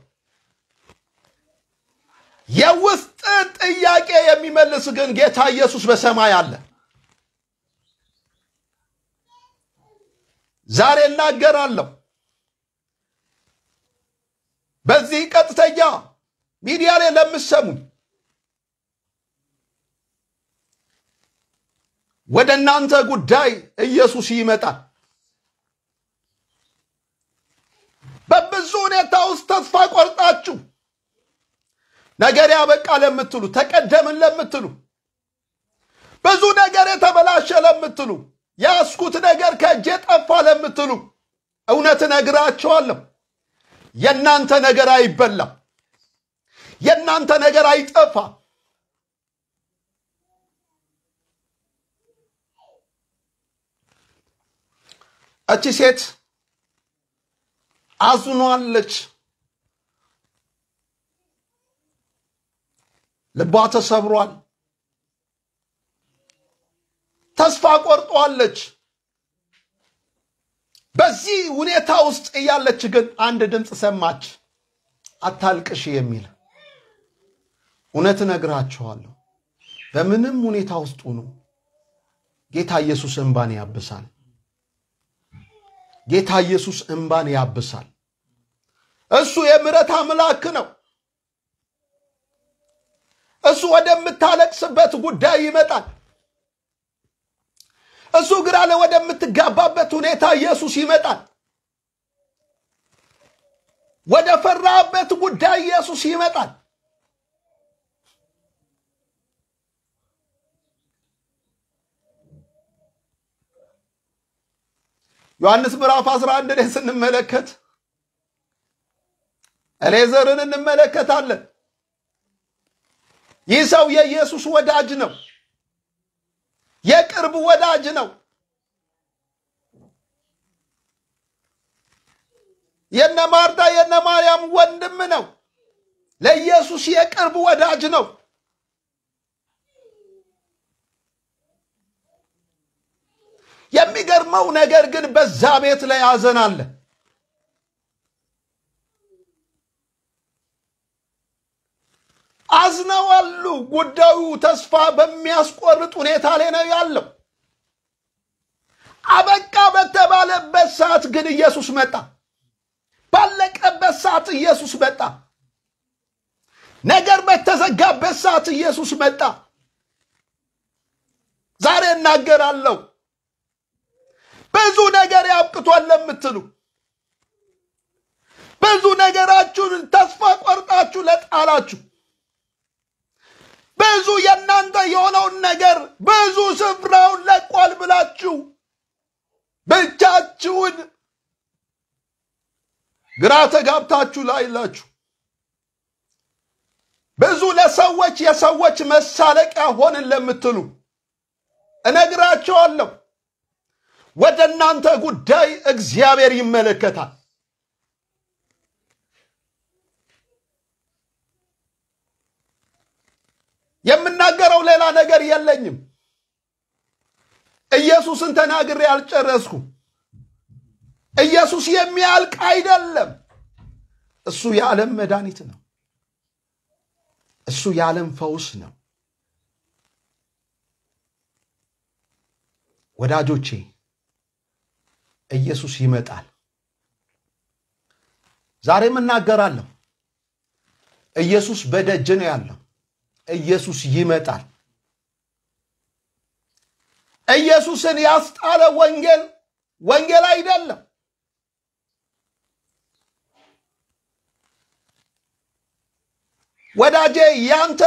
የውስጥ ጥያቄ የሚመልስ ግን ጌታ ኢየሱስ በሰማይ አለ። ዛሬ እናገራለሁ። በዚህ ቀጥተኛ ሚዲያ ላይ ለምሰሙኝ ወደ እናንተ ጉዳይ ኢየሱስ ይመጣል። በብዙ ሁኔታ ውስጥ ተስፋ ቆርጣችሁ ነገር ያበቃ ለምትሉ፣ ተቀደምን ለምትሉ፣ ብዙ ነገር የተበላሸ ለምትሉ ያስኩት ነገር ከእጄ ጠፋ ለምትሉ እውነት እነግራችኋለሁ፣ የእናንተ ነገር አይበላም፣ የእናንተ ነገር አይጠፋም። እቺ ሴት አዝኗለች። ልቧ ተሰብሯል። ተስፋ ቆርጧለች። በዚህ ሁኔታ ውስጥ እያለች ግን አንድ ድምፅ ሰማች፣ አታልቅሽ የሚል እውነት እነግራችኋለሁ፣ በምንም ሁኔታ ውስጥ ሁኑ ጌታ ኢየሱስ እንባን ያብሳል። ጌታ ኢየሱስ እንባን ያብሳል። እሱ የምሕረት አምላክ ነው። እሱ ወደምታለቅስበት ጉዳይ ይመጣል። እሱ ግራ ወደምትጋባበት ሁኔታ ኢየሱስ ይመጣል። ወደ ፈራበት ጉዳይ ኢየሱስ ይመጣል። ዮሐንስ ምዕራፍ 11 ላይ ስንመለከት ኤሌዘርን እንመለከታለን። ይህ ሰው የኢየሱስ ወዳጅ ነው። የቅርብ ወዳጅ ነው። የነ ማርታ የነ ማርያም ወንድም ነው። ለኢየሱስ የቅርብ ወዳጅ ነው። የሚገርመው ነገር ግን በዛ ቤት ላይ ሐዘን አለ። አዝነዋሉ። ጉዳዩ ተስፋ በሚያስቆርጥ ሁኔታ ላይ ነው ያለው። አበቃ በተባለበት ሰዓት ግን ኢየሱስ መጣ። ባለቀበት ሰዓት ኢየሱስ መጣ። ነገር በተዘጋበት ሰዓት ኢየሱስ መጣ። ዛሬ እናገራለሁ። ብዙ ነገር ያብቅቷል ለምትሉ ብዙ ነገራችሁን ተስፋ ቆርጣችሁ ለጣላችሁ ብዙ የእናንተ የሆነውን ነገር ብዙ ስፍራውን ለቋል ብላችሁ ብቻችሁን ግራ ተጋብታችሁ ላይ ላችሁ ብዙ ለሰዎች የሰዎች መሳለቂያ ሆንን ለምትሉ እነግራቸዋለሁ። ወደ እናንተ ጉዳይ እግዚአብሔር ይመለከታል። የምናገረው ሌላ ነገር የለኝም። ኢየሱስን ተናግሬ አልጨረስኩ። ኢየሱስ የሚያልቅ አይደለም። እሱ የዓለም መድኃኒት ነው። እሱ የዓለም ፈውስ ነው። ወዳጆቼ ኢየሱስ ይመጣል። ዛሬም እናገራለሁ፣ ኢየሱስ በደጅ ነው ያለው። ኢየሱስ ይመጣል። ኢየሱስን ያስጣለ ወንጌል ወንጌል አይደለም። ወዳጄ ያንተ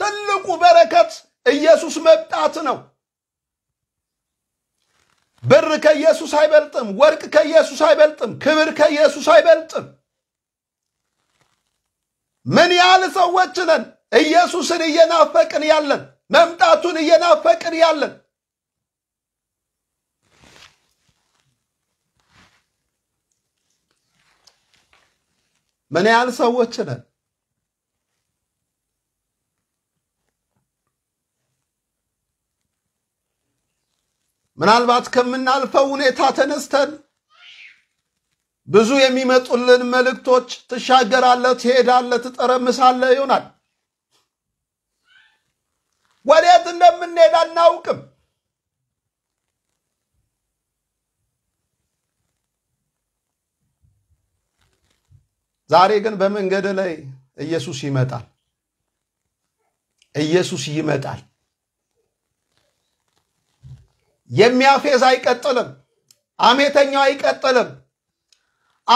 ትልቁ በረከት ኢየሱስ መምጣት ነው። ብር ከኢየሱስ አይበልጥም። ወርቅ ከኢየሱስ አይበልጥም። ክብር ከኢየሱስ አይበልጥም። ምን ያህል ሰዎች ነን ኢየሱስን እየናፈቅን ያለን መምጣቱን እየናፈቅን ያለን ምን ያህል ሰዎች ነን? ምናልባት ከምናልፈው ሁኔታ ተነስተን ብዙ የሚመጡልን መልእክቶች ትሻገራለህ፣ ትሄዳለህ፣ ትጠረምሳለህ ይሆናል። ወዴት እንደምንሄድ አናውቅም። ዛሬ ግን በመንገድ ላይ ኢየሱስ ይመጣል። ኢየሱስ ይመጣል። የሚያፌዝ አይቀጥልም። አሜተኛው አይቀጥልም።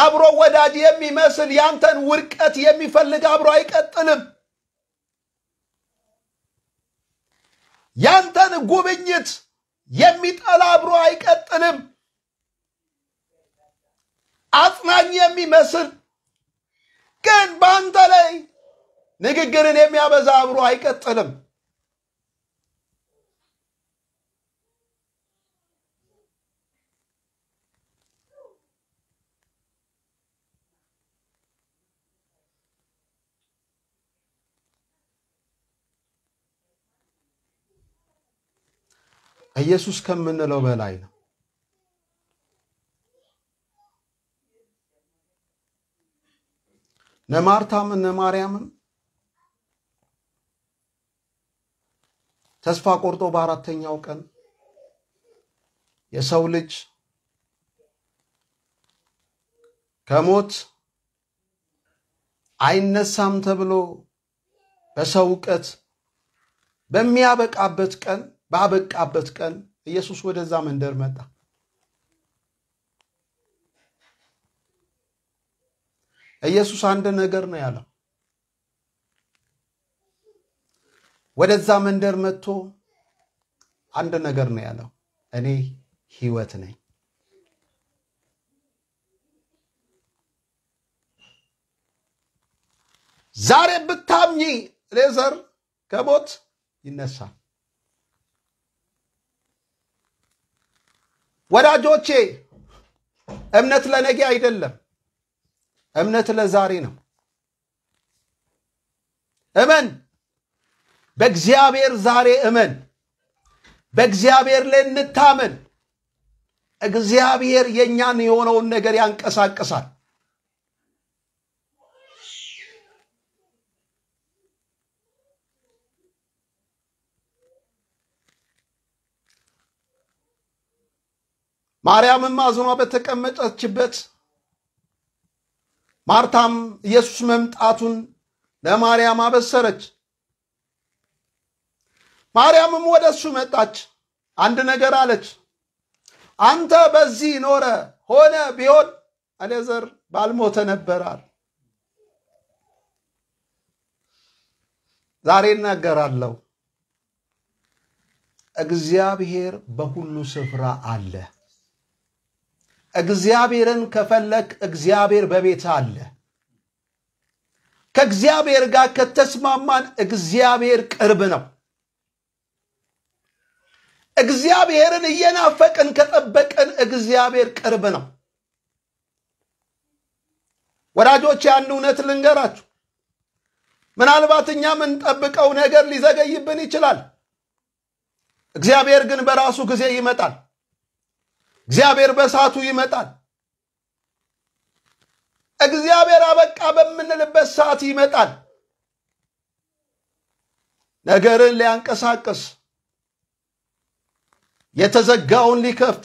አብሮ ወዳጅ የሚመስል ያንተን ውድቀት የሚፈልግ አብሮ አይቀጥልም። ያንተን ጉብኝት የሚጠላ አብሮ አይቀጥልም። አጽናኝ የሚመስል ግን በአንተ ላይ ንግግርን የሚያበዛ አብሮ አይቀጥልም። ኢየሱስ ከምንለው በላይ ነው። እነ ማርታም እነ ማርያምም ተስፋ ቆርጦ በአራተኛው ቀን የሰው ልጅ ከሞት አይነሳም ተብሎ በሰው እውቀት በሚያበቃበት ቀን ባበቃበት ቀን ኢየሱስ ወደዛ መንደር መጣ። ኢየሱስ አንድ ነገር ነው ያለው። ወደዛ መንደር መጥቶ አንድ ነገር ነው ያለው፣ እኔ ሕይወት ነኝ። ዛሬ ብታምኚ ሌዘር ከሞት ይነሳል። ወዳጆቼ እምነት ለነገ አይደለም፣ እምነት ለዛሬ ነው። እመን በእግዚአብሔር ዛሬ እመን። በእግዚአብሔር ላይ እንታመን። እግዚአብሔር የእኛን የሆነውን ነገር ያንቀሳቅሳል። ማርያምም አዝኗ በተቀመጠችበት ማርታም ኢየሱስ መምጣቱን ለማርያም አበሰረች። ማርያምም ወደ እሱ መጣች፣ አንድ ነገር አለች። አንተ በዚህ ኖረ ሆነ ቢሆን አልዓዛር ባልሞተ ነበር አለ። ዛሬ እናገራለሁ፣ እግዚአብሔር በሁሉ ስፍራ አለ። እግዚአብሔርን ከፈለክ እግዚአብሔር በቤት አለ። ከእግዚአብሔር ጋር ከተስማማን እግዚአብሔር ቅርብ ነው። እግዚአብሔርን እየናፈቅን ከጠበቅን እግዚአብሔር ቅርብ ነው። ወዳጆች ያን እውነት ልንገራችሁ። ምናልባት እኛ የምንጠብቀው ነገር ሊዘገይብን ይችላል። እግዚአብሔር ግን በራሱ ጊዜ ይመጣል። እግዚአብሔር በሳቱ ይመጣል። እግዚአብሔር አበቃ በምንልበት ሰዓት ይመጣል። ነገርን ሊያንቀሳቅስ የተዘጋውን ሊከፍት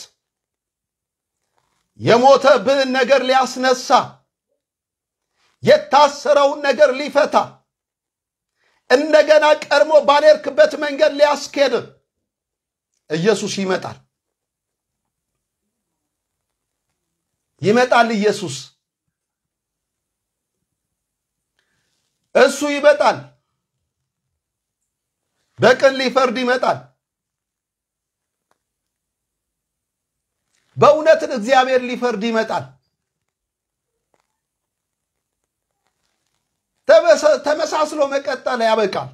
የሞተብህን ነገር ሊያስነሳ የታሰረውን ነገር ሊፈታ እንደገና ቀድሞ ባልሄድክበት መንገድ ሊያስኬድ ኢየሱስ ይመጣል። ይመጣል ኢየሱስ እሱ ይመጣል። በቅን ሊፈርድ ይመጣል። በእውነት እግዚአብሔር ሊፈርድ ይመጣል። ተመሳስሎ መቀጠል ያበቃል።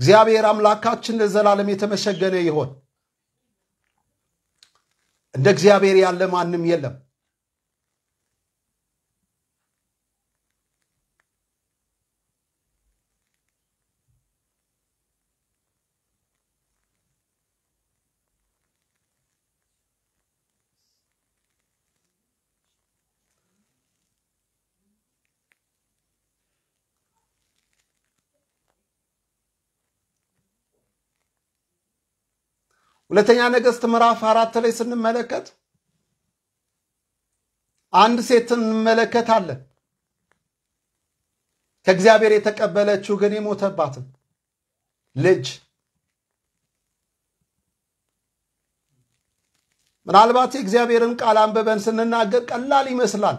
እግዚአብሔር አምላካችን ለዘላለም የተመሰገነ ይሆን። እንደ እግዚአብሔር ያለ ማንም የለም። ሁለተኛ ነገሥት ምዕራፍ አራት ላይ ስንመለከት አንድ ሴትን እንመለከታለን። ከእግዚአብሔር የተቀበለችው ግን የሞተባትን ልጅ ምናልባት የእግዚአብሔርን ቃል አንብበን ስንናገር ቀላል ይመስላል።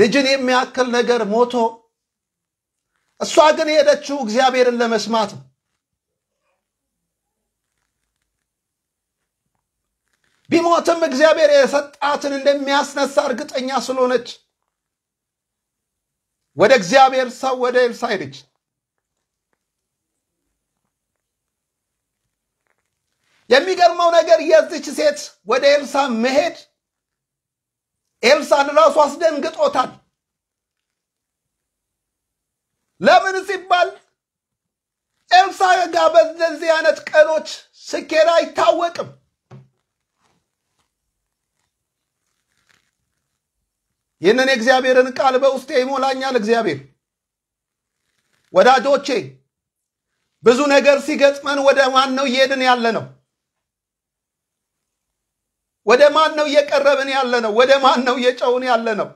ልጅን የሚያክል ነገር ሞቶ፣ እሷ ግን የሄደችው እግዚአብሔርን ለመስማት ነው። ቢሞትም እግዚአብሔር የሰጣትን እንደሚያስነሳ እርግጠኛ ስለሆነች ወደ እግዚአብሔር ሰው ወደ ኤልሳ ሄደች። የሚገርመው ነገር የዚች ሴት ወደ ኤልሳ መሄድ ኤልሳን ራሱ አስደንግጦታል። ለምን ሲባል ኤልሳ ጋር በእነዚህ አይነት ቀኖች ስኬት አይታወቅም። ይህንን የእግዚአብሔርን ቃል በውስጤ ይሞላኛል። እግዚአብሔር ወዳጆቼ፣ ብዙ ነገር ሲገጥመን ወደ ማን ነው እየሄድን ያለ ነው? ወደ ማን ነው እየቀረብን ያለ ነው? ወደ ማን ነው እየጨውን ያለ ነው?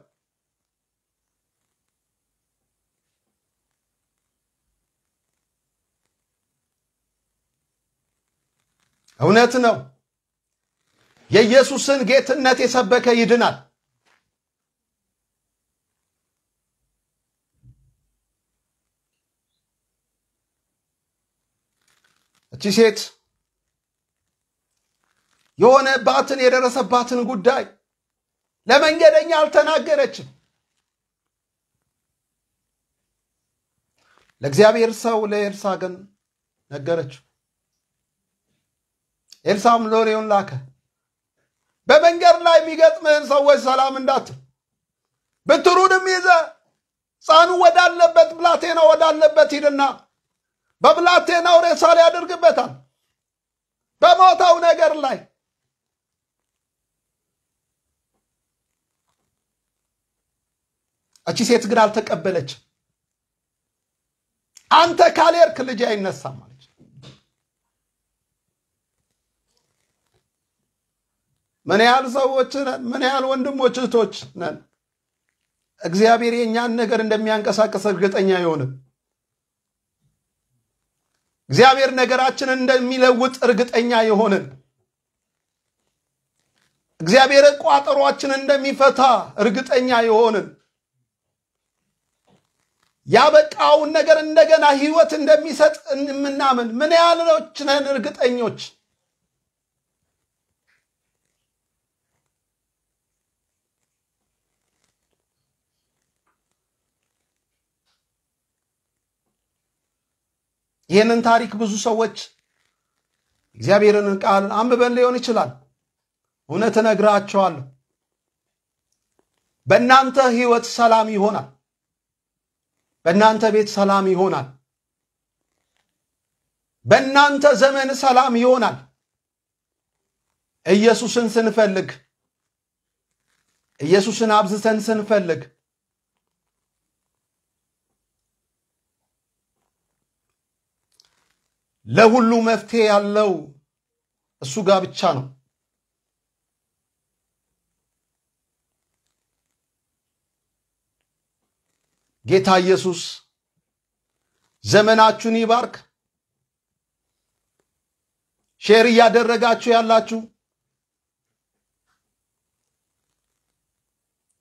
እውነት ነው። የኢየሱስን ጌትነት የሰበከ ይድናል። እቺ ሴት የሆነባትን የደረሰባትን ጉዳይ ለመንገደኛ አልተናገረችም። ለእግዚአብሔር ሰው ለኤልሳ ግን ነገረችው። ኤልሳም ሎሌውን ላከ። በመንገድ ላይ የሚገጥምህን ሰዎች ሰላም እንዳት ብትሩንም ይዘ ሕፃኑ ወዳለበት ብላቴና ወዳለበት ሂድና በብላቴናው ሬሳ ላይ ያደርግበታል። በሞተው ነገር ላይ እቺ ሴት ግን አልተቀበለች። አንተ ካልሄድክ ልጅ አይነሳም አለች። ምን ያህል ሰዎች ነን? ምን ያህል ወንድሞች እህቶች ነን? እግዚአብሔር የእኛን ነገር እንደሚያንቀሳቅስ እርግጠኛ ይሆንም። እግዚአብሔር ነገራችንን እንደሚለውጥ እርግጠኛ የሆንን እግዚአብሔር ቋጠሯችን እንደሚፈታ እርግጠኛ የሆንን ያበቃውን ነገር እንደገና ሕይወት እንደሚሰጥ የምናምን ምን ያህሎች ነን እርግጠኞች? ይህንን ታሪክ ብዙ ሰዎች እግዚአብሔርን ቃል አንብበን ሊሆን ይችላል። እውነት እነግራቸዋለሁ፣ በእናንተ ህይወት ሰላም ይሆናል፣ በእናንተ ቤት ሰላም ይሆናል፣ በእናንተ ዘመን ሰላም ይሆናል። ኢየሱስን ስንፈልግ ኢየሱስን አብዝተን ስንፈልግ ለሁሉ መፍትሄ ያለው እሱ ጋር ብቻ ነው። ጌታ ኢየሱስ ዘመናችሁን ይባርክ። ሼር እያደረጋችሁ ያላችሁ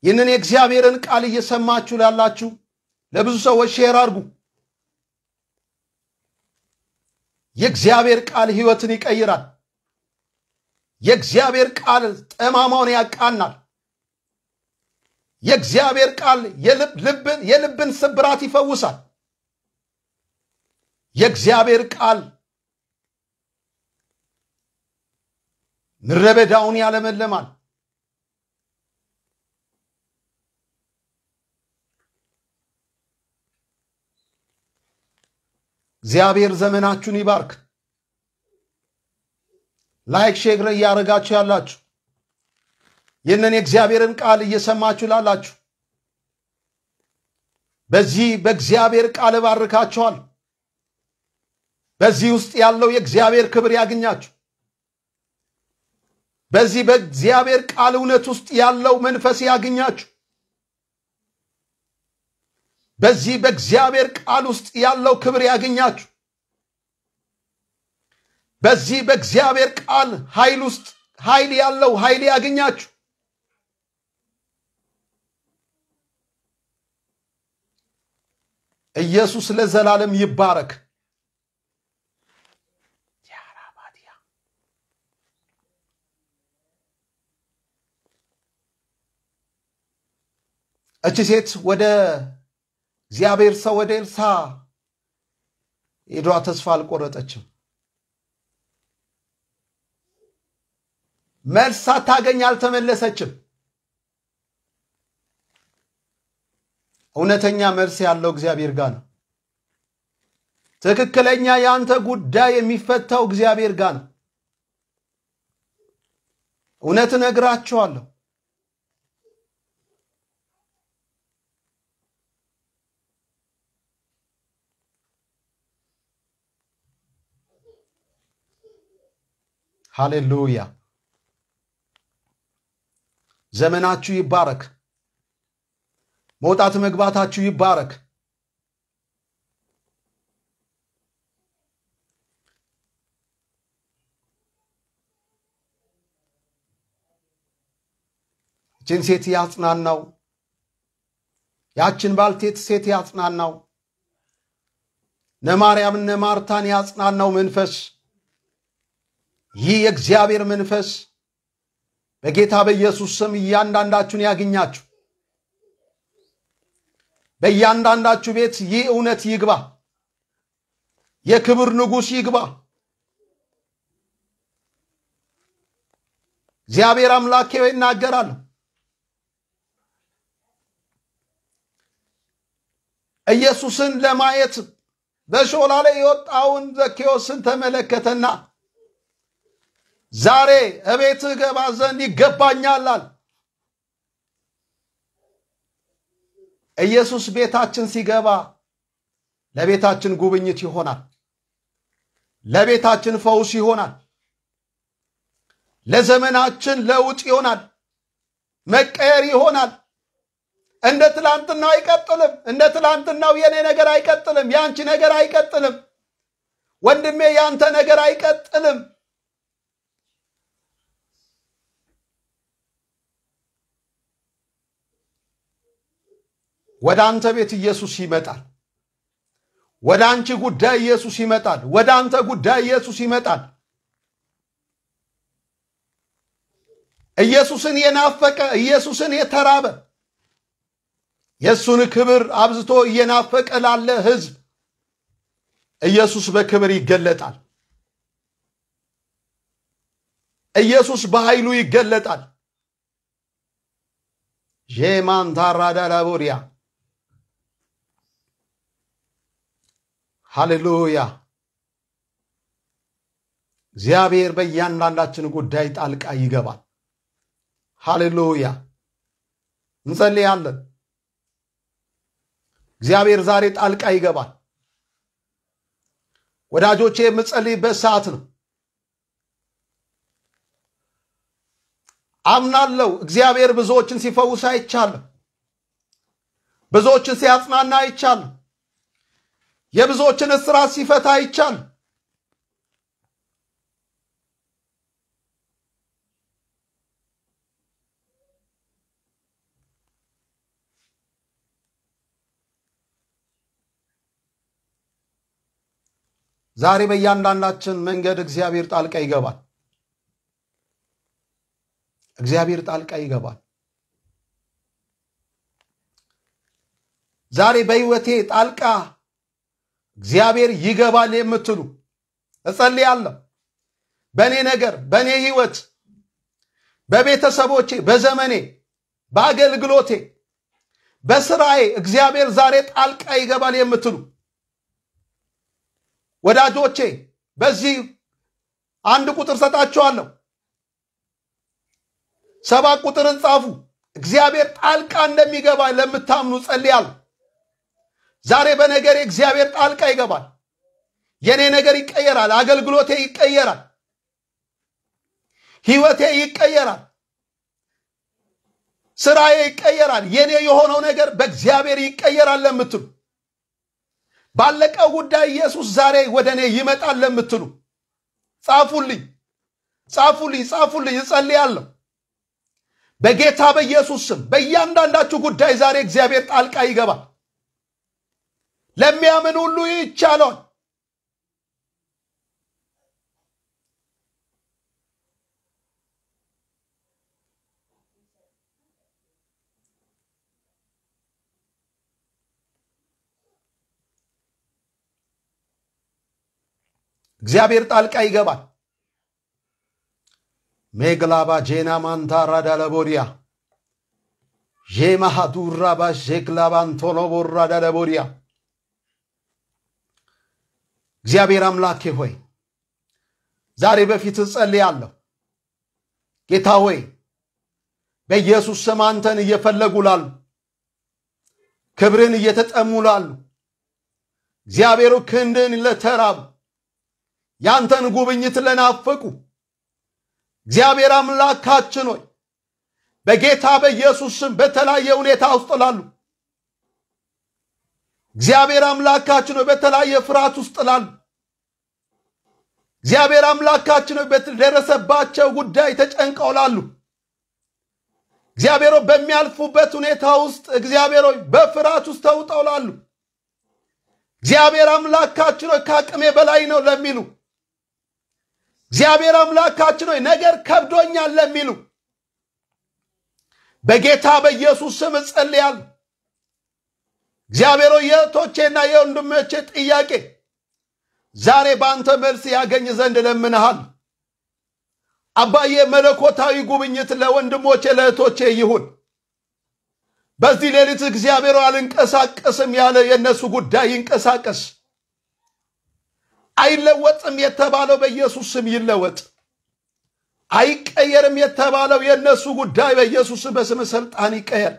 ይህንን የእግዚአብሔርን ቃል እየሰማችሁ ላላችሁ ለብዙ ሰዎች ሼር አድርጉ። የእግዚአብሔር ቃል ህይወትን ይቀይራል። የእግዚአብሔር ቃል ጠማማውን ያቃናል። የእግዚአብሔር ቃል የልብን ስብራት ይፈውሳል። የእግዚአብሔር ቃል ምድረ በዳውን ያለመልማል። እግዚአብሔር ዘመናችሁን ይባርክ። ላይክ ሼር እያደረጋችሁ ያላችሁ ይህንን የእግዚአብሔርን ቃል እየሰማችሁ ላላችሁ በዚህ በእግዚአብሔር ቃል እባርካችኋል። በዚህ ውስጥ ያለው የእግዚአብሔር ክብር ያግኛችሁ። በዚህ በእግዚአብሔር ቃል እውነት ውስጥ ያለው መንፈስ ያግኛችሁ። በዚህ በእግዚአብሔር ቃል ውስጥ ያለው ክብር ያገኛችሁ። በዚህ በእግዚአብሔር ቃል ኃይል ውስጥ ኃይል ያለው ኃይል ያገኛችሁ። ኢየሱስ ለዘላለም ይባረክ። እቺ ሴት ወደ እግዚአብሔር ሰው ወደ ኤልሳ ሄዷ ተስፋ አልቆረጠችም። መልስ ሳታገኝ አልተመለሰችም። እውነተኛ መልስ ያለው እግዚአብሔር ጋር ነው። ትክክለኛ የአንተ ጉዳይ የሚፈታው እግዚአብሔር ጋር ነው። እውነት እነግራችኋለሁ። ሃሌሉያ። ዘመናችሁ ይባረክ። መውጣት መግባታችሁ ይባረክ። ይችን ሴት ያጽናናው፣ ያችን ባልቴት ሴት ያጽናናው፣ ነማርያምነ ማርታን ያጽናናው መንፈስ ይህ የእግዚአብሔር መንፈስ በጌታ በኢየሱስ ስም እያንዳንዳችሁን ያገኛችሁ! በእያንዳንዳችሁ ቤት ይህ እውነት ይግባ። የክብር ንጉሥ ይግባ። እግዚአብሔር አምላኬ ይናገራል ኢየሱስን ለማየት በሾላ ላይ የወጣውን ዘኬዎስን ተመለከተና ዛሬ እቤት ገባ ዘንድ ይገባኛል ኢየሱስ ቤታችን ሲገባ ለቤታችን ጉብኝት ይሆናል፣ ለቤታችን ፈውስ ይሆናል፣ ለዘመናችን ለውጥ ይሆናል፣ መቀየር ይሆናል። እንደ ትላንትናው አይቀጥልም። እንደ ትላንትናው የኔ ነገር አይቀጥልም። ያንቺ ነገር አይቀጥልም። ወንድሜ ያንተ ነገር አይቀጥልም። ወደ አንተ ቤት ኢየሱስ ይመጣል። ወደ አንቺ ጉዳይ ኢየሱስ ይመጣል። ወደ አንተ ጉዳይ ኢየሱስ ይመጣል። ኢየሱስን የናፈቀ ኢየሱስን የተራበ የእሱን ክብር አብዝቶ እየናፈቀ ላለ ሕዝብ ኢየሱስ በክብር ይገለጣል። ኢየሱስ በኃይሉ ይገለጣል። ዤማን ላቦሪያ። ሃሌሉያ። እግዚአብሔር በእያንዳንዳችን ጉዳይ ጣልቃ ይገባል። ሃሌሉያ። እንጸልያለን። እግዚአብሔር ዛሬ ጣልቃ ይገባል። ወዳጆቼ የምጸልይበት ሰዓት ነው። አምናለው እግዚአብሔር ብዙዎችን ሲፈውስ አይቻለም። ብዙዎችን ሲያጽናና አይቻለም። የብዙዎችን እስራት ሲፈታ አይቻል። ዛሬ በእያንዳንዳችን መንገድ እግዚአብሔር ጣልቃ ይገባል። እግዚአብሔር ጣልቃ ይገባል። ዛሬ በሕይወቴ ጣልቃ እግዚአብሔር ይገባል የምትሉ እጸልያለሁ። በእኔ ነገር፣ በእኔ ህይወት፣ በቤተሰቦቼ፣ በዘመኔ፣ በአገልግሎቴ፣ በስራዬ እግዚአብሔር ዛሬ ጣልቃ ይገባል የምትሉ ወዳጆቼ በዚህ አንድ ቁጥር ሰጣችኋለሁ። ሰባት ቁጥርን ጻፉ። እግዚአብሔር ጣልቃ እንደሚገባ ለምታምኑ ጸልያለሁ። ዛሬ በነገር የእግዚአብሔር ጣልቃ ይገባል። የኔ ነገር ይቀየራል። አገልግሎቴ ይቀየራል። ህይወቴ ይቀየራል። ስራዬ ይቀየራል። የኔ የሆነው ነገር በእግዚአብሔር ይቀየራል ለምትሉ ባለቀው ጉዳይ ኢየሱስ ዛሬ ወደ እኔ ይመጣል ለምትሉ ጻፉልኝ፣ ጻፉልኝ፣ ጻፉልኝ። እጸልያለሁ በጌታ በኢየሱስ ስም። በእያንዳንዳችሁ ጉዳይ ዛሬ እግዚአብሔር ጣልቃ ይገባል። ለሚያምን ሁሉ ይቻላል። እግዚአብሔር ጣልቃ ይገባል። ሜግላባ ጄና ማንታ ራዳለቦዲያ ዤማሃዱራባ ሼክላባንቶኖቦ ራዳለቦዲያ እግዚአብሔር አምላኬ ሆይ ዛሬ በፊት እጸልያለሁ። ጌታ ሆይ በኢየሱስ ስም አንተን እየፈለጉ ላሉ፣ ክብርን እየተጠሙ ላሉ፣ እግዚአብሔሩ ክንድን ለተራቡ፣ ያንተን ጉብኝት ለናፈቁ እግዚአብሔር አምላካችን ሆይ በጌታ በኢየሱስ ስም በተለያየ ሁኔታ ውስጥ ላሉ እግዚአብሔር አምላካችን በተለያየ ፍርሃት ውስጥ ላሉ እግዚአብሔር አምላካችን በተደረሰባቸው ጉዳይ ተጨንቀው ላሉ እግዚአብሔር በሚያልፉበት ሁኔታ ውስጥ እግዚአብሔር በፍርሃት ውስጥ ተውጠው ላሉ እግዚአብሔር አምላካችን ከአቅሜ በላይ ነው ለሚሉ እግዚአብሔር አምላካችን ሆይ ነገር ከብዶኛል ለሚሉ በጌታ በኢየሱስ ስም እጸልያለሁ። እግዚአብሔር የእህቶቼና የወንድሞቼ ጥያቄ ዛሬ በአንተ መልስ ያገኝ ዘንድ ለምንሃል። አባዬ መለኮታዊ ጉብኝት ለወንድሞቼ ለእህቶቼ ይሁን። በዚህ ሌሊት እግዚአብሔር አልንቀሳቀስም ያለ የእነሱ ጉዳይ ይንቀሳቀስ። አይለወጥም የተባለው በኢየሱስ ስም ይለወጥ። አይቀየርም የተባለው የእነሱ ጉዳይ በኢየሱስ በስም ስልጣን ይቀየር።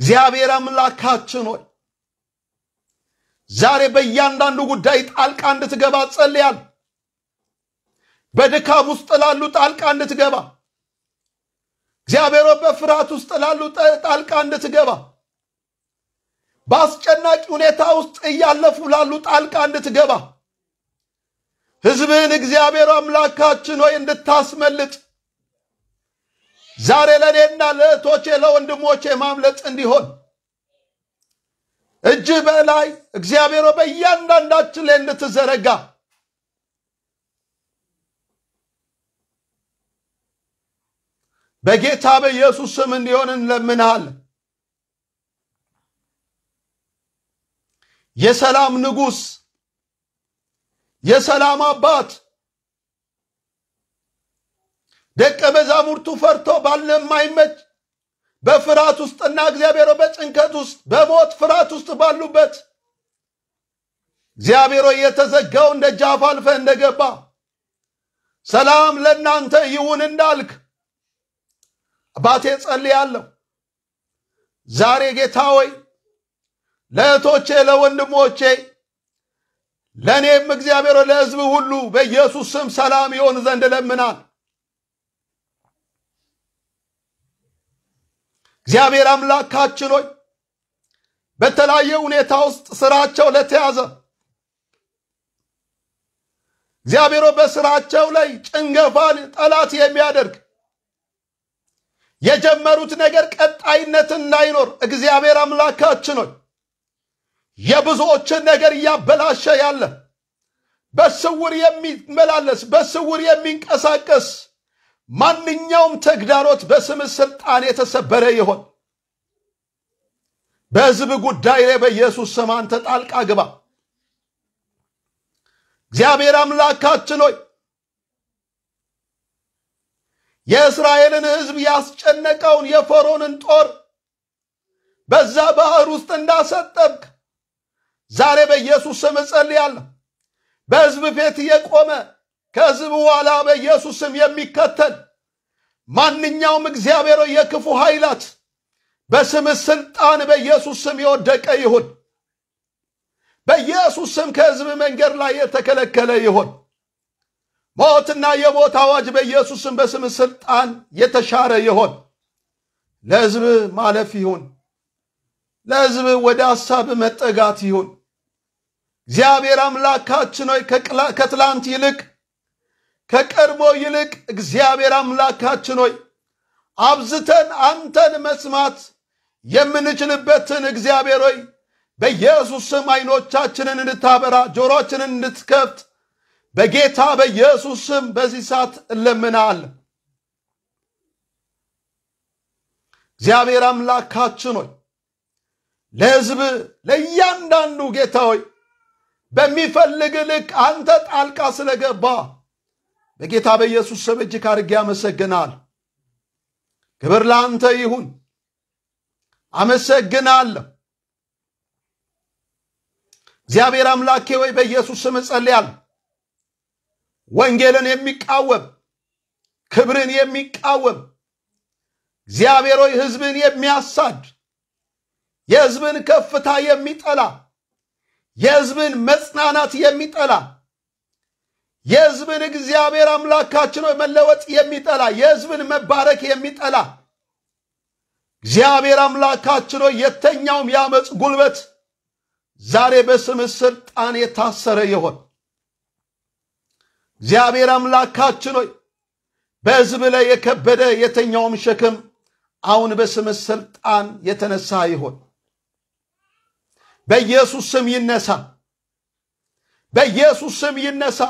እግዚአብሔር አምላካችን ሆይ ዛሬ በእያንዳንዱ ጉዳይ ጣልቃ እንድትገባ ጸልያል። በድካም ውስጥ ላሉ ጣልቃ እንድትገባ እግዚአብሔር በፍርሃት ውስጥ ላሉ ጣልቃ እንድትገባ በአስጨናቂ ሁኔታ ውስጥ እያለፉ ላሉ ጣልቃ እንድትገባ ህዝብን እግዚአብሔር አምላካችን ሆይ እንድታስመልጥ ዛሬ ለእኔና ለእህቶቼ ለወንድሞቼ ማምለጥ እንዲሆን እጅ በላይ እግዚአብሔር በእያንዳንዳችን ላይ እንድትዘረጋ በጌታ በኢየሱስ ስም እንዲሆን እንለምንሃለን። የሰላም ንጉሥ፣ የሰላም አባት ደቀ መዛሙርቱ ፈርቶ ባልነማይመች በፍርሃት ውስጥና እግዚአብሔር በጭንቀት ውስጥ በሞት ፍርሃት ውስጥ ባሉበት እግዚአብሔር እንደ ጃፍ አልፈ እንደገባ ሰላም ለእናንተ ይሁን እንዳልክ አባቴ ጸልያለሁ። ዛሬ ጌታ ሆይ ለእህቶቼ፣ ለወንድሞቼ፣ ለእኔም እግዚአብሔር ለሕዝብ ሁሉ በኢየሱስ ስም ሰላም ይሆን ዘንድ ለምናል። እግዚአብሔር አምላካችን ሆይ በተለያየ ሁኔታ ውስጥ ስራቸው ለተያዘ እግዚአብሔሮ በስራቸው ላይ ጭንገፋን ጠላት የሚያደርግ የጀመሩት ነገር ቀጣይነት እንዳይኖር እግዚአብሔር አምላካችን ሆይ የብዙዎችን ነገር እያበላሸ ያለ በስውር የሚመላለስ በስውር የሚንቀሳቀስ ማንኛውም ተግዳሮት በስም ስልጣን የተሰበረ ይሆን። በሕዝብ ጉዳይ ላይ በኢየሱስ ስም አንተ ጣልቃ ግባ። እግዚአብሔር አምላካችን ሆይ የእስራኤልን ሕዝብ ያስጨነቀውን የፈሮንን ጦር በዛ ባህር ውስጥ እንዳሰጠብክ ዛሬ በኢየሱስ ስም እጸልያለሁ። በሕዝብ ፊት የቆመ ከዚህ በኋላ በኢየሱስ ስም የሚከተል ማንኛውም እግዚአብሔር የክፉ ኃይላት በስም ስልጣን በኢየሱስ ስም የወደቀ ይሁን። በኢየሱስ ስም ከህዝብ መንገድ ላይ የተከለከለ ይሁን። ሞትና የሞት አዋጅ በኢየሱስ ስም በስም ስልጣን የተሻረ ይሁን። ለህዝብ ማለፍ ይሁን። ለህዝብ ወደ ሐሳብ መጠጋት ይሁን። እግዚአብሔር አምላካችን ሆይ ከትላንት ይልቅ ከቀድሞ ይልቅ እግዚአብሔር አምላካችን ሆይ አብዝተን አንተን መስማት የምንችልበትን እግዚአብሔር ሆይ በኢየሱስ ስም አይኖቻችንን እንድታበራ ጆሮችንን እንድትከፍት በጌታ በኢየሱስ ስም በዚህ ሰዓት እለምናል። እግዚአብሔር አምላካችን ሆይ ለሕዝብ ለእያንዳንዱ ጌታ ሆይ በሚፈልግ ልክ አንተ ጣልቃ ስለገባ በጌታ በኢየሱስ ስም እጅግ አድርጌ ያመሰግናል። ክብር ለአንተ ይሁን። አመሰግናለሁ። እግዚአብሔር አምላኬ ወይ በኢየሱስ ስም እጸልያለሁ። ወንጌልን የሚቃወም ክብርን የሚቃወም እግዚአብሔር ሆይ ህዝብን የሚያሳድ የህዝብን ከፍታ የሚጠላ የህዝብን መጽናናት የሚጠላ የህዝብን እግዚአብሔር አምላካችን ሆይ መለወጥ የሚጠላ የህዝብን መባረክ የሚጠላ እግዚአብሔር አምላካችን ሆይ የተኛውም የአመፅ ጉልበት ዛሬ በስም ስልጣን የታሰረ ይሆን። እግዚአብሔር አምላካችን ሆይ በህዝብ ላይ የከበደ የተኛውም ሸክም አሁን በስም ስልጣን የተነሳ ይሆን። በኢየሱስ ስም ይነሳ። በኢየሱስ ስም ይነሳ።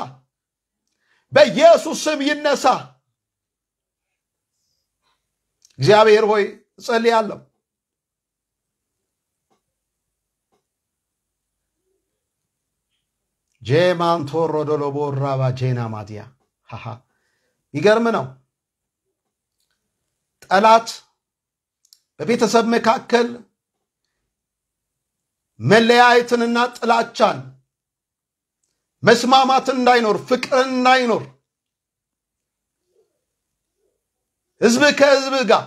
በኢየሱስ ስም ይነሳ። እግዚአብሔር ሆይ እጸልያለሁ። ጄማንቶሮ ዶሎቦራባ ጄና ማዲያ ይገርም ነው። ጠላት በቤተሰብ መካከል መለያየትንና ጥላቻን መስማማት እንዳይኖር፣ ፍቅር እንዳይኖር፣ ህዝብ ከህዝብ ጋር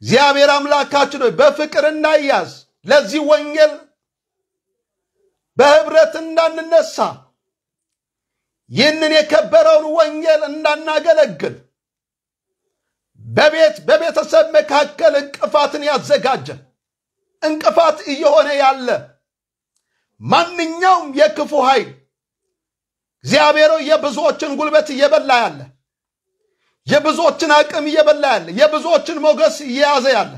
እግዚአብሔር አምላካችን ሆይ በፍቅር እንዳያዝ ለዚህ ወንጌል በህብረት እንዳንነሳ ይህንን የከበረውን ወንጌል እንዳናገለግል በቤት በቤተሰብ መካከል እንቅፋትን ያዘጋጀ እንቅፋት እየሆነ ያለ ማንኛውም የክፉ ኃይል እግዚአብሔር የብዙዎችን ጉልበት እየበላ ያለ የብዙዎችን አቅም እየበላ ያለ የብዙዎችን ሞገስ እየያዘ ያለ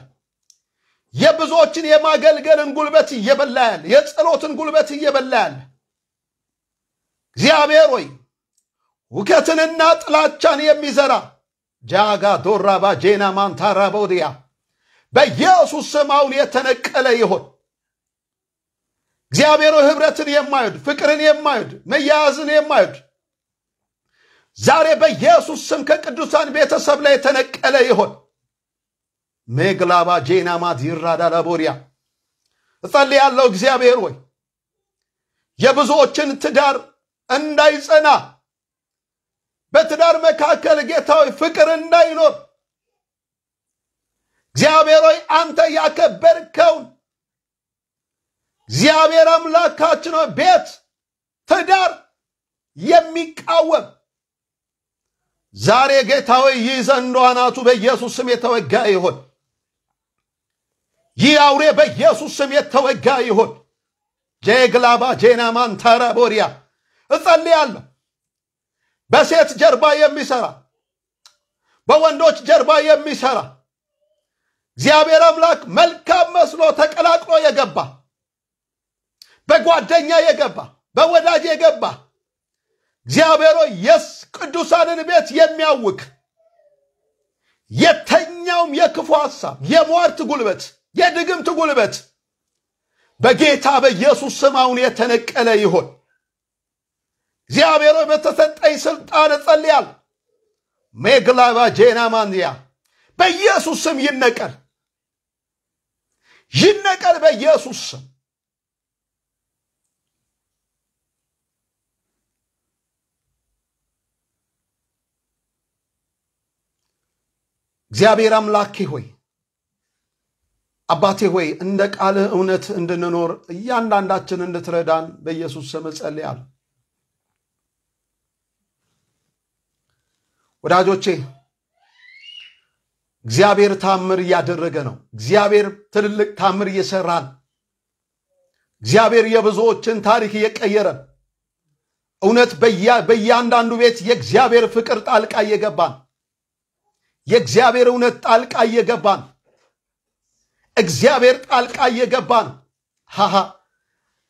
የብዙዎችን የማገልገልን ጉልበት እየበላ ያለ የጸሎትን ጉልበት እየበላ ያለ እግዚአብሔር ወይ ውከትንና ጥላቻን የሚዘራ ጃጋ ዶራባ ጄና ማንታራ በኢየሱስ ስም አሁን የተነቀለ ይሆን። እግዚአብሔር ህብረትን የማይወድ ፍቅርን የማይወድ መያያዝን የማይወድ ዛሬ በኢየሱስ ስም ከቅዱሳን ቤተሰብ ላይ የተነቀለ ይሆን። ሜግላባ ጄናማት ይራዳ ለቦሪያ እጸልያለሁ። እግዚአብሔር ወይ የብዙዎችን ትዳር እንዳይጸና በትዳር መካከል ጌታዊ ፍቅር እንዳይኖር እግዚአብሔር ሆይ አንተ ያከበርከውን እግዚአብሔር አምላካችን ቤት፣ ትዳር የሚቃወም ዛሬ ጌታ ሆይ ይህ ዘንዶ አናቱ በኢየሱስ ስም የተወጋ ይሆን። ይህ አውሬ በኢየሱስ ስም የተወጋ ይሆን። ጄግላባ ጄናማን ተረቦሪያ እጸልያለሁ። በሴት ጀርባ የሚሰራ በወንዶች ጀርባ የሚሰራ እግዚአብሔር አምላክ መልካም መስሎ ተቀላቅሎ የገባ በጓደኛ የገባ በወዳጅ የገባ እግዚአብሔሮ የስ ቅዱሳንን ቤት የሚያውክ የተኛውም የክፉ ሐሳብ የሟርት ጉልበት የድግምት ጉልበት በጌታ በኢየሱስ ስም አሁን የተነቀለ ይሆን። እግዚአብሔር በተሰጠኝ ስልጣን እጸልያል። ሜግላባ ጄና ማንያ በኢየሱስ ስም ይነቀል፣ ይነቀል በኢየሱስ ስም። እግዚአብሔር አምላኬ ሆይ አባቴ ሆይ እንደ ቃልህ እውነት እንድንኖር እያንዳንዳችን እንድትረዳን በኢየሱስ ስም ጸልያለሁ። ወዳጆቼ እግዚአብሔር ታምር እያደረገ ነው። እግዚአብሔር ትልልቅ ታምር እየሰራን፣ እግዚአብሔር የብዙዎችን ታሪክ እየቀየረን፣ እውነት በእያንዳንዱ ቤት የእግዚአብሔር ፍቅር ጣልቃ እየገባን የእግዚአብሔር እውነት ጣልቃ እየገባ ነው። እግዚአብሔር ጣልቃ እየገባ ነው። ሃሃ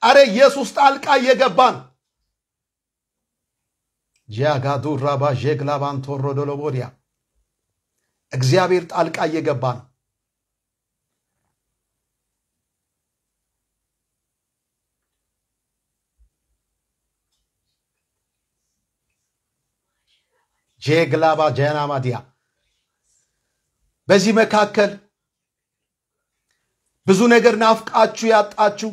አረ ኢየሱስ ጣልቃ እየገባ ነው። ጃጋዱራባ ዤግላባንቶሮ ዶሎቦዲያ እግዚአብሔር ጣልቃ እየገባ ነው። ጄግላባ ጀናማዲያ በዚህ መካከል ብዙ ነገር ናፍቃችሁ ያጣችሁ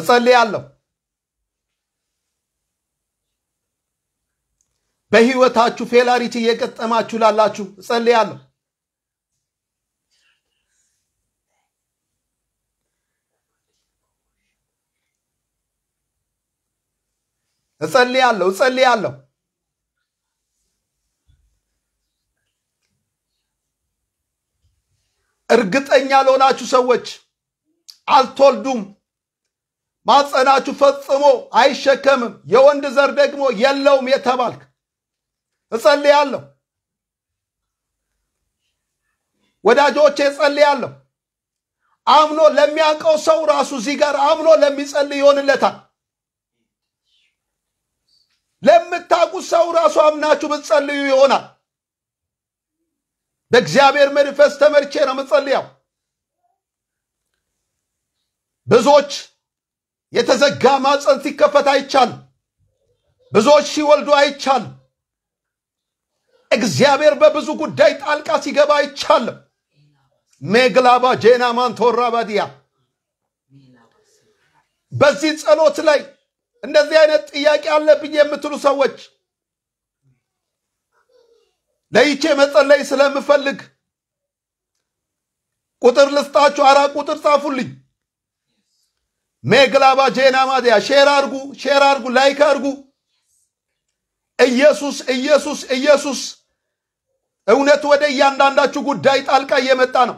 እጸልያለሁ። በህይወታችሁ ፌላሪቲ እየገጠማችሁ ላላችሁ እጸልያለሁ። እጸልያለሁ እጸልያለሁ እርግጠኛ ለሆናችሁ ሰዎች አልትወልዱም፣ ማጸናችሁ ፈጽሞ አይሸከምም፣ የወንድ ዘር ደግሞ የለውም የተባልክ እጸልያለሁ፣ ወዳጆቼ እጸልያለሁ። አምኖ ለሚያውቀው ሰው ራሱ እዚህ ጋር አምኖ ለሚጸልይ ይሆንለታል። ለምታውቁ ሰው ራሱ አምናችሁ ብትጸልዩ ይሆናል። በእግዚአብሔር መንፈስ ተመርቼ ነው የምጸልየው። ብዙዎች የተዘጋ ማፀን ሲከፈት አይቻል፣ ብዙዎች ሲወልዱ አይቻል፣ እግዚአብሔር በብዙ ጉዳይ ጣልቃ ሲገባ አይቻልም። ሜግላባ ጄና ማንቶራ ባዲያ በዚህ ጸሎት ላይ እንደዚህ አይነት ጥያቄ አለብኝ የምትሉ ሰዎች ለይቼ መጸለይ ስለምፈልግ ቁጥር ልስጣችሁ። አራት ቁጥር ጻፉልኝ። ሜግላባ ጄና ማዲያ ሼር አርጉ፣ ሼር አርጉ፣ ላይክ አርጉ። ኢየሱስ ኢየሱስ ኢየሱስ እውነት ወደ እያንዳንዳችሁ ጉዳይ ጣልቃ እየመጣ ነው።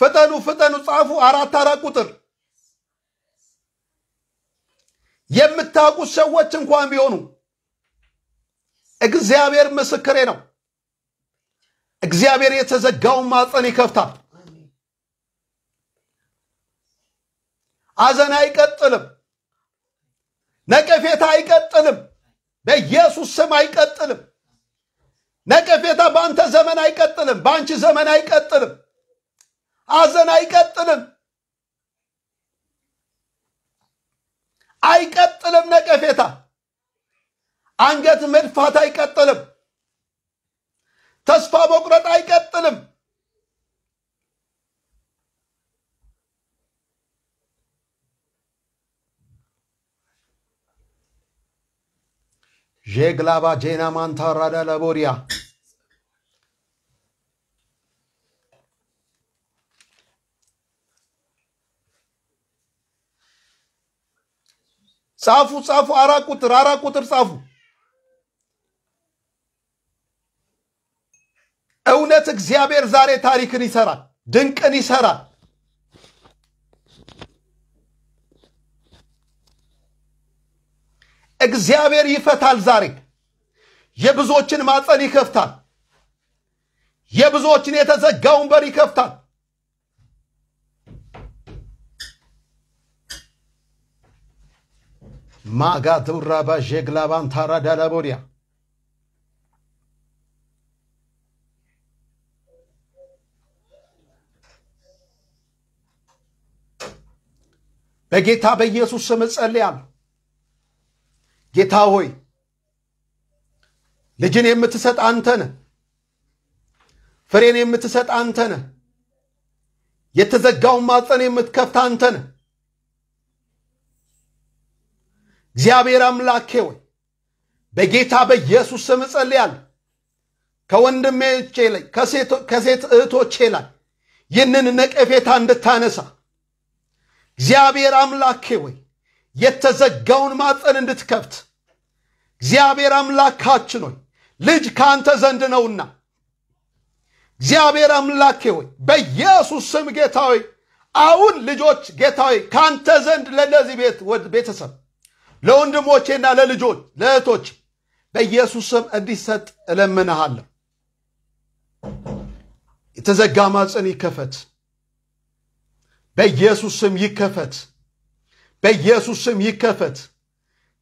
ፍጠኑ ፍጠኑ ጻፉ። አራት አራት ቁጥር የምታውቁት ሰዎች እንኳን ቢሆኑ እግዚአብሔር ምስክሬ ነው። እግዚአብሔር የተዘጋውን ማፀን ይከፍታል። አዘን አይቀጥልም። ነቀፌታ አይቀጥልም። በኢየሱስ ስም አይቀጥልም። ነቀፌታ በአንተ ዘመን አይቀጥልም። በአንቺ ዘመን አይቀጥልም። ሐዘን አይቀጥልም፣ አይቀጥልም። ነቀፌታ፣ አንገት መድፋት አይቀጥልም። ተስፋ መቁረጥ አይቀጥልም። ዤግላባ ጄና ማንታራዳ ለቦሪያ ጻፉ ጻፉ፣ አራት ቁጥር አራት ቁጥር ጻፉ። እውነት እግዚአብሔር ዛሬ ታሪክን ይሰራል፣ ድንቅን ይሰራል። እግዚአብሔር ይፈታል። ዛሬ የብዙዎችን ማፀን ይከፍታል። የብዙዎችን የተዘጋውን በር ይከፍታል። ማጋ ግላባን ታራ ዳላቦሪያ በጌታ በኢየሱስ ስም እጸልያለሁ። ጌታ ሆይ ልጅን የምትሰጥ አንተ ነህ። ፍሬን የምትሰጥ አንተ ነህ። የተዘጋውን ማፀን የምትከፍት አንተ ነህ። እግዚአብሔር አምላኬ ሆይ በጌታ በኢየሱስ ስም እጸልያለሁ። ከወንድሜቼ ላይ ከሴት እህቶቼ ላይ ይህንን ነቀፌታ እንድታነሳ እግዚአብሔር አምላኬ ወይ የተዘጋውን ማጠን እንድትከፍት እግዚአብሔር አምላካችን ሆይ ልጅ ከአንተ ዘንድ ነውና እግዚአብሔር አምላኬ ሆይ በኢየሱስ ስም ጌታ ሆይ አሁን ልጆች ጌታ ሆይ ከአንተ ዘንድ ለእነዚህ ቤት ቤተሰብ ለወንድሞቼና ለልጆች ለእህቶች በኢየሱስ ስም እንዲሰጥ እለምንሃለሁ። የተዘጋ ማጽን ይከፈት፣ በኢየሱስ ስም ይከፈት፣ በኢየሱስ ስም ይከፈት።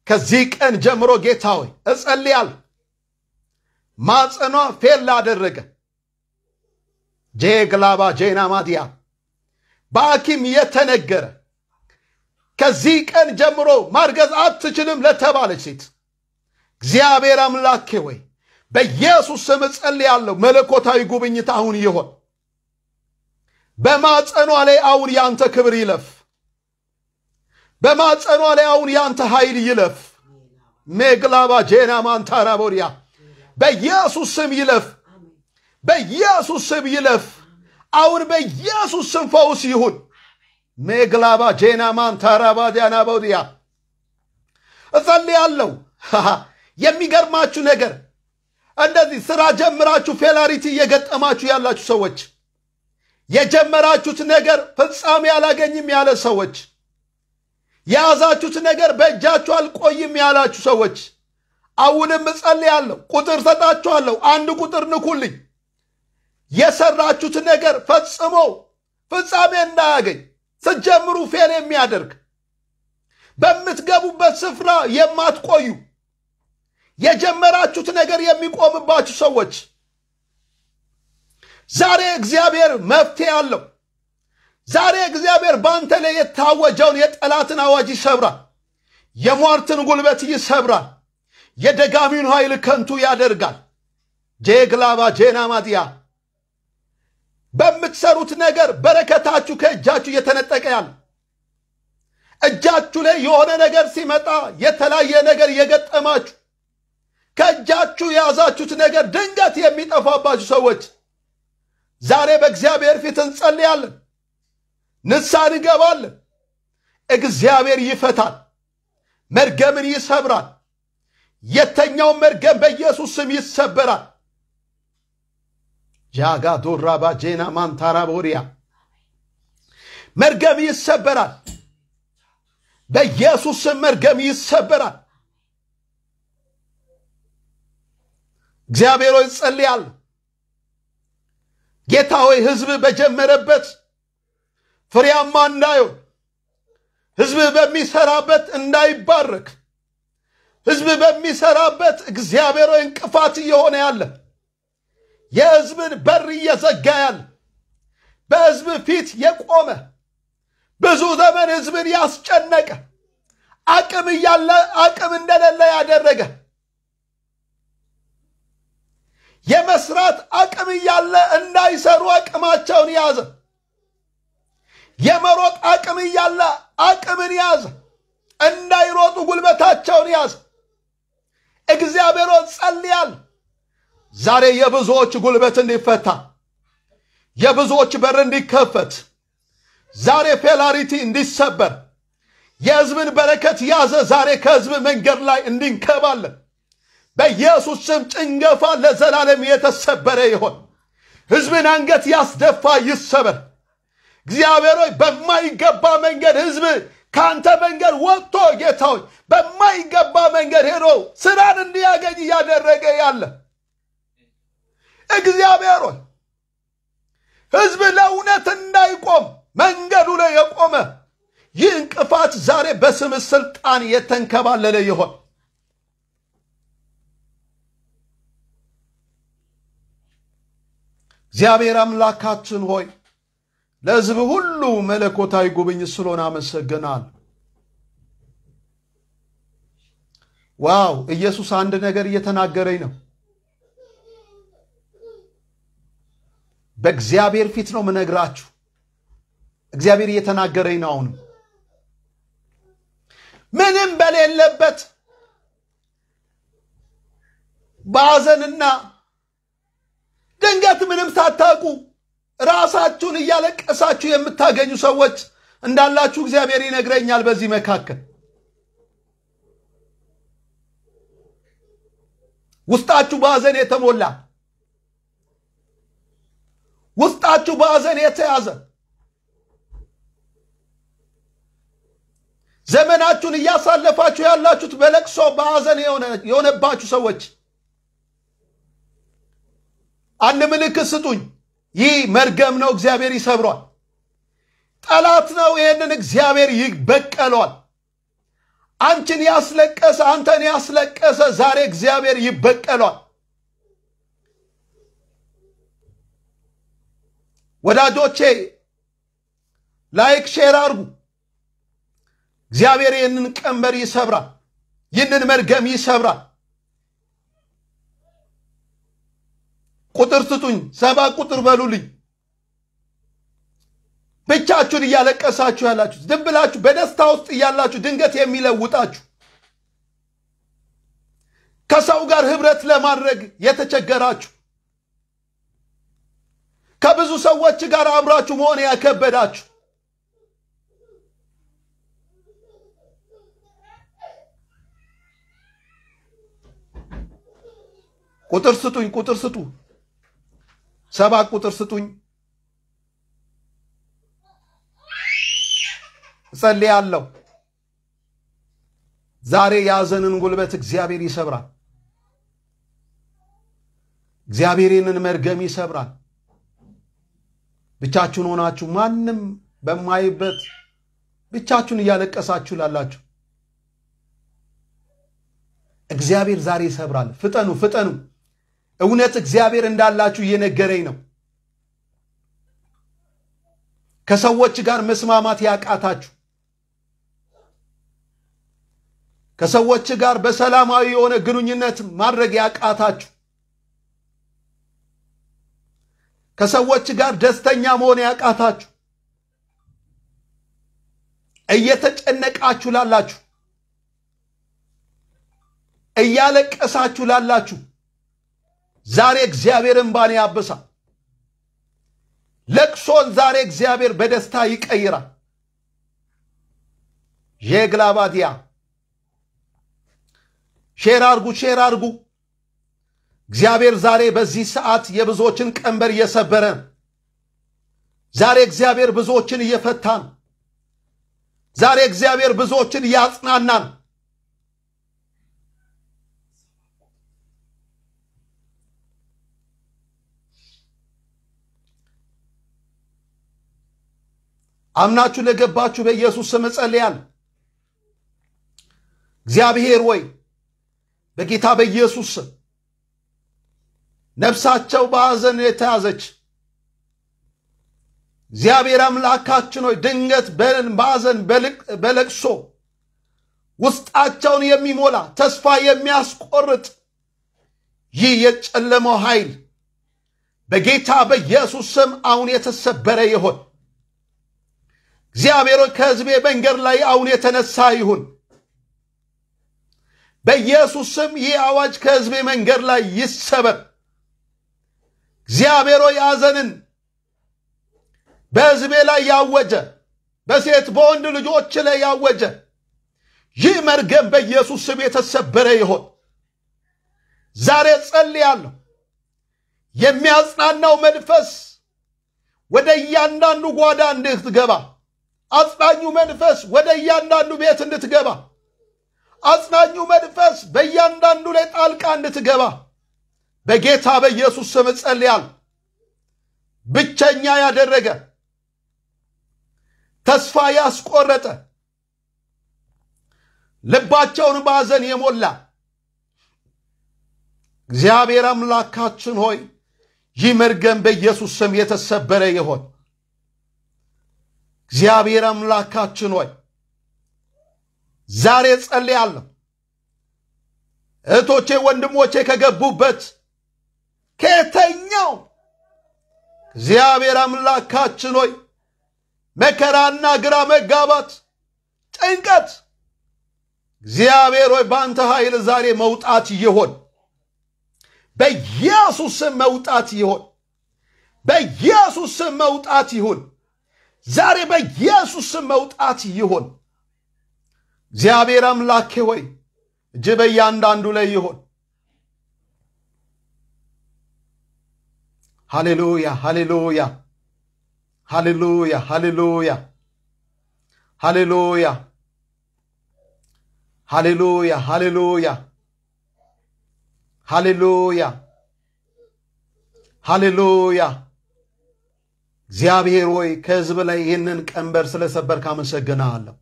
ከዚህ ቀን ጀምሮ ጌታ ሆይ እጸልያል። ማጽኗ ፌል አደረገ። ግላባ ጄና ማዲያ በሐኪም የተነገረ ከዚህ ቀን ጀምሮ ማርገዝ አትችልም ለተባለች ሴት እግዚአብሔር አምላኬ ወይ በኢየሱስ ስም እጸልያለሁ። መለኮታዊ ጉብኝት አሁን ይሆን። በማጸኗ ላይ አሁን ያንተ ክብር ይለፍ። በማጸኗ ላይ አሁን ያንተ ኃይል ይለፍ። ሜግላባ ጄና ማንታራቦሪያ በኢየሱስ ስም ይለፍ። በኢየሱስ ስም ይለፍ። አሁን በኢየሱስ ስም ፈውስ ይሁን። ሜግላባ ጄናማን ታራባዲያና በውዲያ እጸልያለሁ። የሚገርማችሁ ነገር እንደዚህ ስራ ጀምራችሁ ፌላሪቲ እየገጠማችሁ ያላችሁ ሰዎች፣ የጀመራችሁት ነገር ፍጻሜ አላገኝም ያለ ሰዎች፣ የያዛችሁት ነገር በእጃችሁ አልቆይም ያላችሁ ሰዎች አሁንም እጸልያለሁ። ቁጥር ሰጣችኋለሁ። አንድ ቁጥር ንኩልኝ። የሰራችሁት ነገር ፈጽሞ ፍጻሜ እንዳያገኝ ስትጀምሩ ፌል የሚያደርግ በምትገቡበት ስፍራ የማትቆዩ የጀመራችሁት ነገር የሚቆምባችሁ ሰዎች ዛሬ እግዚአብሔር መፍትሄ አለው። ዛሬ እግዚአብሔር በአንተ ላይ የታወጀውን የጠላትን አዋጅ ይሰብራል። የሟርትን ጉልበት ይሰብራል። የደጋሚውን ኃይል ከንቱ ያደርጋል። ጄግላባ ጄና በምትሰሩት ነገር በረከታችሁ ከእጃችሁ እየተነጠቀ ያለ እጃችሁ ላይ የሆነ ነገር ሲመጣ የተለያየ ነገር እየገጠማችሁ ከእጃችሁ የያዛችሁት ነገር ድንገት የሚጠፋባችሁ ሰዎች ዛሬ በእግዚአብሔር ፊት እንጸልያለን፣ ንስሐ እንገባለን። እግዚአብሔር ይፈታል፣ መርገምን ይሰብራል። የተኛውን መርገም በኢየሱስ ስም ይሰበራል። ጃጋቶራባ ጄና ማንታራ ቦሪያ መርገም ይሰበራል። በኢየሱስ ስም መርገም ይሰበራል። እግዚአብሔር ሆይ ጸልያለሁ። ጌታ ሆይ ህዝብ በጀመረበት ፍሬያማ እንዳይሆን፣ ህዝብ በሚሰራበት እንዳይባረክ፣ ህዝብ በሚሰራበት እግዚአብሔር ሆይ እንቅፋት እየሆነ ያለ የሕዝብን በር እየዘጋ ያለ በሕዝብ ፊት የቆመ ብዙ ዘመን ሕዝብን ያስጨነቀ አቅም እያለ አቅም እንደሌለ ያደረገ የመስራት አቅም እያለ እንዳይሰሩ አቅማቸውን ያዘ። የመሮጥ አቅም እያለ አቅምን ያዘ፣ እንዳይሮጡ ጉልበታቸውን ያዘ። እግዚአብሔር ጸልያለሁ ዛሬ የብዙዎች ጉልበት እንዲፈታ፣ የብዙዎች በር እንዲከፈት፣ ዛሬ ፌላሪቲ እንዲሰበር፣ የሕዝብን በረከት ያዘ ዛሬ ከሕዝብ መንገድ ላይ እንዲንከባለን በኢየሱስ ስም ጭንገፋ ለዘላለም የተሰበረ ይሆን። ሕዝብን አንገት ያስደፋ ይሰበር። እግዚአብሔር ሆይ በማይገባ መንገድ ሕዝብ ከአንተ መንገድ ወጥቶ ጌታ ሆይ በማይገባ መንገድ ሄዶ ስራን እንዲያገኝ እያደረገ ያለ እግዚአብሔር ሆይ ህዝብ ለእውነት እንዳይቆም መንገዱ ላይ የቆመ ይህ እንቅፋት ዛሬ በስም ስልጣን የተንከባለለ ይሆን እግዚአብሔር አምላካችን ሆይ ለህዝብ ሁሉ መለኮታዊ ጉብኝ ስለሆነ አመሰግናል ዋው ኢየሱስ አንድ ነገር እየተናገረኝ ነው በእግዚአብሔር ፊት ነው ምነግራችሁ። እግዚአብሔር እየተናገረኝ ነው። አሁንም ምንም በሌለበት በሐዘንና ድንገት ምንም ሳታውቁ ራሳችሁን እያለቀሳችሁ የምታገኙ ሰዎች እንዳላችሁ እግዚአብሔር ይነግረኛል። በዚህ መካከል ውስጣችሁ በሐዘን የተሞላ ውስጣችሁ በአዘን የተያዘ ዘመናችሁን እያሳለፋችሁ ያላችሁት በለቅሶ በአዘን የሆነባችሁ ሰዎች አንድ ምልክት ስጡኝ። ይህ መርገም ነው፣ እግዚአብሔር ይሰብሯል። ጠላት ነው፣ ይህንን እግዚአብሔር ይበቀሏል። አንቺን ያስለቀሰ አንተን ያስለቀሰ ዛሬ እግዚአብሔር ይበቀሏል። ወዳጆቼ ላይክ ሼር አርጉ! እግዚአብሔር ይህንን ቀንበር ይሰብራል። ይህንን መርገም ይሰብራል። ቁጥር ስጡኝ፣ ሰባ ቁጥር በሉልኝ። ብቻችሁን እያለቀሳችሁ ያላችሁ፣ ዝም ብላችሁ በደስታ ውስጥ እያላችሁ ድንገት የሚለውጣችሁ ከሰው ጋር ህብረት ለማድረግ የተቸገራችሁ ከብዙ ሰዎች ጋር አብራችሁ መሆን ያከበዳችሁ ቁጥር ስጡኝ፣ ቁጥር ስጡ፣ ሰባ ቁጥር ስጡኝ። እጸልያለሁ። ዛሬ የያዘንን ጉልበት እግዚአብሔር ይሰብራል። እግዚአብሔርንን መርገም ይሰብራል። ብቻችሁን ሆናችሁ ማንም በማይበት ብቻችሁን እያለቀሳችሁ ላላችሁ እግዚአብሔር ዛሬ ይሰብራል። ፍጠኑ ፍጠኑ። እውነት እግዚአብሔር እንዳላችሁ እየነገረኝ ነው። ከሰዎች ጋር መስማማት ያቃታችሁ፣ ከሰዎች ጋር በሰላማዊ የሆነ ግንኙነት ማድረግ ያቃታችሁ ከሰዎች ጋር ደስተኛ መሆን ያቃታችሁ እየተጨነቃችሁ ላላችሁ እያለቀሳችሁ ላላችሁ ዛሬ እግዚአብሔር እንባን ያብሳ። ለቅሶን ዛሬ እግዚአብሔር በደስታ ይቀይራል። ሼግላባዲያ ሼር አርጉ፣ ሼር አርጉ። እግዚአብሔር ዛሬ በዚህ ሰዓት የብዙዎችን ቀንበር እየሰበረ ዛሬ እግዚአብሔር ብዙዎችን እየፈታን ዛሬ እግዚአብሔር ብዙዎችን እያጽናናን አምናችሁ ለገባችሁ በኢየሱስ ስም እጸልያለሁ። እግዚአብሔር ወይ በጌታ በኢየሱስ ስም ነፍሳቸው በሐዘን የተያዘች እግዚአብሔር አምላካችን ሆይ ድንገት በሐዘን በለቅሶ ውስጣቸውን የሚሞላ ተስፋ የሚያስቆርጥ ይህ የጨለመው ኃይል በጌታ በኢየሱስ ስም አሁን የተሰበረ ይሆን። እግዚአብሔር ከሕዝቤ መንገድ ላይ አሁን የተነሳ ይሁን። በኢየሱስ ስም ይህ አዋጅ ከሕዝቤ መንገድ ላይ ይሰበር። እግዚአብሔር ያዘንን በህዝቤ በሕዝቤ ላይ ያወጀ፣ በሴት በወንድ ልጆች ላይ ያወጀ ይህ መርገም በኢየሱስ ስም የተሰበረ ይሆን። ዛሬ ጸልያለሁ። የሚያጽናናው መንፈስ ወደ እያንዳንዱ ጓዳ እንድትገባ፣ አጽናኙ መንፈስ ወደ እያንዳንዱ ቤት እንድትገባ፣ አጽናኙ መንፈስ በእያንዳንዱ ላይ ጣልቃ እንድትገባ በጌታ በኢየሱስ ስም እጸልያለሁ። ብቸኛ ያደረገ ተስፋ ያስቆረጠ ልባቸውን በሐዘን የሞላ እግዚአብሔር አምላካችን ሆይ ይህ መርገም በኢየሱስ ስም የተሰበረ ይሆን። እግዚአብሔር አምላካችን ሆይ ዛሬ ጸልያለሁ እህቶቼ ወንድሞቼ ከገቡበት ከተኛው እግዚአብሔር አምላካችን ሆይ መከራና ግራ መጋባት፣ ጭንቀት እግዚአብሔር ሆይ በአንተ ኃይል ዛሬ መውጣት ይሆን፣ በኢየሱስ ስም መውጣት ይሆን፣ በኢየሱስ ስም መውጣት ይሁን፣ ዛሬ በኢየሱስ ስም መውጣት ይሆን። እግዚአብሔር አምላኬ ሆይ እጅ በእያንዳንዱ ላይ ይሆን። ሃሌሉያ ሃሌሉያ ሃሌሉያ ሃሌሉያ ሃሌሉያ ሃሌሉያ ሃሌሉያ ሃሌሉያ ሃሌሉያ እግዚአብሔር ሆይ ከህዝብ ላይ ይህንን ቀንበር ስለሰበርክ አመሰግናለሁ።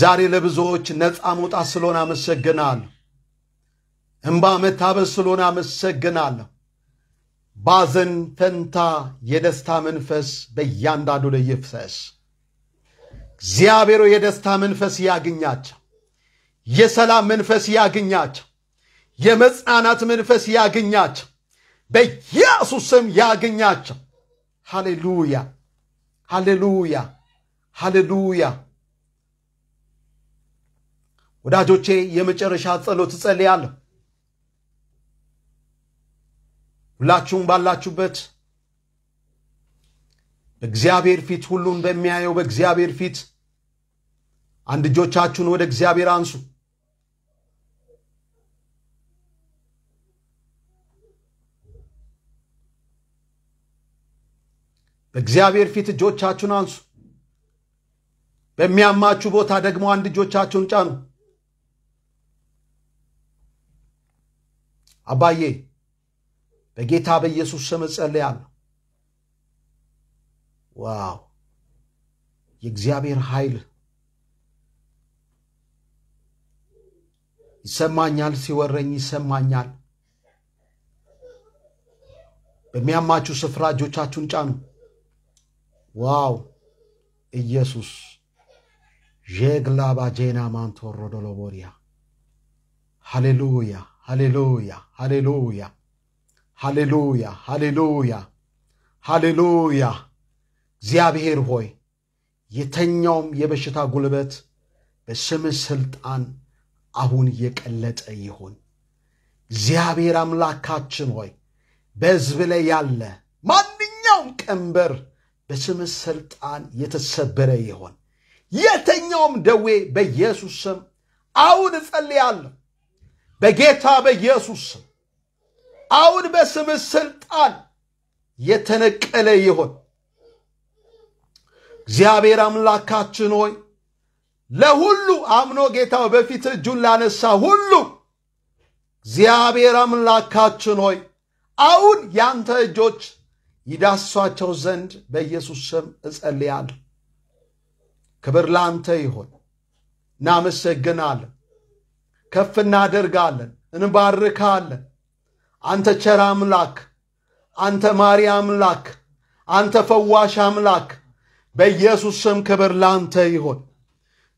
ዛሬ ለብዙዎች ነፃ መውጣት ስለሆነ አመሰግናለሁ። እምባ መታበስ ስለሆነ አመሰግናለሁ። ባዘን ፈንታ የደስታ መንፈስ በእያንዳንዱ ላይ ይፍሰስ። እግዚአብሔሮ የደስታ መንፈስ ያግኛቸው፣ የሰላም መንፈስ ያግኛቸው፣ የመጽናናት መንፈስ ያግኛቸው፣ በኢየሱስ ስም ያግኛቸው። ሃሌሉያ፣ ሃሌሉያ፣ ሃሌሉያ። ወዳጆቼ የመጨረሻ ጸሎት እጸልያለሁ። ሁላችሁም ባላችሁበት በእግዚአብሔር ፊት ሁሉን በሚያየው በእግዚአብሔር ፊት አንድ እጆቻችሁን ወደ እግዚአብሔር አንሱ። በእግዚአብሔር ፊት እጆቻችሁን አንሱ። በሚያማችሁ ቦታ ደግሞ አንድ እጆቻችሁን ጫኑ። አባዬ በጌታ በኢየሱስ ስም እጸልያለሁ። ዋው! የእግዚአብሔር ኃይል ይሰማኛል፣ ሲወረኝ ይሰማኛል። በሚያማችሁ ስፍራ እጆቻችሁን ጫኑ። ዋው! ኢየሱስ ዤግላባ ጄና ማንቶሮዶሎቦሪያ ሃሌሉያ፣ ሃሌሉያ፣ ሃሌሉያ ሃሌሉያ ሃሌሉያ ሃሌሉያ። እግዚአብሔር ሆይ የተኛውም የበሽታ ጉልበት በስም ሥልጣን አሁን የቀለጠ ይሁን። እግዚአብሔር አምላካችን ሆይ በሕዝብ ላይ ያለ ማንኛውም ቀንበር በስም ሥልጣን የተሰበረ ይሆን። የተኛውም ደዌ በኢየሱስ ስም አሁን እጸልያለሁ፣ በጌታ በኢየሱስ ስም አሁን በስምህ ስልጣን የተነቀለ ይሆን። እግዚአብሔር አምላካችን ሆይ ለሁሉ አምኖ ጌታው በፊት እጁን ላነሳ ሁሉ እግዚአብሔር አምላካችን ሆይ አሁን ያንተ እጆች ይዳሷቸው ዘንድ በኢየሱስ ስም እጸልያለሁ። ክብር ለአንተ ይሆን። እናመሰግናለን፣ ከፍ እናደርጋለን፣ እንባርካለን። አንተ ቸር አምላክ፣ አንተ ማሪ አምላክ፣ አንተ ፈዋሽ አምላክ፣ በኢየሱስ ስም ክብር ላንተ ይሆን።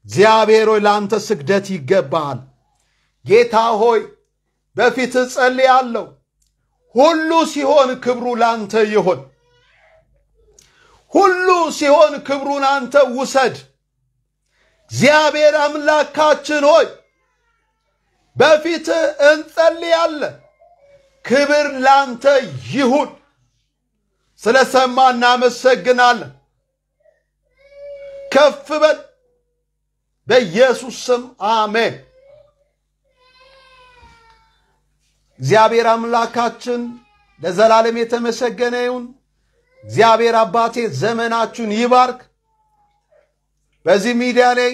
እግዚአብሔር ሆይ ለአንተ ስግደት ይገባሃል። ጌታ ሆይ በፊት ጸልያለሁ። ሁሉ ሲሆን ክብሩ ላንተ ይሆን። ሁሉ ሲሆን ክብሩን አንተ ውሰድ። እግዚአብሔር አምላካችን ሆይ በፊት እንጸልያለን። ክብር ላንተ ይሁን። ስለ ሰማ እናመሰግናለን። ከፍ በል በኢየሱስ ስም አሜን። እግዚአብሔር አምላካችን ለዘላለም የተመሰገነ ይሁን። እግዚአብሔር አባቴ ዘመናችሁን ይባርክ። በዚህ ሚዲያ ላይ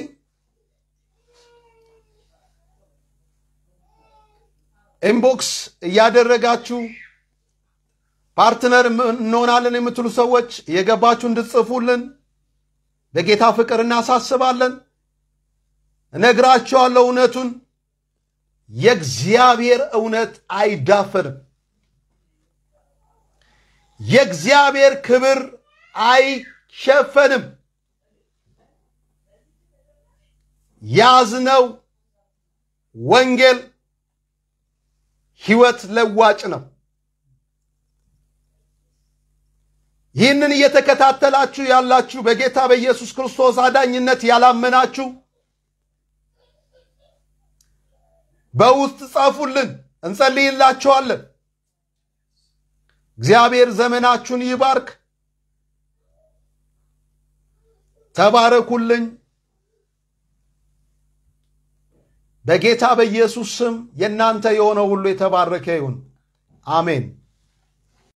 ኢንቦክስ እያደረጋችሁ ፓርትነር እንሆናለን የምትሉ ሰዎች እየገባችሁ እንድትጽፉልን በጌታ ፍቅር እናሳስባለን። እነግራችኋለሁ እውነቱን፣ የእግዚአብሔር እውነት አይዳፈርም። የእግዚአብሔር ክብር አይሸፈንም። ያዝነው ወንጌል ህይወት ለዋጭ ነው። ይህንን እየተከታተላችሁ ያላችሁ በጌታ በኢየሱስ ክርስቶስ አዳኝነት ያላመናችሁ በውስጥ ጻፉልን፣ እንጸልይላችኋለን። እግዚአብሔር ዘመናችሁን ይባርክ። ተባረኩልኝ። በጌታ በኢየሱስ ስም የእናንተ የሆነ ሁሉ የተባረከ ይሁን። አሜን።